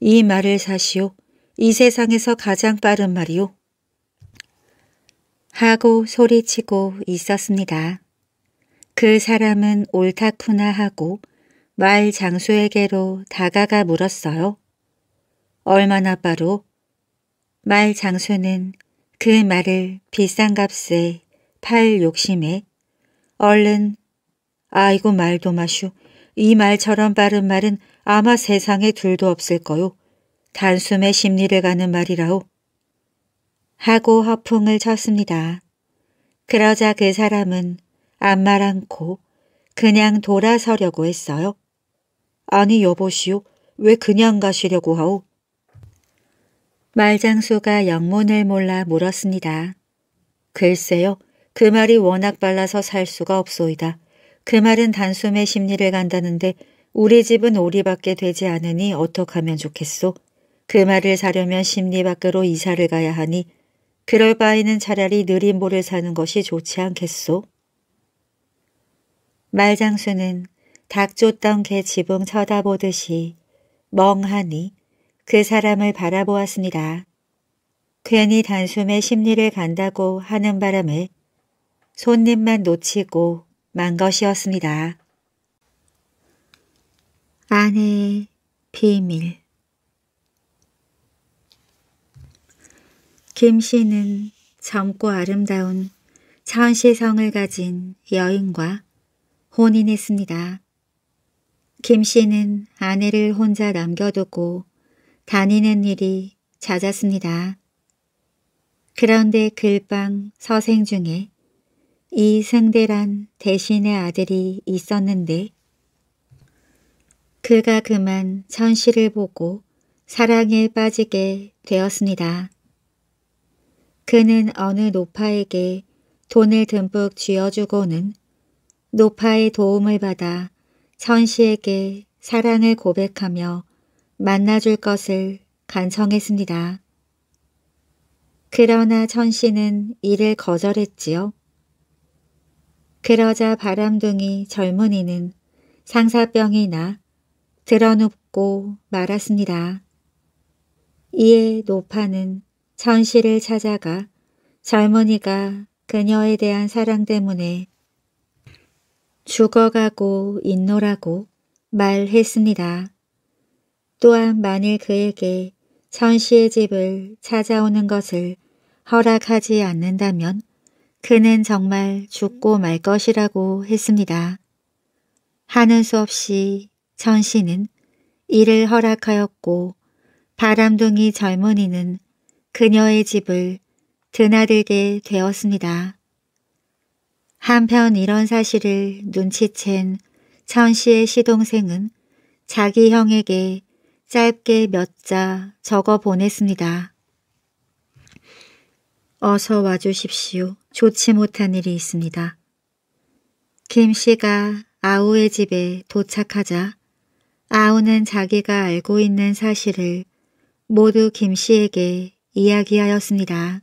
이 말을 사시오. 이 세상에서 가장 빠른 말이오. 하고 소리치고 있었습니다. 그 사람은 옳다쿠나 하고 말 장수에게로 다가가 물었어요. 얼마나 빠로말 장수는 그 말을 비싼 값에 팔 욕심에 얼른 아이고 말도 마슈 이 말처럼 빠른 말은 아마 세상에 둘도 없을 거요. 단숨에 심리를 가는 말이라오. 하고 허풍을 쳤습니다. 그러자 그 사람은 안 말 않고 그냥 돌아서려고 했어요. 아니 여보시오 왜 그냥 가시려고 하오? 말장수가 영문을 몰라 물었습니다. 글쎄요 그 말이 워낙 빨라서 살 수가 없소이다. 그 말은 단숨에 심리를 간다는데 우리 집은 오리밖에 되지 않으니 어떡하면 좋겠소. 그 말을 사려면 심리 밖으로 이사를 가야 하니 그럴 바에는 차라리 느린 모를 사는 것이 좋지 않겠소? 말장수는 닭 쫓던 개 지붕 쳐다보듯이 멍하니 그 사람을 바라보았습니다. 괜히 단숨에 심리를 간다고 하는 바람에 손님만 놓치고 만 것이었습니다. 아내의 비밀 김씨는 젊고 아름다운 천시성을 가진 여인과 혼인했습니다. 김씨는 아내를 혼자 남겨두고 다니는 일이 잦았습니다. 그런데 글방 서생 중에 이승대란 대신의 아들이 있었는데 그가 그만 천시를 보고 사랑에 빠지게 되었습니다. 그는 어느 노파에게 돈을 듬뿍 쥐어주고는 노파의 도움을 받아 천시에게 사랑을 고백하며 만나줄 것을 간청했습니다. 그러나 천씨는 이를 거절했지요. 그러자 바람둥이 젊은이는 상사병이 나 드러눕고 말았습니다. 이에 노파는 천시를 찾아가 젊은이가 그녀에 대한 사랑 때문에 죽어가고 있노라고 말했습니다. 또한 만일 그에게 천시의 집을 찾아오는 것을 허락하지 않는다면 그는 정말 죽고 말 것이라고 했습니다. 하는 수 없이 천시는 이를 허락하였고 바람둥이 젊은이는 그녀의 집을 드나들게 되었습니다. 한편 이런 사실을 눈치챈 천 씨의 시동생은 자기 형에게 짧게 몇 자 적어 보냈습니다. 어서 와주십시오. 좋지 못한 일이 있습니다. 김 씨가 아우의 집에 도착하자 아우는 자기가 알고 있는 사실을 모두 김 씨에게 이야기하였습니다.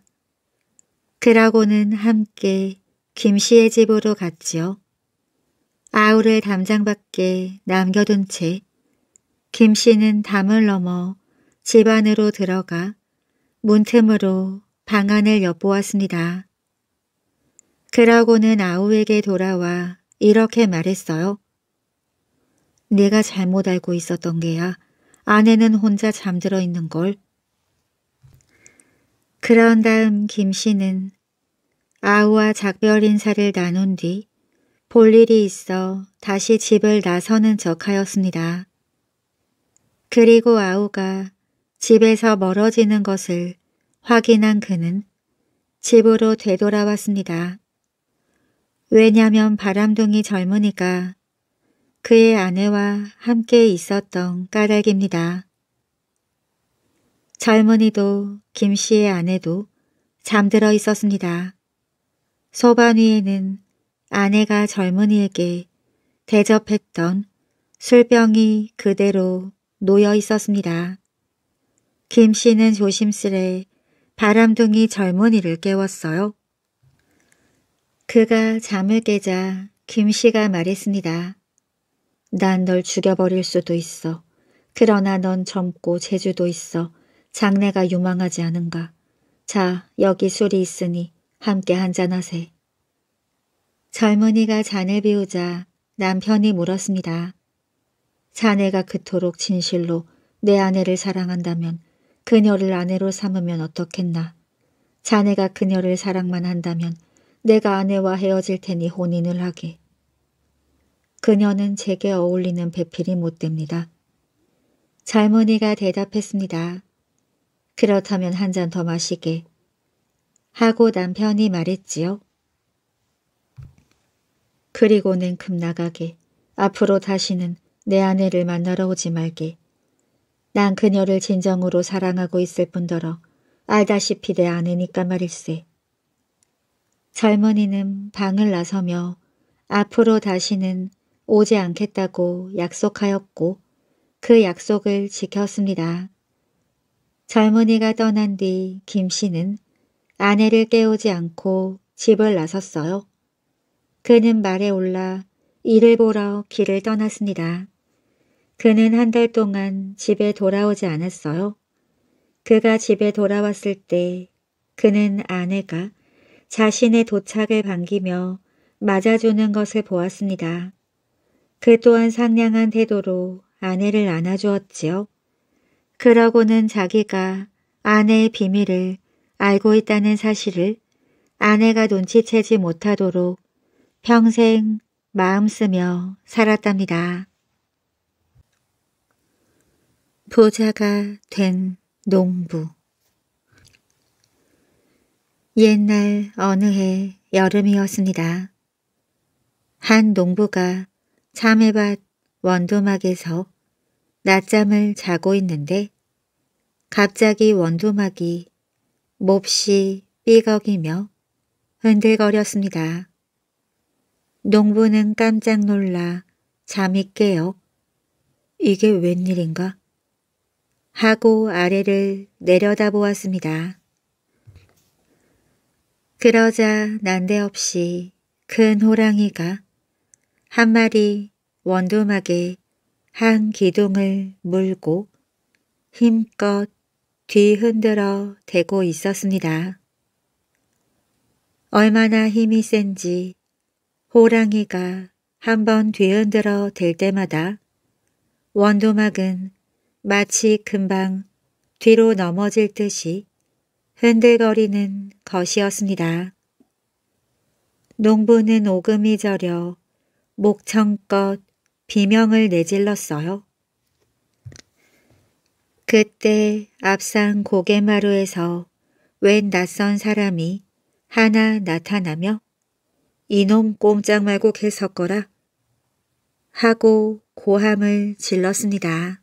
그라고는 함께 김씨의 집으로 갔지요. 아우를 담장 밖에 남겨둔 채 김씨는 담을 넘어 집 안으로 들어가 문틈으로 방 안을 엿보았습니다. 그라고는 아우에게 돌아와 이렇게 말했어요. 내가 잘못 알고 있었던 게야. 아내는 혼자 잠들어 있는 걸 그런 다음 김 씨는 아우와 작별 인사를 나눈 뒤 볼 일이 있어 다시 집을 나서는 척하였습니다. 그리고 아우가 집에서 멀어지는 것을 확인한 그는 집으로 되돌아왔습니다. 왜냐면 바람둥이 젊으니까 그의 아내와 함께 있었던 까닭입니다. 젊은이도 김 씨의 아내도 잠들어 있었습니다. 소반 위에는 아내가 젊은이에게 대접했던 술병이 그대로 놓여 있었습니다. 김 씨는 조심스레 바람둥이 젊은이를 깨웠어요. 그가 잠을 깨자 김 씨가 말했습니다. 난 널 죽여버릴 수도 있어. 그러나 넌 젊고 재주도 있어. 장래가 유망하지 않은가. 자, 여기 술이 있으니 함께 한잔하세. 젊은이가 잔을 비우자 남편이 물었습니다. 자네가 그토록 진실로 내 아내를 사랑한다면 그녀를 아내로 삼으면 어떻겠나. 자네가 그녀를 사랑만 한다면 내가 아내와 헤어질 테니 혼인을 하게. 그녀는 제게 어울리는 배필이 못됩니다. 젊은이가 대답했습니다. 그렇다면 한 잔 더 마시게. 하고 남편이 말했지요. 그리고는 급나가게. 앞으로 다시는 내 아내를 만나러 오지 말게. 난 그녀를 진정으로 사랑하고 있을 뿐더러 알다시피 내 아내니까 말일세. 젊은이는 방을 나서며 앞으로 다시는 오지 않겠다고 약속하였고 그 약속을 지켰습니다. 젊은이가 떠난 뒤 김씨는 아내를 깨우지 않고 집을 나섰어요. 그는 말에 올라 일을 보러 길을 떠났습니다. 그는 한 달 동안 집에 돌아오지 않았어요. 그가 집에 돌아왔을 때 그는 아내가 자신의 도착을 반기며 맞아주는 것을 보았습니다. 그 또한 상냥한 태도로 아내를 안아주었지요. 그러고는 자기가 아내의 비밀을 알고 있다는 사실을 아내가 눈치채지 못하도록 평생 마음 쓰며 살았답니다. 부자가 된 농부 옛날 어느 해 여름이었습니다. 한 농부가 참외밭 원두막에서 낮잠을 자고 있는데 갑자기 원두막이 몹시 삐걱이며 흔들거렸습니다. 농부는 깜짝 놀라 잠이 깨어 이게 웬일인가 하고 아래를 내려다보았습니다. 그러자 난데없이 큰 호랑이가 한 마리 원두막에 한 기둥을 물고 힘껏 뒤흔들어 대고 있었습니다. 얼마나 힘이 센지 호랑이가 한 번 뒤흔들어 댈 때마다 원도막은 마치 금방 뒤로 넘어질 듯이 흔들거리는 것이었습니다. 농부는 오금이 저려 목청껏 비명을 내질렀어요. 그때 앞산 고개마루에서 웬 낯선 사람이 하나 나타나며 이놈 꼼짝 말고 개섞거라 하고 고함을 질렀습니다.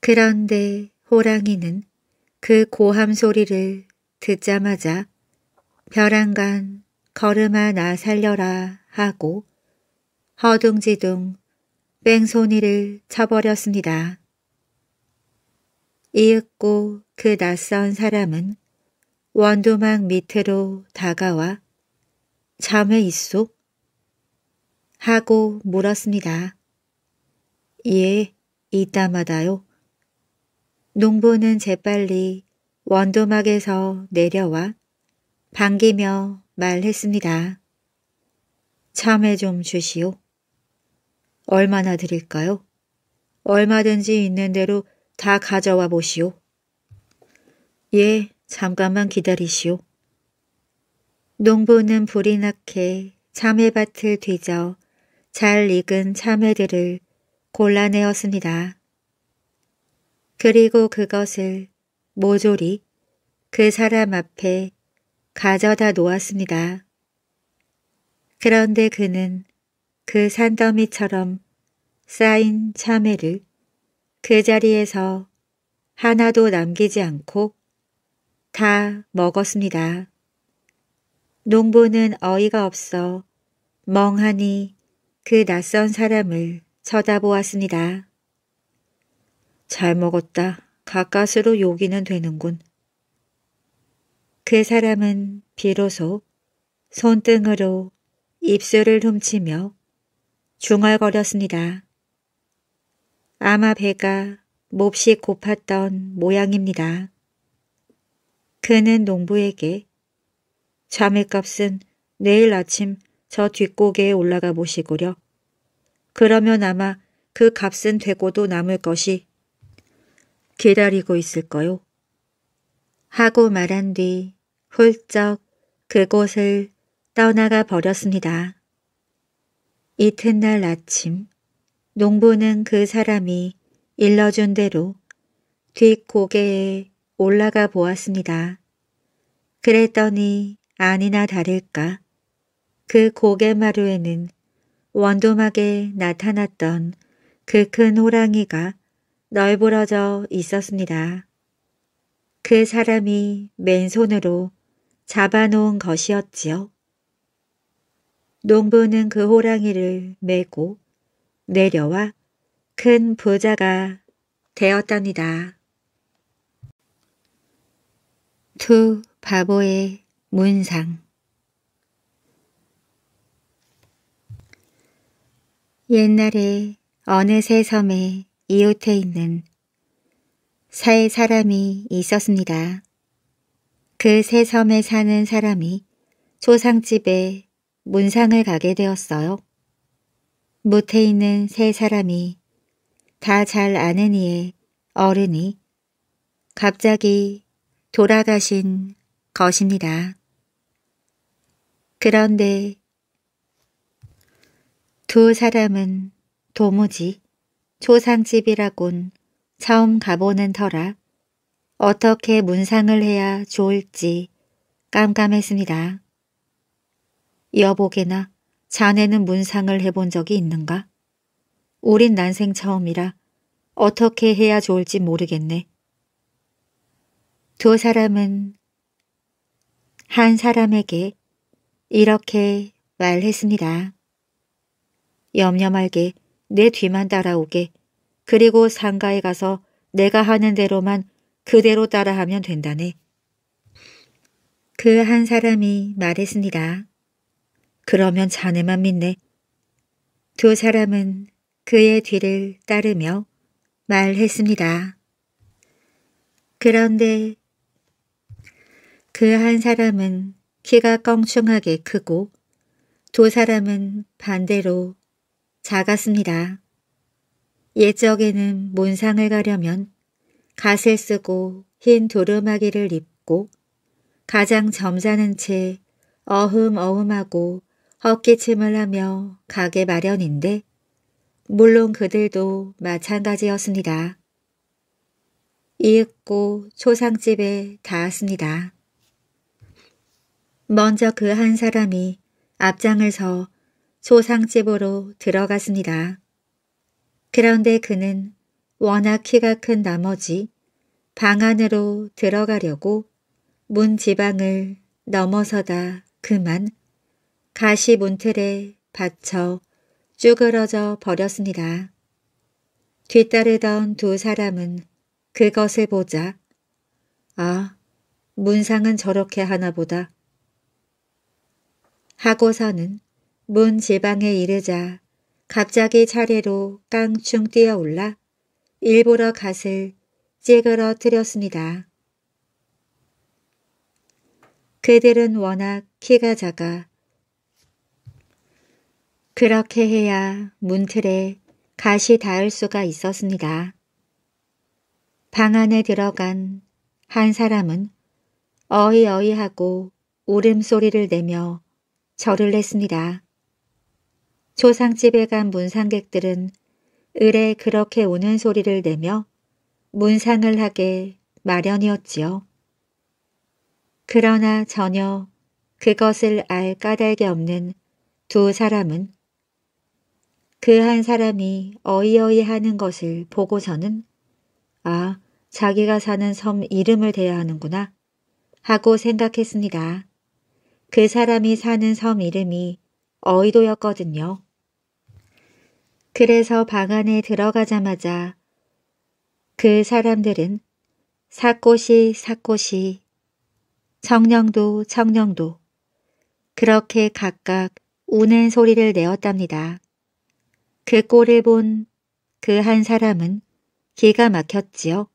그런데 호랑이는 그 고함 소리를 듣자마자 벼랑간 걸음아 나 살려라 하고 허둥지둥 뺑소니를 쳐버렸습니다. 이윽고 그 낯선 사람은 원두막 밑으로 다가와 잠에 있소? 하고 물었습니다. 예, 이따마다요. 농부는 재빨리 원두막에서 내려와 반기며 말했습니다. 참에좀 주시오. 얼마나 드릴까요? 얼마든지 있는 대로 다 가져와 보시오. 예, 잠깐만 기다리시오. 농부는 불이 나게 참외밭을 뒤져 잘 익은 참외들을 골라내었습니다. 그리고 그것을 모조리 그 사람 앞에 가져다 놓았습니다. 그런데 그는 그 산더미처럼 쌓인 참외를 그 자리에서 하나도 남기지 않고 다 먹었습니다. 농부는 어이가 없어 멍하니 그 낯선 사람을 쳐다보았습니다. 잘 먹었다. 가까스로 요기는 되는군. 그 사람은 비로소 손등으로 입술을 훔치며 중얼거렸습니다. 아마 배가 몹시 고팠던 모양입니다. 그는 농부에게 자매값은 내일 아침 저 뒷고개에 올라가 보시구려. 그러면 아마 그 값은 되고도 남을 것이 기다리고 있을 거요. 하고 말한 뒤 훌쩍 그곳을 떠나가 버렸습니다. 이튿날 아침 농부는 그 사람이 일러준 대로 뒷고개에 올라가 보았습니다. 그랬더니 아니나 다를까 그 고개마루에는 원도막에 나타났던 그 큰 호랑이가 널브러져 있었습니다. 그 사람이 맨손으로 잡아놓은 것이었지요. 농부는 그 호랑이를 메고 내려와 큰 부자가 되었답니다. 두 바보의 문상 옛날에 어느 새 섬에 이웃에 있는 살 사람이 있었습니다. 그새 섬에 사는 사람이 초상집에 문상을 가게 되었어요. 무태 있는 세 사람이 다 잘 아는 이의 어른이 갑자기 돌아가신 것입니다. 그런데 두 사람은 도무지 초상집이라곤 처음 가보는 터라 어떻게 문상을 해야 좋을지 깜깜했습니다. 여보게나 자네는 문상을 해본 적이 있는가? 우린 난생 처음이라 어떻게 해야 좋을지 모르겠네. 두 사람은 한 사람에게 이렇게 말했습니다. 염려 말게 내 뒤만 따라오게 그리고 상가에 가서 내가 하는 대로만 그대로 따라하면 된다네. 그 한 사람이 말했습니다. 그러면 자네만 믿네. 두 사람은 그의 뒤를 따르며 말했습니다. 그런데 그 한 사람은 키가 껑충하게 크고 두 사람은 반대로 작았습니다. 옛적에는 문상을 가려면 갓을 쓰고 흰 두루마기를 입고 가장 점잖은 채 어흠어흠하고 헛기침을 하며 가게 마련인데 물론 그들도 마찬가지였습니다. 이윽고 초상집에 닿았습니다. 먼저 그 한 사람이 앞장을 서 초상집으로 들어갔습니다. 그런데 그는 워낙 키가 큰 나머지 방 안으로 들어가려고 문 지방을 넘어서다 그만 가시문틀에 받쳐 쭈그러져 버렸습니다. 뒤따르던 두 사람은 그것을 보자 아, 문상은 저렇게 하나 보다. 하고서는 문 지방에 이르자 갑자기 차례로 깡충 뛰어올라 일부러 갓을 찌그러뜨렸습니다. 그들은 워낙 키가 작아 그렇게 해야 문틀에 가시 닿을 수가 있었습니다. 방 안에 들어간 한 사람은 어이어이 하고 울음소리를 내며 절을 했습니다. 조상집에 간 문상객들은 을에 그렇게 우는 소리를 내며 문상을 하게 마련이었지요. 그러나 전혀 그것을 알 까닭이 없는 두 사람은 그한 사람이 어이어이 하는 것을 보고서는 아, 자기가 사는 섬 이름을 대야 하는구나 하고 생각했습니다. 그 사람이 사는 섬 이름이 어이도였거든요. 그래서 방 안에 들어가자마자 그 사람들은 사꽃이사꽃이 청령도 청령도 그렇게 각각 우는 소리를 내었답니다. 그 꼴을 본 그 한 사람은 기가 막혔지요.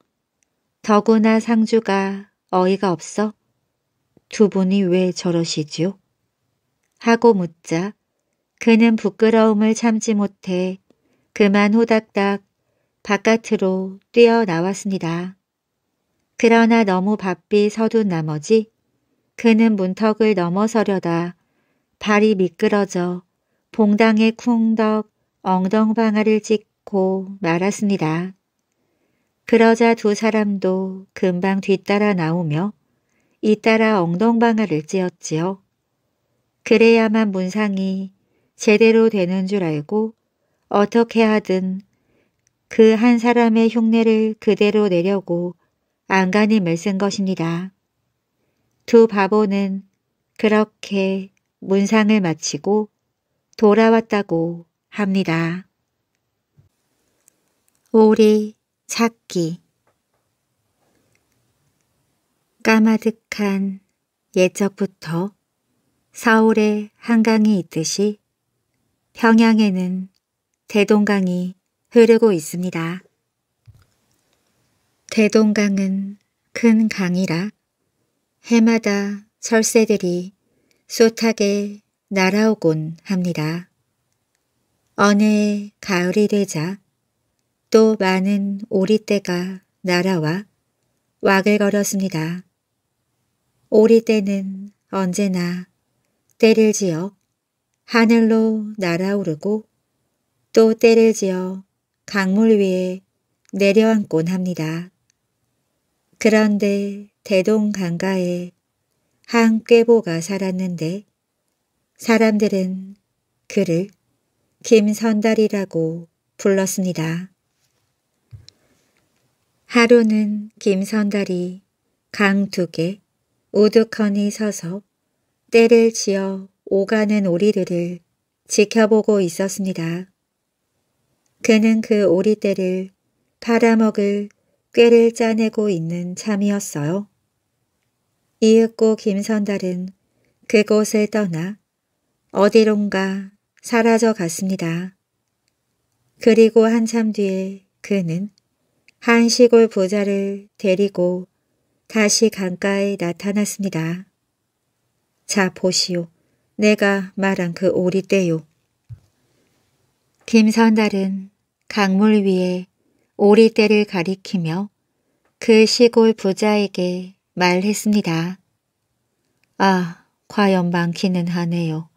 더구나 상주가 어이가 없어 두 분이 왜 저러시지요? 하고 묻자 그는 부끄러움을 참지 못해 그만 호닥닥 바깥으로 뛰어나왔습니다. 그러나 너무 바삐 서둔 나머지 그는 문턱을 넘어서려다 발이 미끄러져 봉당에 쿵덕 엉덩방아를 찍고 말았습니다. 그러자 두 사람도 금방 뒤따라 나오며 잇따라 엉덩방아를 찧었지요. 그래야만 문상이 제대로 되는 줄 알고 어떻게 하든 그 한 사람의 흉내를 그대로 내려고 안간힘을 쓴 것입니다. 두 바보는 그렇게 문상을 마치고 돌아왔다고 합니다. 오리 찾기 까마득한 예적부터 서울에 한강이 있듯이 평양에는 대동강이 흐르고 있습니다. 대동강은 큰 강이라 해마다 철새들이 솥하게 날아오곤 합니다. 어느 가을이 되자 또 많은 오리떼가 날아와 와글거렸습니다. 오리떼는 언제나 떼를 지어 하늘로 날아오르고 또떼를 지어 강물 위에 내려앉곤 합니다. 그런데 대동 강가에 한 꾀보가 살았는데 사람들은 그를 김선달이라고 불렀습니다. 하루는 김선달이 강 두 개 우두커니 서서 때를 지어 오가는 오리들을 지켜보고 있었습니다. 그는 그 오리떼를 팔아먹을 꾀를 짜내고 있는 참이었어요. 이윽고 김선달은 그곳을 떠나 어디론가 사라져 갔습니다. 그리고 한참 뒤에 그는 한 시골 부자를 데리고 다시 강가에 나타났습니다. 자 보시오. 내가 말한 그 오리떼요. 김선달은 강물 위에 오리떼를 가리키며 그 시골 부자에게 말했습니다. 아, 과연 많기는 하네요.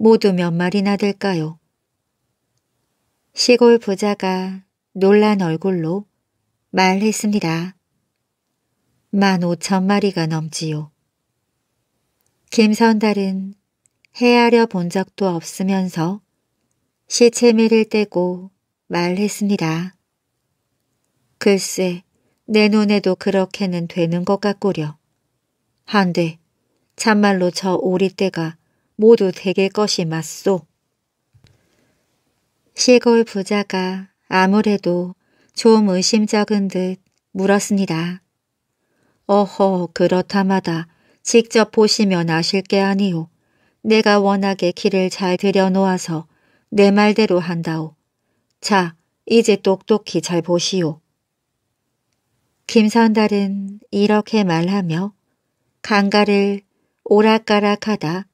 모두 몇 마리나 될까요? 시골 부자가 놀란 얼굴로 말했습니다. 만 오천 마리가 넘지요. 김선달은 헤아려 본 적도 없으면서 시체미를 떼고 말했습니다. 글쎄, 내 눈에도 그렇게는 되는 것 같구려. 한데, 참말로 저 오리떼가 모두 되게 것이 맞소. 시골 부자가 아무래도 좀 의심적은 듯 물었습니다. 어허 그렇다마다 직접 보시면 아실 게 아니오. 내가 워낙에 길을 잘 들여놓아서 내 말대로 한다오. 자, 이제 똑똑히 잘 보시오. 김선달은 이렇게 말하며 강가를 오락가락하다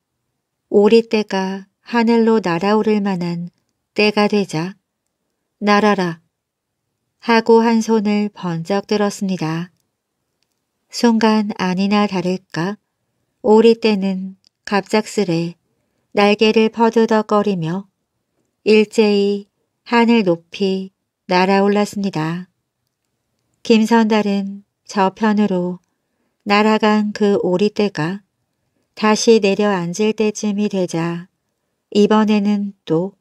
오리떼가 하늘로 날아오를 만한 때가 되자 날아라 하고 한 손을 번쩍 들었습니다. 순간 아니나 다를까 오리떼는 갑작스레 날개를 퍼드덕거리며 일제히 하늘 높이 날아올랐습니다. 김선달은 저편으로 날아간 그 오리떼가 다시 내려앉을 때쯤이 되자 이번에는 또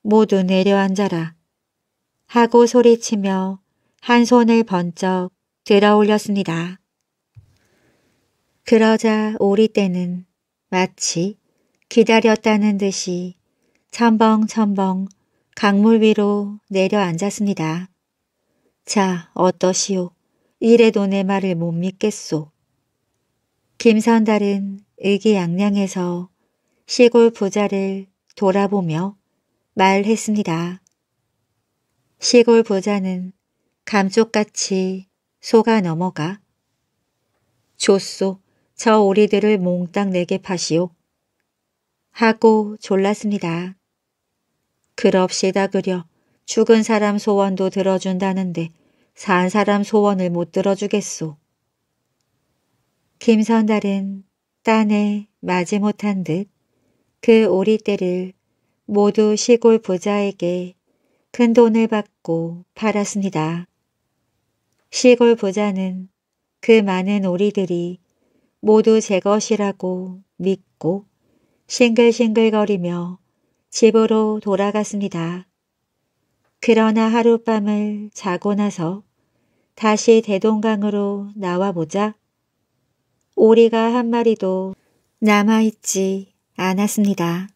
모두 내려앉아라 하고 소리치며 한 손을 번쩍 들어 올렸습니다. 그러자 오리떼는 마치 기다렸다는 듯이 첨벙첨벙 강물 위로 내려앉았습니다. 자, 어떠시오? 이래도 내 말을 못 믿겠소. 김선달은 의기양양해서 시골 부자를 돌아보며 말했습니다. 시골 부자는 감쪽같이 속아 넘어가 좋소 저 오리들을 몽땅 내게 파시오 하고 졸랐습니다. 그럽시다 그려 죽은 사람 소원도 들어준다는데 산 사람 소원을 못 들어주겠소. 김선달은 딴에 맞지 못한 듯 그 오리떼를 모두 시골 부자에게 큰 돈을 받고 팔았습니다. 시골 부자는 그 많은 오리들이 모두 제 것이라고 믿고 싱글싱글거리며 집으로 돌아갔습니다. 그러나 하룻밤을 자고 나서 다시 대동강으로 나와보자 오리가 한 마리도 남아있지 않았습니다.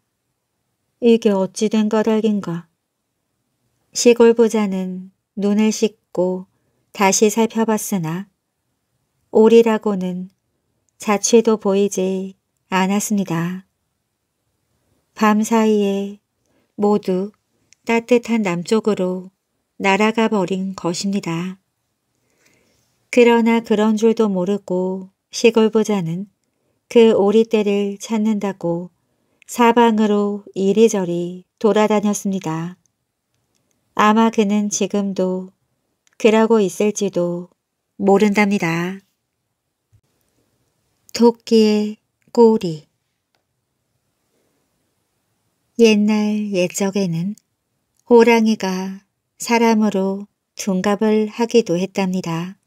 이게 어찌 된 까닭인가. 시골 부자는 눈을 씻고 다시 살펴봤으나 오리라고는 자취도 보이지 않았습니다. 밤 사이에 모두 따뜻한 남쪽으로 날아가 버린 것입니다. 그러나 그런 줄도 모르고 시골 부자는 그 오리떼를 찾는다고 사방으로 이리저리 돌아다녔습니다. 아마 그는 지금도 그러고 있을지도 모른답니다. 토끼의 꼬리 옛날 옛적에는 호랑이가 사람으로 둔갑을 하기도 했답니다.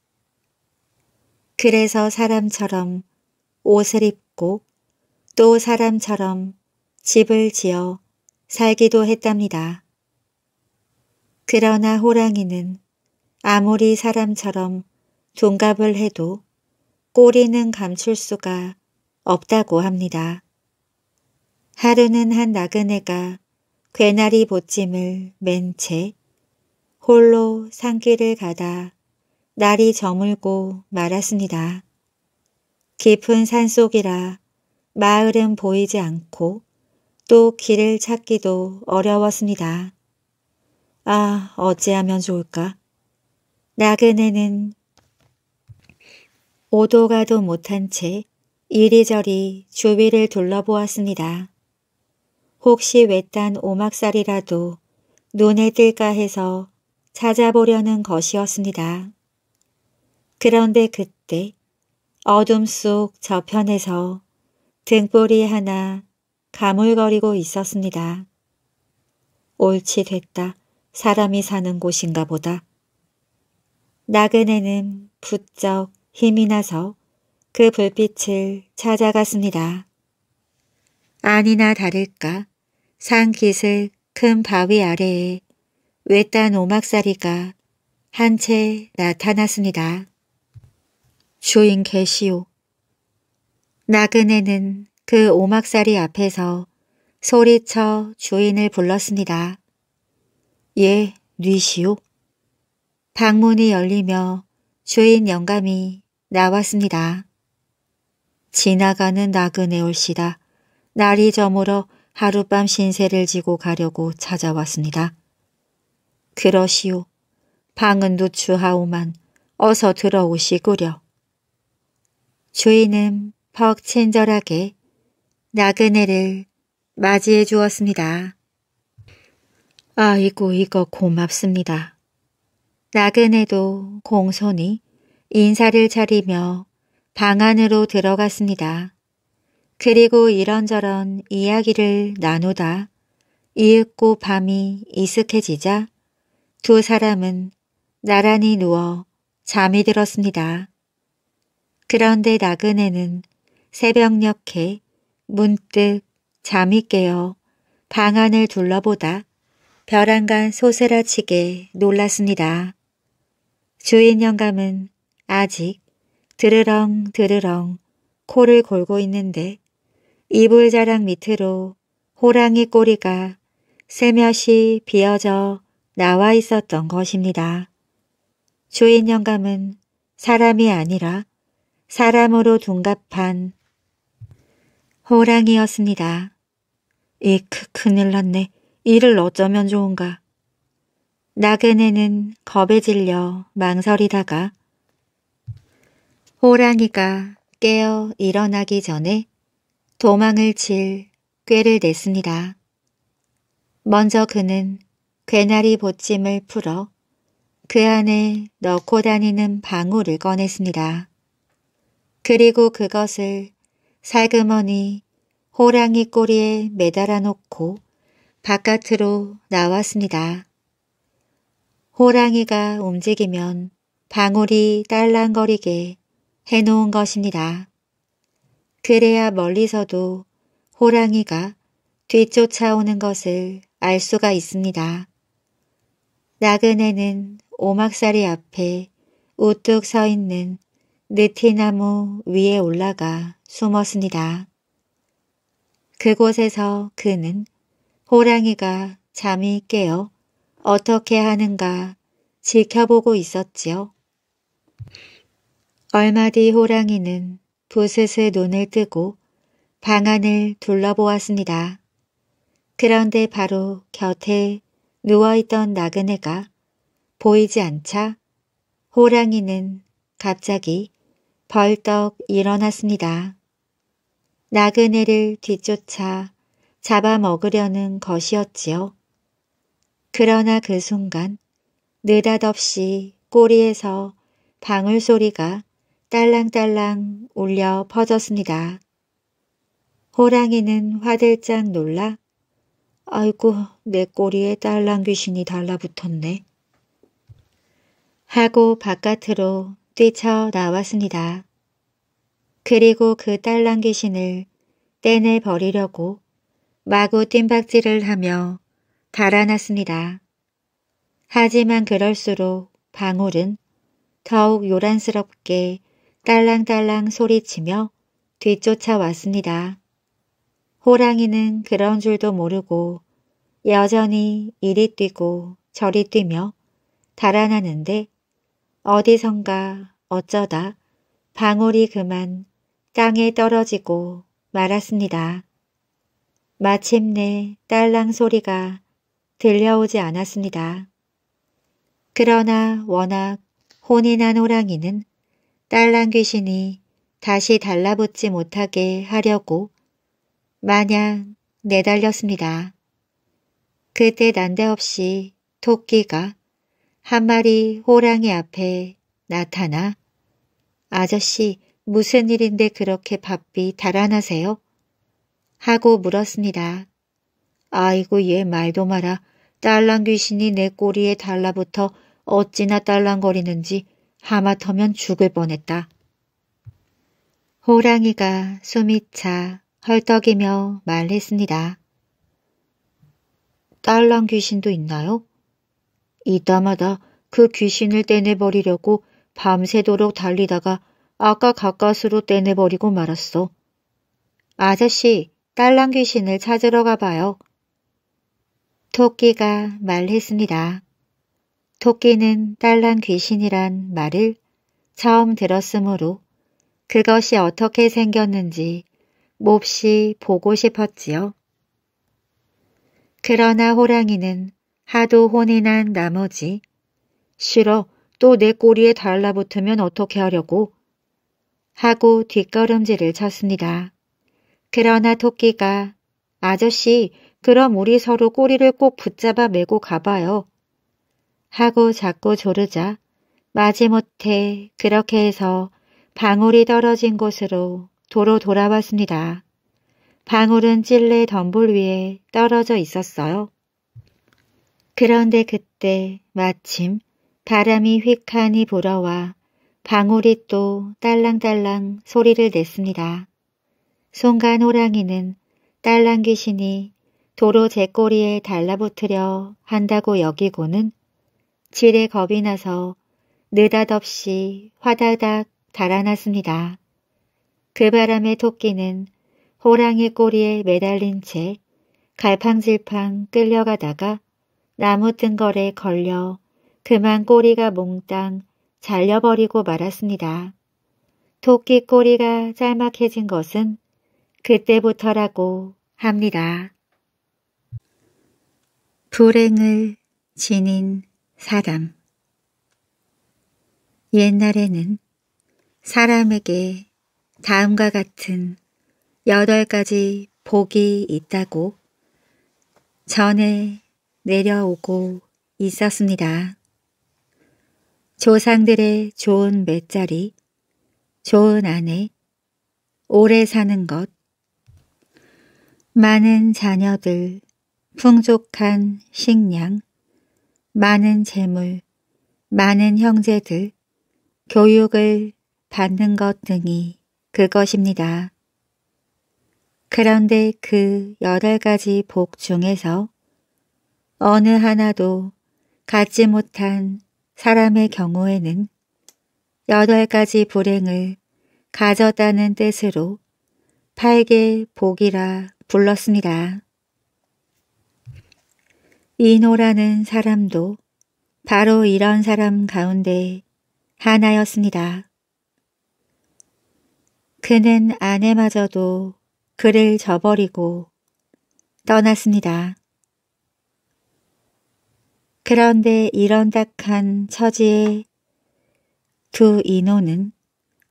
그래서 사람처럼 옷을 입고 또 사람처럼 집을 지어 살기도 했답니다. 그러나 호랑이는 아무리 사람처럼 둔갑을 해도 꼬리는 감출 수가 없다고 합니다. 하루는 한 나그네가 괴나리 보찜을 맨 채 홀로 산길을 가다 날이 저물고 말았습니다. 깊은 산속이라 마을은 보이지 않고 또 길을 찾기도 어려웠습니다. 아, 어찌하면 좋을까? 나그네는 오도 가도 못한 채 이리저리 주위를 둘러보았습니다. 혹시 외딴 오막살이라도 눈에 띌까 해서 찾아보려는 것이었습니다. 그런데 그때 어둠 속 저편에서 등불이 하나 가물거리고 있었습니다. 옳지 됐다. 사람이 사는 곳인가 보다. 나그네는 부쩍 힘이 나서 그 불빛을 찾아갔습니다. 아니나 다를까 산 깃을 큰 바위 아래에 외딴 오막사리가 한 채 나타났습니다. 주인 계시오. 나그네는 그 오막살이 앞에서 소리쳐 주인을 불렀습니다. 예, 뉘시오. 방문이 열리며 주인 영감이 나왔습니다. 지나가는 나그네 올시다. 날이 저물어 하룻밤 신세를 지고 가려고 찾아왔습니다. 그러시오. 방은 누추하오만 어서 들어오시구려. 주인은 퍽 친절하게 나그네를 맞이해 주었습니다. 아이고 이거 고맙습니다. 나그네도 공손히 인사를 차리며 방 안으로 들어갔습니다. 그리고 이런저런 이야기를 나누다 이윽고 밤이 이슥해지자 두 사람은 나란히 누워 잠이 들었습니다. 그런데 나그네는 새벽녘에 문득 잠이 깨어 방 안을 둘러보다 벼랑간 소스라치게 놀랐습니다. 주인 영감은 아직 드르렁 드르렁 코를 골고 있는데 이불 자락 밑으로 호랑이 꼬리가 세며시 비어져 나와 있었던 것입니다. 주인 영감은 사람이 아니라 사람으로 둔갑한 호랑이였습니다. 이 크 큰일 났네. 이를 어쩌면 좋은가. 나그네는 겁에 질려 망설이다가 호랑이가 깨어 일어나기 전에 도망을 칠 꾀를 냈습니다. 먼저 그는 괴나리 보침을 풀어 그 안에 넣고 다니는 방울을 꺼냈습니다. 그리고 그것을 살그머니 호랑이 꼬리에 매달아 놓고 바깥으로 나왔습니다. 호랑이가 움직이면 방울이 딸랑거리게 해놓은 것입니다. 그래야 멀리서도 호랑이가 뒤쫓아오는 것을 알 수가 있습니다. 나그네는 오막살이 앞에 우뚝 서 있는 느티나무 위에 올라가 숨었습니다. 그곳에서 그는 호랑이가 잠이 깨어 어떻게 하는가 지켜보고 있었지요. 얼마 뒤 호랑이는 부스스 눈을 뜨고 방 안을 둘러보았습니다. 그런데 바로 곁에 누워있던 나그네가 보이지 않자 호랑이는 갑자기 벌떡 일어났습니다. 나그네를 뒤쫓아 잡아먹으려는 것이었지요. 그러나 그 순간 느닷없이 꼬리에서 방울소리가 딸랑딸랑 울려 퍼졌습니다. 호랑이는 화들짝 놀라 아이고 내 꼬리에 딸랑 귀신이 달라붙었네 하고 바깥으로 뛰쳐나왔습니다. 그리고 그 딸랑 귀신을 떼내버리려고 마구 뜀박질을 하며 달아났습니다. 하지만 그럴수록 방울은 더욱 요란스럽게 딸랑딸랑 소리치며 뒤쫓아왔습니다. 호랑이는 그런 줄도 모르고 여전히 이리 뛰고 저리 뛰며 달아나는데 어디선가 어쩌다 방울이 그만 땅에 떨어지고 말았습니다. 마침내 딸랑 소리가 들려오지 않았습니다. 그러나 워낙 혼이 난 호랑이는 딸랑 귀신이 다시 달라붙지 못하게 하려고 마냥 내달렸습니다. 그때 난데없이 토끼가 한 마리 호랑이 앞에 나타나 아저씨 무슨 일인데 그렇게 바삐 달아나세요? 하고 물었습니다. 아이고 얘 말도 마라. 딸랑 귀신이 내 꼬리에 달라붙어 어찌나 딸랑거리는지 하마터면 죽을 뻔했다. 호랑이가 숨이 차 헐떡이며 말했습니다. 딸랑 귀신도 있나요? 이따마다 그 귀신을 떼내버리려고 밤새도록 달리다가 아까 가까스로 떼내버리고 말았어. 아저씨, 딸랑 귀신을 찾으러 가봐요. 토끼가 말했습니다. 토끼는 딸랑 귀신이란 말을 처음 들었으므로 그것이 어떻게 생겼는지 몹시 보고 싶었지요. 그러나 호랑이는 하도 혼이 난 나머지 싫어 또 내 꼬리에 달라붙으면 어떻게 하려고 하고 뒷걸음질을 쳤습니다. 그러나 토끼가 아저씨 그럼 우리 서로 꼬리를 꼭 붙잡아 메고 가봐요. 하고 자꾸 조르자 마지못해 그렇게 해서 방울이 떨어진 곳으로 도로 돌아왔습니다. 방울은 찔레 덤불 위에 떨어져 있었어요. 그런데 그때 마침 바람이 휘칸이 불어와 방울이 또 딸랑딸랑 소리를 냈습니다. 송간 호랑이는 딸랑 귀신이 도로 제 꼬리에 달라붙으려 한다고 여기고는 질레 겁이 나서 느닷없이 화다닥 달아났습니다. 그 바람에 토끼는 호랑이 꼬리에 매달린 채 갈팡질팡 끌려가다가 나무 뜬걸에 걸려 그만 꼬리가 몽땅 잘려버리고 말았습니다. 토끼 꼬리가 짤막해진 것은 그때부터라고 합니다. 불행을 지닌 사람 옛날에는 사람에게 다음과 같은 여덟 가지 복이 있다고 전에 내려오고 있었습니다. 조상들의 좋은 맷자리, 좋은 아내, 오래 사는 것, 많은 자녀들, 풍족한 식량, 많은 재물, 많은 형제들, 교육을 받는 것 등이 그것입니다. 그런데 그 여덟 가지 복 중에서 어느 하나도 갖지 못한 사람의 경우에는 여덟 가지 불행을 가졌다는 뜻으로 팔개 복이라 불렀습니다. 이노라는 사람도 바로 이런 사람 가운데 하나였습니다. 그는 아내마저도 그를 저버리고 떠났습니다. 그런데 이런 닥한 처지에 두 인호는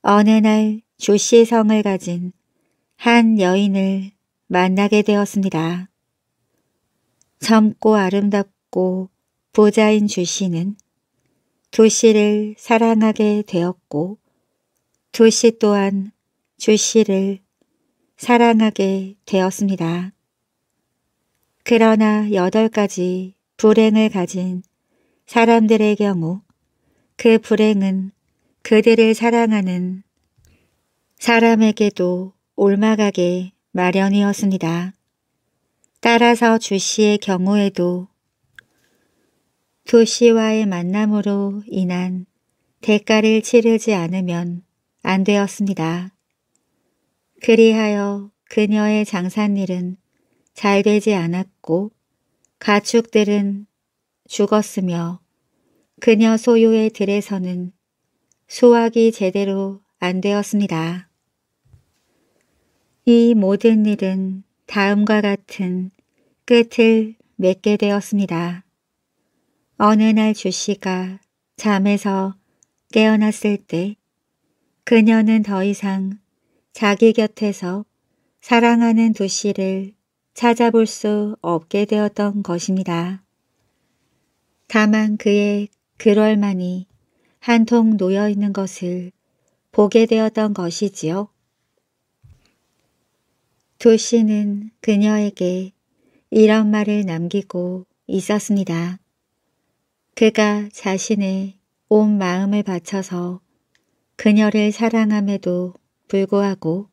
어느 날조씨 성을 가진 한 여인을 만나게 되었습니다. 젊고 아름답고 부자인 조씨는조씨를 사랑하게 되었고 조씨 또한 조씨를 사랑하게 되었습니다. 그러나 여덟 가지 불행을 가진 사람들의 경우 그 불행은 그들을 사랑하는 사람에게도 올마가게 마련이었습니다. 따라서 주씨의 경우에도 두씨와의 만남으로 인한 대가를 치르지 않으면 안 되었습니다. 그리하여 그녀의 장산일은 잘 되지 않았고 가축들은 죽었으며 그녀 소유의 들에서는 수확이 제대로 안 되었습니다. 이 모든 일은 다음과 같은 끝을 맺게 되었습니다. 어느 날 주씨가 잠에서 깨어났을 때 그녀는 더 이상 자기 곁에서 사랑하는 두씨를 찾아볼 수 없게 되었던 것입니다. 다만 그의 그럴만이 한 통 놓여 있는 것을 보게 되었던 것이지요. 두씨는 그녀에게 이런 말을 남기고 있었습니다. 그가 자신의 온 마음을 바쳐서 그녀를 사랑함에도 불구하고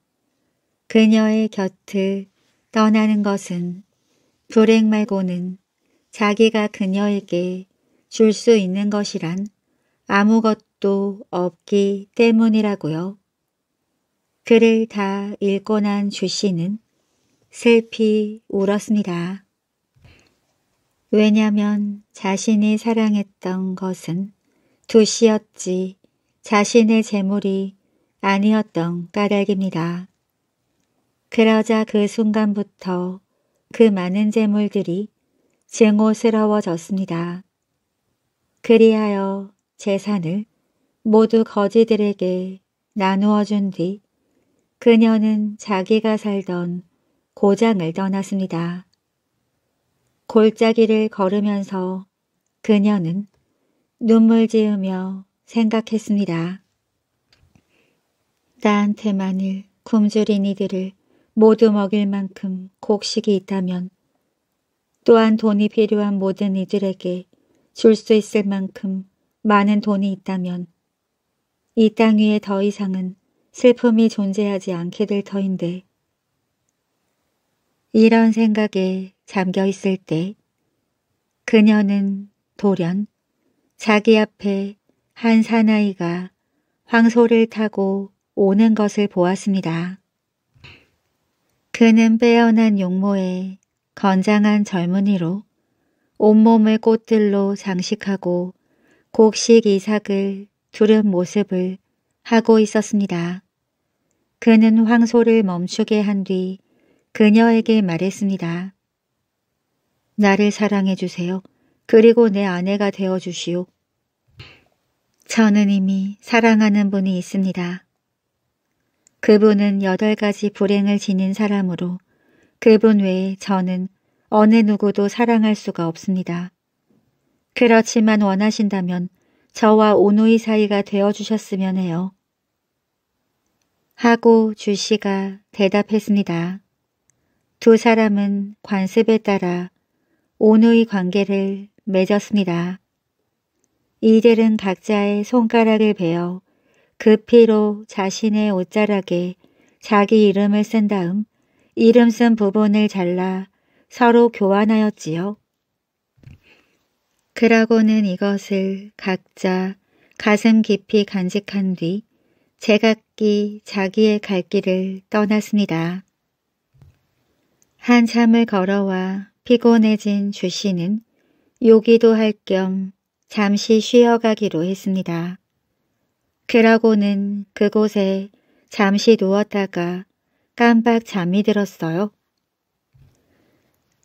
그녀의 곁을 떠나는 것은 불행 말고는 자기가 그녀에게 줄 수 있는 것이란 아무것도 없기 때문이라고요. 글을 다 읽고 난 주씨는 슬피 울었습니다. 왜냐면 자신이 사랑했던 것은 두씨였지 자신의 재물이 아니었던 까닭입니다. 그러자 그 순간부터 그 많은 재물들이 증오스러워졌습니다. 그리하여 재산을 모두 거지들에게 나누어 준 뒤 그녀는 자기가 살던 고장을 떠났습니다. 골짜기를 걸으면서 그녀는 눈물 지으며 생각했습니다. 나한테만을 굶주린 이들을 모두 먹일 만큼 곡식이 있다면 또한 돈이 필요한 모든 이들에게 줄 수 있을 만큼 많은 돈이 있다면 이 땅 위에 더 이상은 슬픔이 존재하지 않게 될 터인데 이런 생각에 잠겨 있을 때 그녀는 돌연 자기 앞에 한 사나이가 황소를 타고 오는 것을 보았습니다. 그는 빼어난 용모에 건장한 젊은이로 온몸을 꽃들로 장식하고 곡식 이삭을 두른 모습을 하고 있었습니다. 그는 황소를 멈추게 한 뒤 그녀에게 말했습니다. 나를 사랑해 주세요. 그리고 내 아내가 되어 주시오. 저는 이미 사랑하는 분이 있습니다. 그분은 여덟 가지 불행을 지닌 사람으로 그분 외에 저는 어느 누구도 사랑할 수가 없습니다. 그렇지만 원하신다면 저와 오누이 사이가 되어주셨으면 해요. 하고 주씨가 대답했습니다. 두 사람은 관습에 따라 오누이 관계를 맺었습니다. 이들은 각자의 손가락을 베어 그 피로 자신의 옷자락에 자기 이름을 쓴 다음 이름 쓴 부분을 잘라 서로 교환하였지요. 그러고는 이것을 각자 가슴 깊이 간직한 뒤 제각기 자기의 갈 길을 떠났습니다. 한참을 걸어와 피곤해진 주씨는 요기도 할 겸 잠시 쉬어가기로 했습니다. 그러고는 그곳에 잠시 누웠다가 깜빡 잠이 들었어요.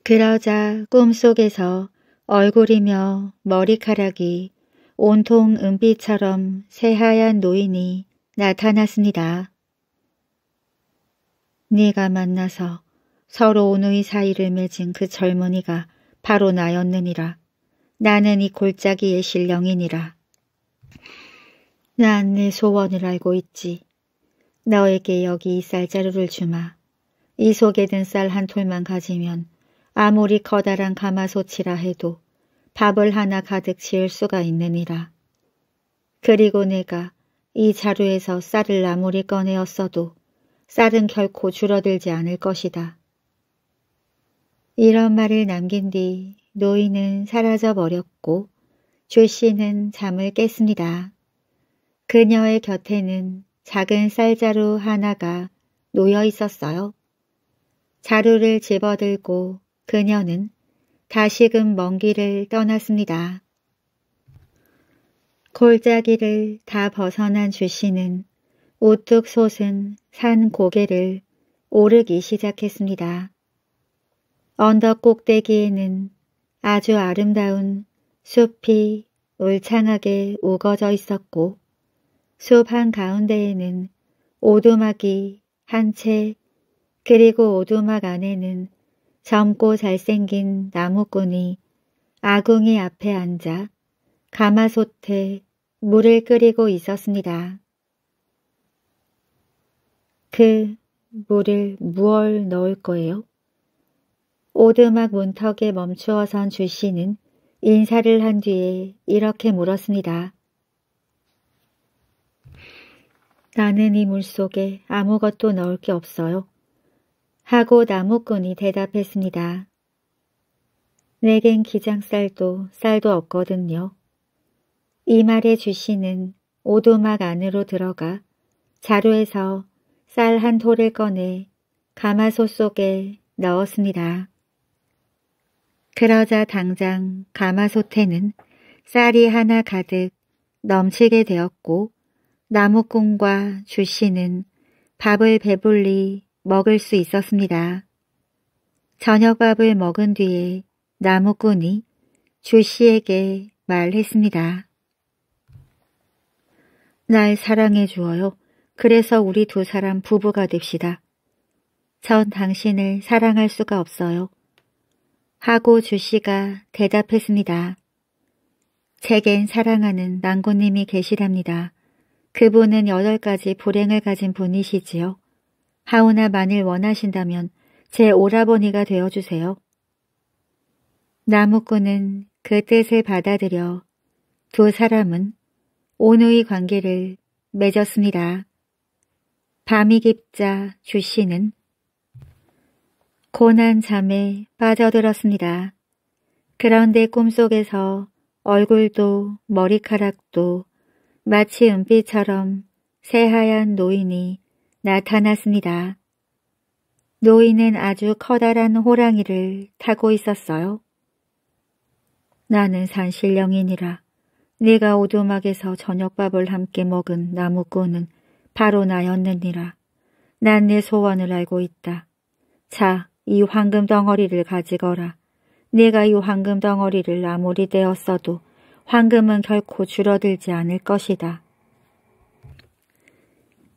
그러자 꿈속에서 얼굴이며 머리카락이 온통 은빛처럼 새하얀 노인이 나타났습니다. 네가 만나서 서로 온의 사이를 맺은 그 젊은이가 바로 나였느니라. 나는 이 골짜기의 신령이니라. 난내 소원을 알고 있지. 너에게 여기 이 쌀자루를 주마. 이 속에 든 쌀 한 톨만 가지면 아무리 커다란 가마솥이라 해도 밥을 하나 가득 지을 수가 있느니라. 그리고 내가 이 자루에서 쌀을 아무리 꺼내었어도 쌀은 결코 줄어들지 않을 것이다. 이런 말을 남긴 뒤 노인은 사라져 버렸고 조 씨는 잠을 깼습니다. 그녀의 곁에는 작은 쌀자루 하나가 놓여 있었어요. 자루를 집어들고 그녀는 다시금 먼 길을 떠났습니다. 골짜기를 다 벗어난 주씨는 우뚝 솟은 산 고개를 오르기 시작했습니다. 언덕 꼭대기에는 아주 아름다운 숲이 울창하게 우거져 있었고 소한 가운데에는 오두막이 한채 그리고 오두막 안에는 젊고 잘생긴 나무꾼이 아궁이 앞에 앉아 가마솥에 물을 끓이고 있었습니다. 그 물을 무얼 넣을 거예요? 오두막 문턱에 멈추어선 주씨는 인사를 한 뒤에 이렇게 물었습니다. 나는 이 물속에 아무것도 넣을 게 없어요. 하고 나무꾼이 대답했습니다. 내겐 기장쌀도 쌀도 없거든요. 이말에주시는 오두막 안으로 들어가 자루에서 쌀한 톨을 꺼내 가마솥 속에 넣었습니다. 그러자 당장 가마솥에는 쌀이 하나 가득 넘치게 되었고 나무꾼과 주씨는 밥을 배불리 먹을 수 있었습니다. 저녁밥을 먹은 뒤에 나무꾼이 주씨에게 말했습니다. 날 사랑해 주어요. 그래서 우리 두 사람 부부가 됩시다. 전 당신을 사랑할 수가 없어요. 하고 주씨가 대답했습니다. 제겐 사랑하는 낭고님이계시랍니다 그분은 여덟 가지 불행을 가진 분이시지요. 하오나 만일 원하신다면 제 오라버니가 되어주세요. 나무꾼은 그 뜻을 받아들여 두 사람은 온누의 관계를 맺었습니다. 밤이 깊자 주 씨는 고난 잠에 빠져들었습니다. 그런데 꿈속에서 얼굴도 머리카락도 마치 은빛처럼 새하얀 노인이 나타났습니다. 노인은 아주 커다란 호랑이를 타고 있었어요. 나는 산신령이니라. 네가 오두막에서 저녁밥을 함께 먹은 나무꾼은 바로 나였느니라. 난 내 소원을 알고 있다. 자, 이 황금 덩어리를 가지거라. 네가 이 황금 덩어리를 아무리 떼었어도 황금은 결코 줄어들지 않을 것이다.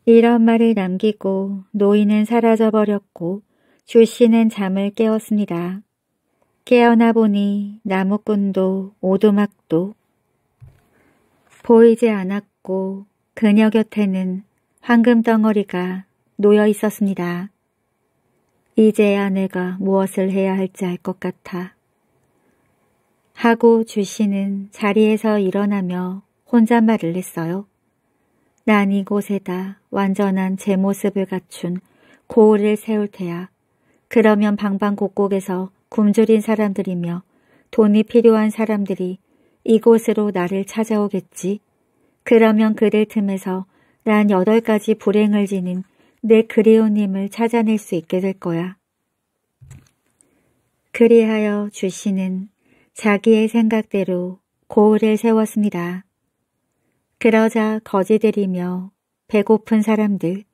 이런 말을 남기고 노인은 사라져버렸고 주씨는 잠을 깨웠습니다 깨어나 보니 나무꾼도 오두막도 보이지 않았고 그녀 곁에는 황금 덩어리가 놓여 있었습니다. 이제야 내가 무엇을 해야 할지 알 것 같아. 하고 주 씨는 자리에서 일어나며 혼잣말을 했어요. 난 이곳에다 완전한 제 모습을 갖춘 고을을 세울 테야. 그러면 방방곡곡에서 굶주린 사람들이며 돈이 필요한 사람들이 이곳으로 나를 찾아오겠지. 그러면 그들 틈에서 난 여덟 가지 불행을 지닌 내 그리오님을 찾아낼 수 있게 될 거야. 그리하여 주씨는 자기의 생각대로 고을을 세웠습니다. 그러자 거지들이며 배고픈 사람들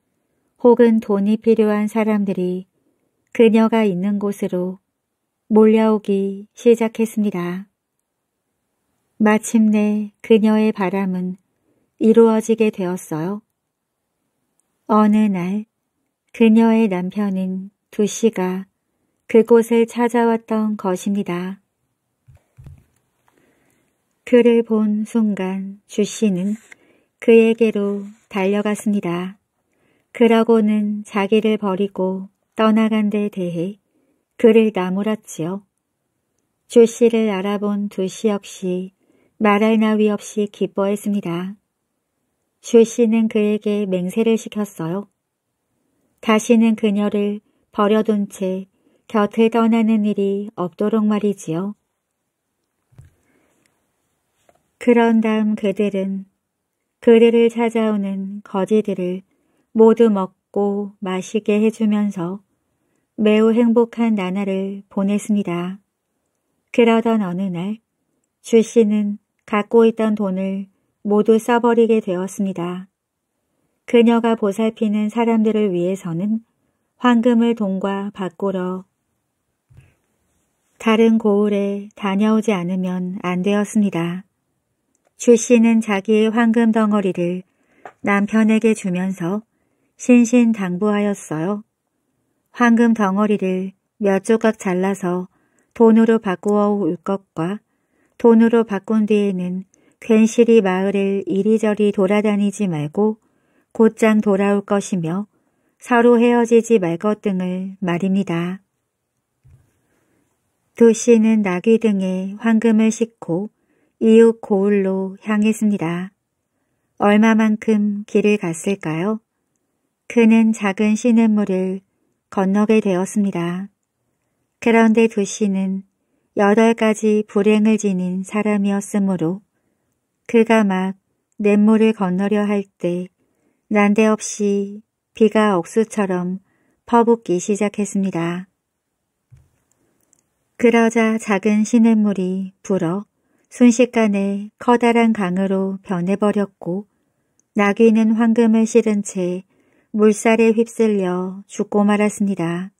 혹은 돈이 필요한 사람들이 그녀가 있는 곳으로 몰려오기 시작했습니다. 마침내 그녀의 바람은 이루어지게 되었어요. 어느 날 그녀의 남편인 두씨가 그곳을 찾아왔던 것입니다. 그를 본 순간 주씨는 그에게로 달려갔습니다. 그러고는 자기를 버리고 떠나간 데 대해 그를 나무랐지요. 주씨를 알아본 두 씨 역시 말할 나위 없이 기뻐했습니다. 주씨는 그에게 맹세를 시켰어요. 다시는 그녀를 버려둔 채 곁을 떠나는 일이 없도록 말이지요. 그런 다음 그들은 그들을 찾아오는 거지들을 모두 먹고 마시게 해주면서 매우 행복한 나날을 보냈습니다. 그러던 어느 날, 주 씨는 갖고 있던 돈을 모두 써버리게 되었습니다. 그녀가 보살피는 사람들을 위해서는 황금을 돈과 바꾸러 다른 고을에 다녀오지 않으면 안 되었습니다. 최 씨는 자기의 황금 덩어리를 남편에게 주면서 신신당부하였어요. 황금 덩어리를 몇 조각 잘라서 돈으로 바꾸어 올 것과 돈으로 바꾼 뒤에는 괜시리 마을을 이리저리 돌아다니지 말고 곧장 돌아올 것이며 서로 헤어지지 말 것 등을 말입니다. 두 씨는 나귀 등에 황금을 싣고 이웃 고을로 향했습니다. 얼마만큼 길을 갔을까요? 그는 작은 시냇물을 건너게 되었습니다. 그런데 두시는 여덟 가지 불행을 지닌 사람이었으므로 그가 막 냇물을 건너려 할 때 난데없이 비가 억수처럼 퍼붓기 시작했습니다. 그러자 작은 시냇물이 불어 순식간에 커다란 강으로 변해버렸고 낙이는 황금을 실은 채 물살에 휩쓸려 죽고 말았습니다.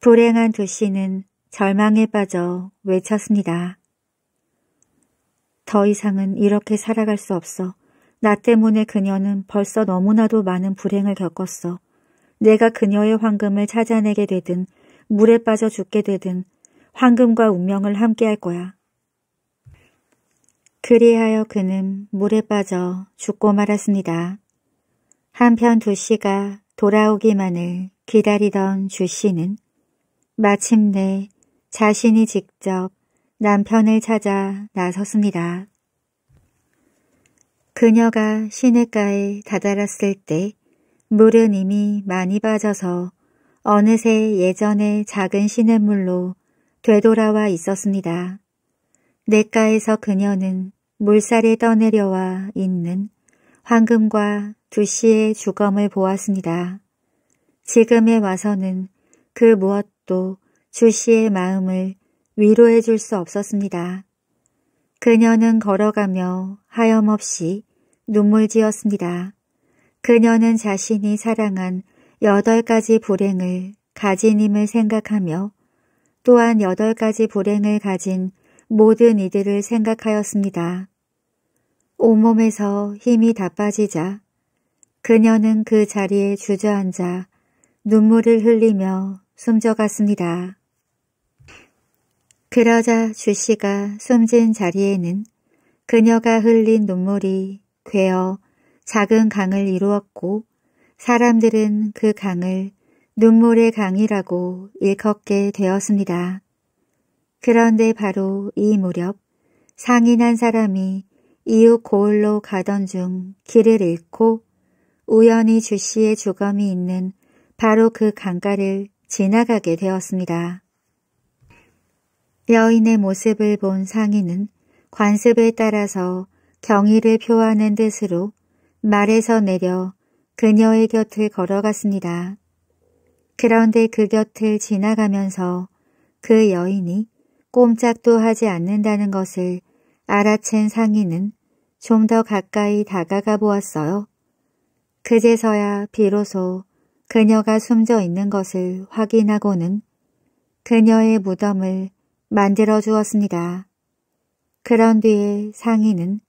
불행한 두 씨는 절망에 빠져 외쳤습니다. 더 이상은 이렇게 살아갈 수 없어. 나 때문에 그녀는 벌써 너무나도 많은 불행을 겪었어. 내가 그녀의 황금을 찾아내게 되든 물에 빠져 죽게 되든 황금과 운명을 함께할 거야. 그리하여 그는 물에 빠져 죽고 말았습니다. 한편 두 씨가 돌아오기만을 기다리던 주 씨는 마침내 자신이 직접 남편을 찾아 나섰습니다. 그녀가 시냇가에 다다랐을 때 물은 이미 많이 빠져서 어느새 예전의 작은 시냇물로 되돌아와 있었습니다. 내가에서 그녀는 물살에 떠내려와 있는 황금과 두씨의 주검을 보았습니다. 지금에 와서는 그 무엇도 주씨의 마음을 위로해 줄 수 없었습니다. 그녀는 걸어가며 하염없이 눈물 지었습니다. 그녀는 자신이 사랑한 여덟 가지 불행을 가진 힘을 생각하며 또한 여덟 가지 불행을 가진 모든 이들을 생각하였습니다. 온몸에서 힘이 다 빠지자 그녀는 그 자리에 주저앉아 눈물을 흘리며 숨져갔습니다. 그러자 주씨가 숨진 자리에는 그녀가 흘린 눈물이 괴어 작은 강을 이루었고 사람들은 그 강을 눈물의 강이라고 일컫게 되었습니다. 그런데 바로 이 무렵 상인한 사람이 이웃 고을로 가던 중 길을 잃고 우연히 주 씨의 주검이 있는 바로 그 강가를 지나가게 되었습니다. 여인의 모습을 본 상인은 관습에 따라서 경의를 표하는 뜻으로 말에서 내려 그녀의 곁을 걸어갔습니다. 그런데 그 곁을 지나가면서 그 여인이 꼼짝도 하지 않는다는 것을 알아챈 상인은 좀 더 가까이 다가가 보았어요. 그제서야 비로소 그녀가 숨져 있는 것을 확인하고는 그녀의 무덤을 만들어 주었습니다. 그런 뒤에 상인은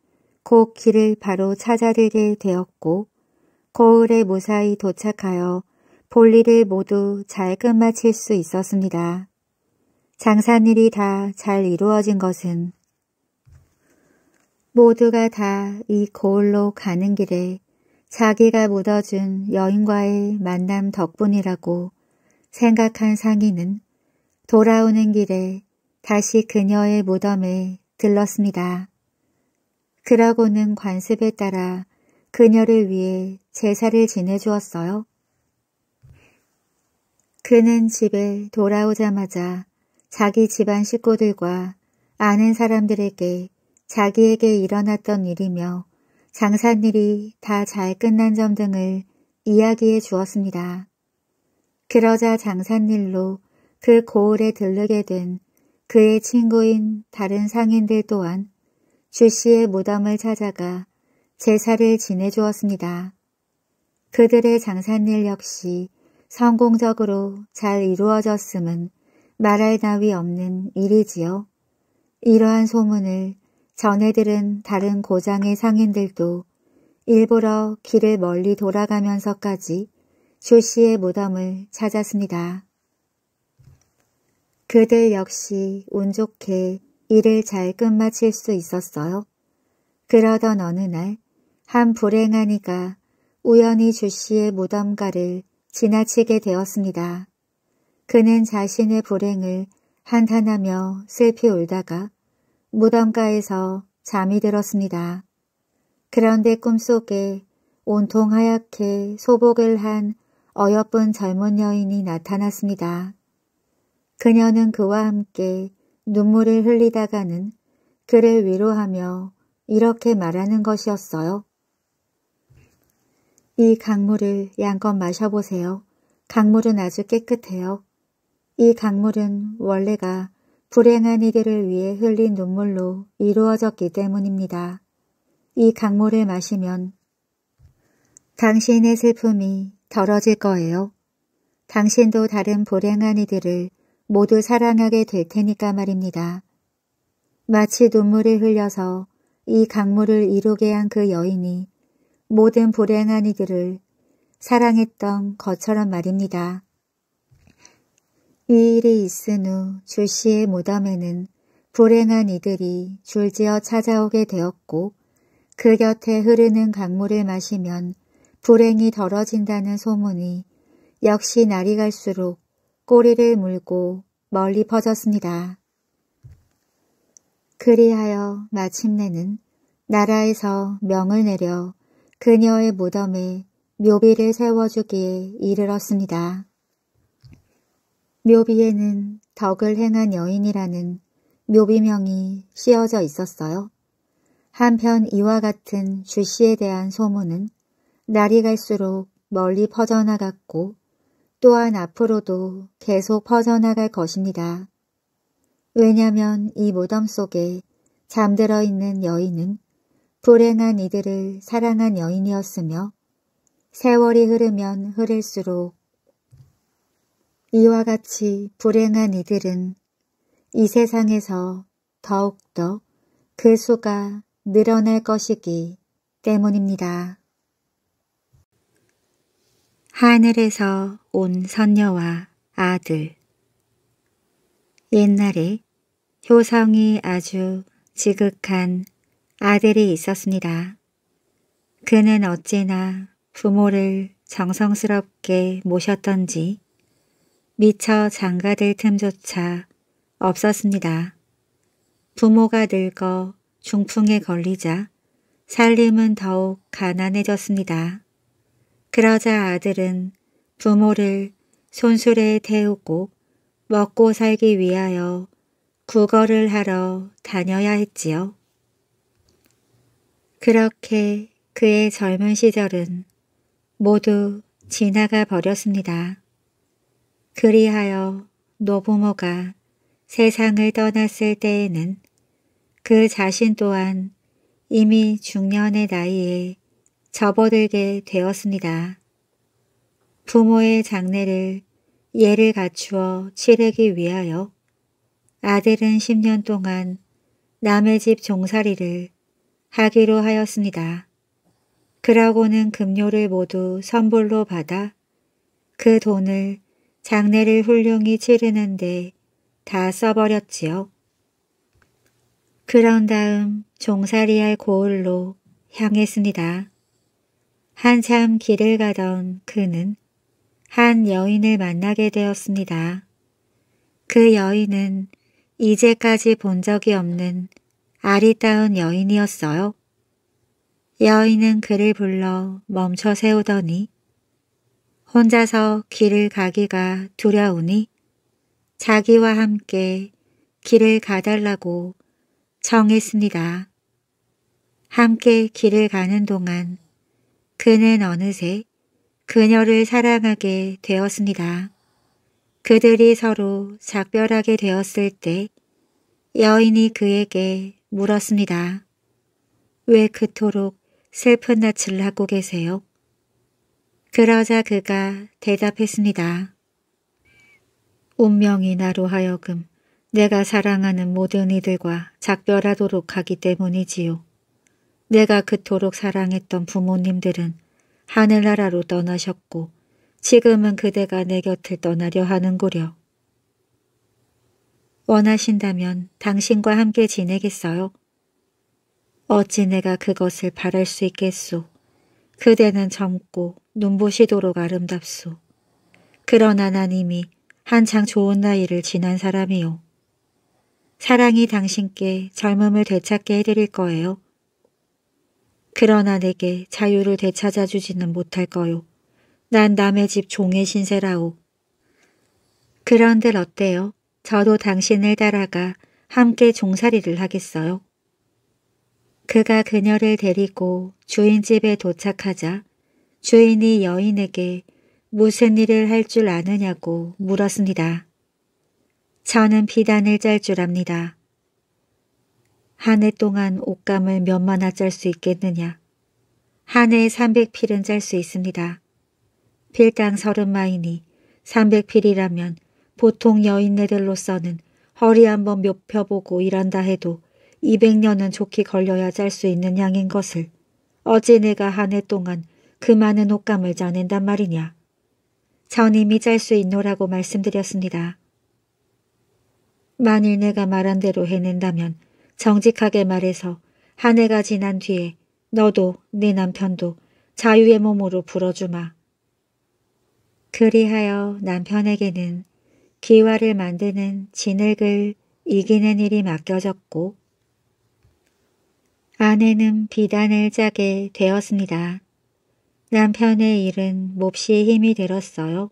곧 길을 바로 찾아들게 되었고 고을에 무사히 도착하여 볼일을 모두 잘 끝마칠 수 있었습니다. 장사일이다잘 이루어진 것은 모두가 다 이고을로 가는 길에 자기가 묻어준 여인과의 만남 덕분이라고 생각한 상인은 돌아오는 길에 다시 그녀의 무덤에 들렀습니다. 그러고는 관습에 따라 그녀를 위해 제사를 지내주었어요. 그는 집에 돌아오자마자 자기 집안 식구들과 아는 사람들에게 자기에게 일어났던 일이며 장산일이 다 잘 끝난 점 등을 이야기해 주었습니다. 그러자 장산일로 그 고을에 들르게 된 그의 친구인 다른 상인들 또한 주 씨의 무덤을 찾아가 제사를 지내주었습니다. 그들의 장산일 역시 성공적으로 잘 이루어졌음은 말할 나위 없는 일이지요. 이러한 소문을 전해들은 다른 고장의 상인들도 일부러 길을 멀리 돌아가면서까지 조 씨의 무덤을 찾았습니다. 그들 역시 운 좋게 일을 잘 끝마칠 수 있었어요. 그러던 어느 날 한 불행한 이가 우연히 조 씨의 무덤가를 지나치게 되었습니다. 그는 자신의 불행을 한탄하며 슬피 울다가 무덤가에서 잠이 들었습니다. 그런데 꿈속에 온통 하얗게 소복을 한 어여쁜 젊은 여인이 나타났습니다. 그녀는 그와 함께 눈물을 흘리다가는 그를 위로하며 이렇게 말하는 것이었어요. 이 강물을 양껏 마셔보세요. 강물은 아주 깨끗해요. 이 강물은 원래가 불행한 이들을 위해 흘린 눈물로 이루어졌기 때문입니다. 이 강물을 마시면 당신의 슬픔이 덜어질 거예요. 당신도 다른 불행한 이들을 모두 사랑하게 될 테니까 말입니다. 마치 눈물이 흘려서 이 강물을 이루게 한 그 여인이 모든 불행한 이들을 사랑했던 것처럼 말입니다. 이 일이 있은 후주씨의 무덤에는 불행한 이들이 줄지어 찾아오게 되었고 그 곁에 흐르는 강물을 마시면 불행이 덜어진다는 소문이 역시 날이 갈수록 꼬리를 물고 멀리 퍼졌습니다. 그리하여 마침내는 나라에서 명을 내려 그녀의 무덤에 묘비를 세워주기에 이르렀습니다. 묘비에는 덕을 행한 여인이라는 묘비명이 씌어져 있었어요. 한편 이와 같은 주씨에 대한 소문은 날이 갈수록 멀리 퍼져나갔고 또한 앞으로도 계속 퍼져나갈 것입니다. 왜냐면 이 무덤 속에 잠들어 있는 여인은 불행한 이들을 사랑한 여인이었으며 세월이 흐르면 흐를수록 이와 같이 불행한 이들은 이 세상에서 더욱더 그 수가 늘어날 것이기 때문입니다. 하늘에서 온 선녀와 아들 옛날에 효성이 아주 지극한 아들이 있었습니다. 그는 어찌나 부모를 정성스럽게 모셨던지 미처 장가들 틈조차 없었습니다. 부모가 늙어 중풍에 걸리자 살림은 더욱 가난해졌습니다. 그러자 아들은 부모를 손수레에 태우고 먹고 살기 위하여 국어를 하러 다녀야 했지요. 그렇게 그의 젊은 시절은 모두 지나가 버렸습니다. 그리하여 노부모가 세상을 떠났을 때에는 그 자신 또한 이미 중년의 나이에 접어들게 되었습니다. 부모의 장례를 예를 갖추어 치르기 위하여 아들은 10년 동안 남의 집 종살이를 하기로 하였습니다. 그러고는 급료를 모두 선불로 받아 그 돈을 장례를 훌륭히 치르는데 다 써버렸지요. 그런 다음 종살이할 고을로 향했습니다. 한참 길을 가던 그는 한 여인을 만나게 되었습니다. 그 여인은 이제까지 본 적이 없는 아리따운 여인이었어요. 여인은 그를 불러 멈춰 세우더니 혼자서 길을 가기가 두려우니 자기와 함께 길을 가달라고 정했습니다. 함께 길을 가는 동안 그는 어느새 그녀를 사랑하게 되었습니다. 그들이 서로 작별하게 되었을 때 여인이 그에게 물었습니다. 왜 그토록 슬픈 낯을 하고 계세요? 그러자 그가 대답했습니다. 운명이 나로 하여금 내가 사랑하는 모든 이들과 작별하도록 하기 때문이지요. 내가 그토록 사랑했던 부모님들은 하늘나라로 떠나셨고 지금은 그대가 내 곁을 떠나려 하는구려. 원하신다면 당신과 함께 지내겠어요? 어찌 내가 그것을 바랄 수 있겠소. 그대는 젊고 눈부시도록 아름답소. 그런 하나님이 한창 좋은 나이를 지난 사람이요. 사랑이 당신께 젊음을 되찾게 해드릴 거예요. 그러나 내게 자유를 되찾아주지는 못할 거요. 난 남의 집 종의 신세라오. 그런들 어때요? 저도 당신을 따라가 함께 종살이를 하겠어요. 그가 그녀를 데리고 주인집에 도착하자 주인이 여인에게 무슨 일을 할 줄 아느냐고 물었습니다. 저는 비단을 짤 줄 압니다. 한 해 동안 옷감을 몇만아 짤수 있겠느냐. 한 해에 300필은 짤 수 있습니다. 필당 30마이니 300필이라면 보통 여인네들로서는 허리 한번 몇 펴보고 일한다 해도 200년은 좋게 걸려야 짤 수 있는 양인 것을 어제 내가 한 해 동안 그 많은 옷감을 짜낸단 말이냐. 전 이미 짤 수 있노라고 말씀드렸습니다. 만일 내가 말한 대로 해낸다면 정직하게 말해서 한 해가 지난 뒤에 너도 네 남편도 자유의 몸으로 불어주마. 그리하여 남편에게는 기와를 만드는 진흙을 이기는 일이 맡겨졌고 아내는 비단을 짜게 되었습니다. 남편의 일은 몹시 힘이 들었어요.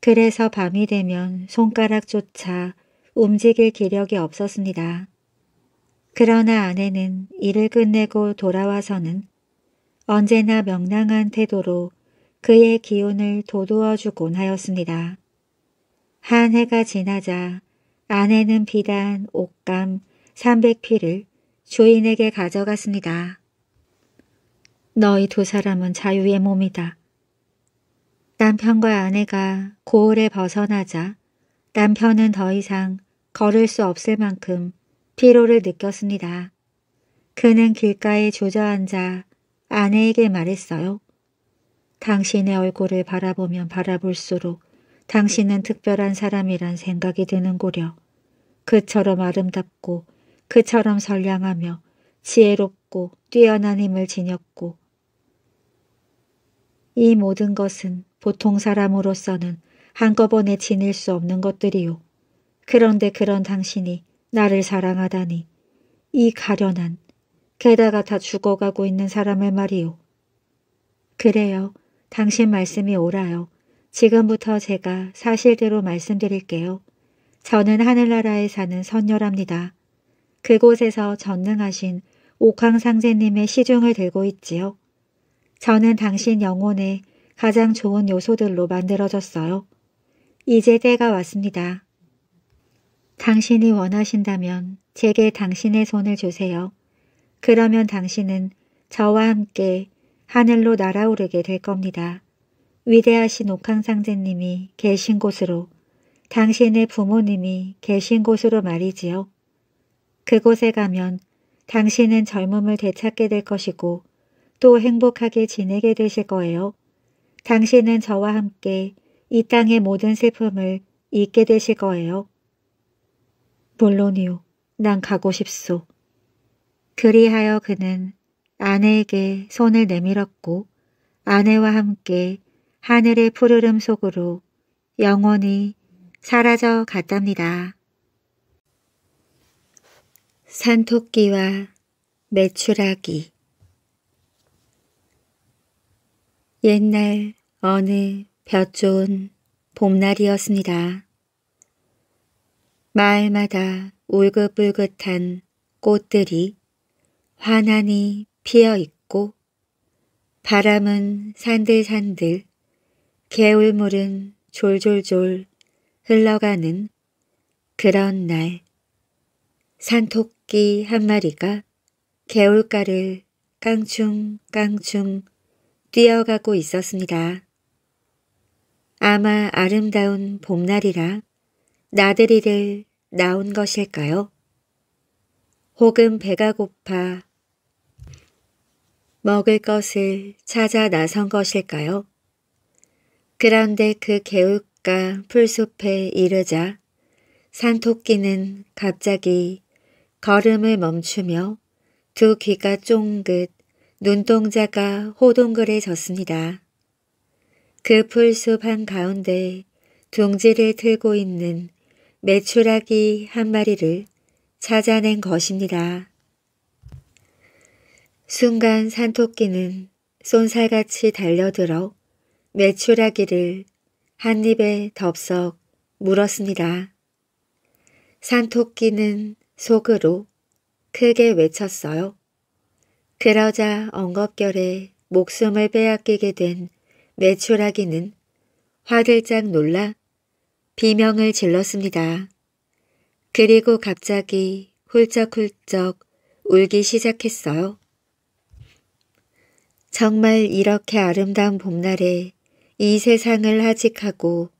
그래서 밤이 되면 손가락조차 움직일 기력이 없었습니다. 그러나 아내는 일을 끝내고 돌아와서는 언제나 명랑한 태도로 그의 기운을 도두어주곤 하였습니다. 한 해가 지나자 아내는 비단 옷감 300피를 주인에게 가져갔습니다. 너희 두 사람은 자유의 몸이다. 남편과 아내가 고을에 벗어나자 남편은 더 이상 걸을 수 없을 만큼 피로를 느꼈습니다. 그는 길가에 주저앉아 아내에게 말했어요. 당신의 얼굴을 바라보면 바라볼수록 당신은 특별한 사람이란 생각이 드는고려. 그처럼 아름답고 그처럼 선량하며 지혜롭고 뛰어난 힘을 지녔고 이 모든 것은 보통 사람으로서는 한꺼번에 지닐 수 없는 것들이요. 그런데 그런 당신이 나를 사랑하다니 이 가련한 게다가 다 죽어가고 있는 사람의 말이요. 그래요. 당신 말씀이 옳아요. 지금부터 제가 사실대로 말씀드릴게요. 저는 하늘나라에 사는 선녀랍니다. 그곳에서 전능하신 옥황상제님의 시중을 들고 있지요. 저는 당신 영혼의 가장 좋은 요소들로 만들어졌어요. 이제 때가 왔습니다. 당신이 원하신다면 제게 당신의 손을 주세요. 그러면 당신은 저와 함께 하늘로 날아오르게 될 겁니다. 위대하신 옥황상제님이 계신 곳으로 당신의 부모님이 계신 곳으로 말이지요. 그곳에 가면 당신은 젊음을 되찾게 될 것이고 또 행복하게 지내게 되실 거예요. 당신은 저와 함께 이 땅의 모든 슬픔을 잊게 되실 거예요. 물론이요. 난 가고 싶소. 그리하여 그는 아내에게 손을 내밀었고 아내와 함께 하늘의 푸르름 속으로 영원히 사라져 갔답니다. 산토끼와 메추라기 옛날 어느 볕 좋은 봄날이었습니다. 마을마다 울긋불긋한 꽃들이 환하니 피어 있고 바람은 산들산들 개울물은 졸졸졸 흘러가는 그런 날 산토끼 한 마리가 개울가를 깡충깡충 뛰어가고 있었습니다. 아마 아름다운 봄날이라 나들이를 나온 것일까요? 혹은 배가 고파 먹을 것을 찾아 나선 것일까요? 그런데 그 개울가 풀숲에 이르자 산토끼는 갑자기 걸음을 멈추며 두 귀가 쫑긋 눈동자가 호동그레졌습니다. 그 풀숲 한가운데 둥지를 틀고 있는 메추라기 한 마리를 찾아낸 것입니다. 순간 산토끼는 쏜살같이 달려들어 메추라기를 한 입에 덥석 물었습니다. 산토끼는 속으로 크게 외쳤어요. 그러자 엉겁결에 목숨을 빼앗기게 된 메추라기는 화들짝 놀라 비명을 질렀습니다. 그리고 갑자기 훌쩍훌쩍 울기 시작했어요. 정말 이렇게 아름다운 봄날에 이 세상을 하직하고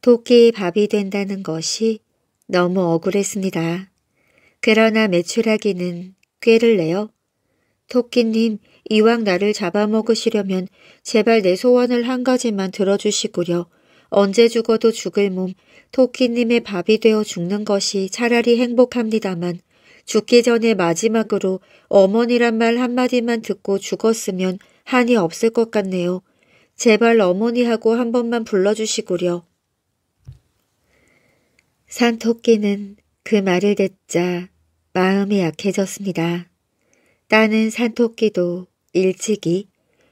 토끼 의 밥이 된다는 것이 너무 억울했습니다. 그러나 메추라기는 꾀를 내어 토끼님, 이왕 나를 잡아먹으시려면 제발 내 소원을 한 가지만 들어주시구려. 언제 죽어도 죽을 몸, 토끼님의 밥이 되어 죽는 것이 차라리 행복합니다만 죽기 전에 마지막으로 어머니란 말 한마디만 듣고 죽었으면 한이 없을 것 같네요. 제발 어머니하고 한 번만 불러주시구려. 산토끼는 그 말을 듣자 마음이 약해졌습니다. 따는 산토끼도 일찍이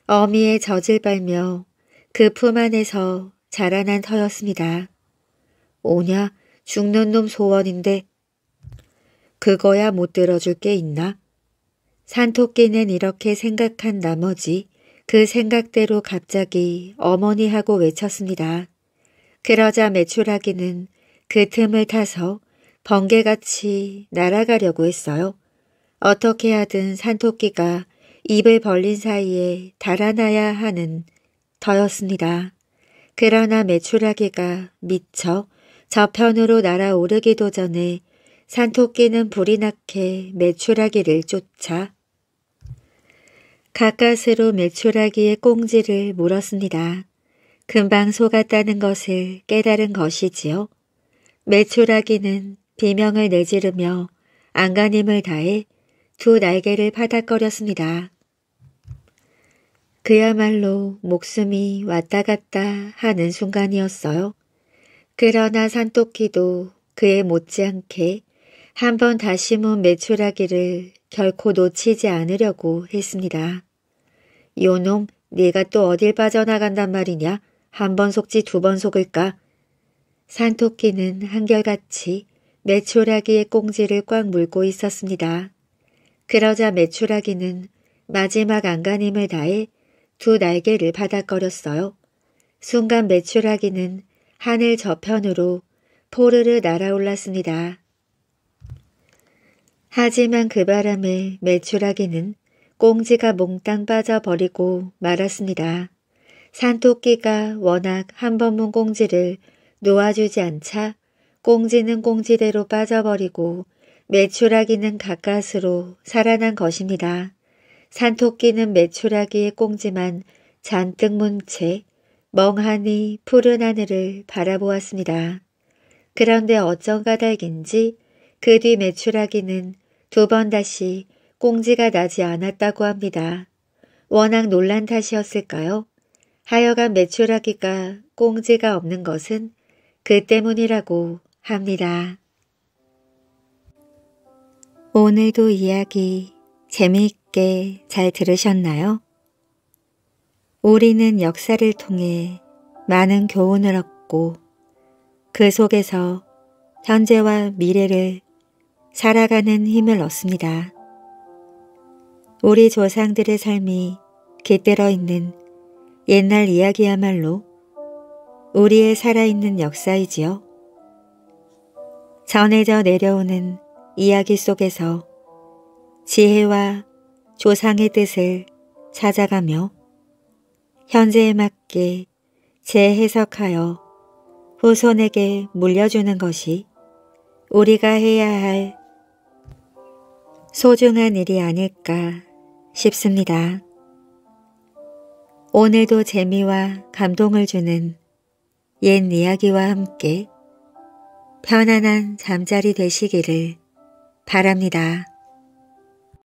어미의 젖을 밟며그 품 안에서 자라난 터였습니다. 오냐 죽는 놈 소원인데 그거야 못 들어줄 게 있나? 산토끼는 이렇게 생각한 나머지 그 생각대로 갑자기 어머니 하고 외쳤습니다. 그러자 매출하기는그 틈을 타서 번개같이 날아가려고 했어요. 어떻게 하든 산토끼가 입을 벌린 사이에 달아나야 하는 더였습니다 그러나 메추라기가 미쳐 저편으로 날아오르기도 전에 산토끼는 불이 나게 메추라기를 쫓아 가까스로 메추라기의 꽁지를 물었습니다. 금방 속았다는 것을 깨달은 것이지요. 메추라기는 비명을 내지르며 안간힘을 다해 두 날개를 파닥거렸습니다. 그야말로 목숨이 왔다 갔다 하는 순간이었어요. 그러나 산토끼도 그에 못지않게 한 번 다시문 메추라기를 결코 놓치지 않으려고 했습니다. 요놈, 네가 또 어딜 빠져나간단 말이냐? 한 번 속지 두 번 속을까? 산토끼는 한결같이 메추라기의 꽁지를 꽉 물고 있었습니다. 그러자 매출하기는 마지막 안간힘을 다해 두 날개를 바닥거렸어요. 순간 매출하기는 하늘 저편으로 포르르 날아올랐습니다. 하지만 그 바람에 매출하기는 꽁지가 몽땅 빠져버리고 말았습니다. 산토끼가 워낙 한번문 꽁지를 놓아주지 않자 꽁지는 꽁지대로 빠져버리고 매추라기는 가까스로 살아난 것입니다. 산토끼는 매추라기의 꽁지만 잔뜩 문채 멍하니 푸른 하늘을 바라보았습니다. 그런데 어쩐가닥인지 그 뒤매추라기는두 번 다시 꽁지가 나지 않았다고 합니다. 워낙 놀란 탓이었을까요? 하여간 매추라기가 꽁지가 없는 것은 그 때문이라고 합니다. 오늘도 이야기 재미있게 잘 들으셨나요? 우리는 역사를 통해 많은 교훈을 얻고 그 속에서 현재와 미래를 살아가는 힘을 얻습니다. 우리 조상들의 삶이 깃들어 있는 옛날 이야기야말로 우리의 살아있는 역사이지요. 전해져 내려오는 이야기 속에서 지혜와 조상의 뜻을 찾아가며 현재에 맞게 재해석하여 후손에게 물려주는 것이 우리가 해야 할 소중한 일이 아닐까 싶습니다. 오늘도 재미와 감동을 주는 옛 이야기와 함께 편안한 잠자리 되시기를 바랍니다.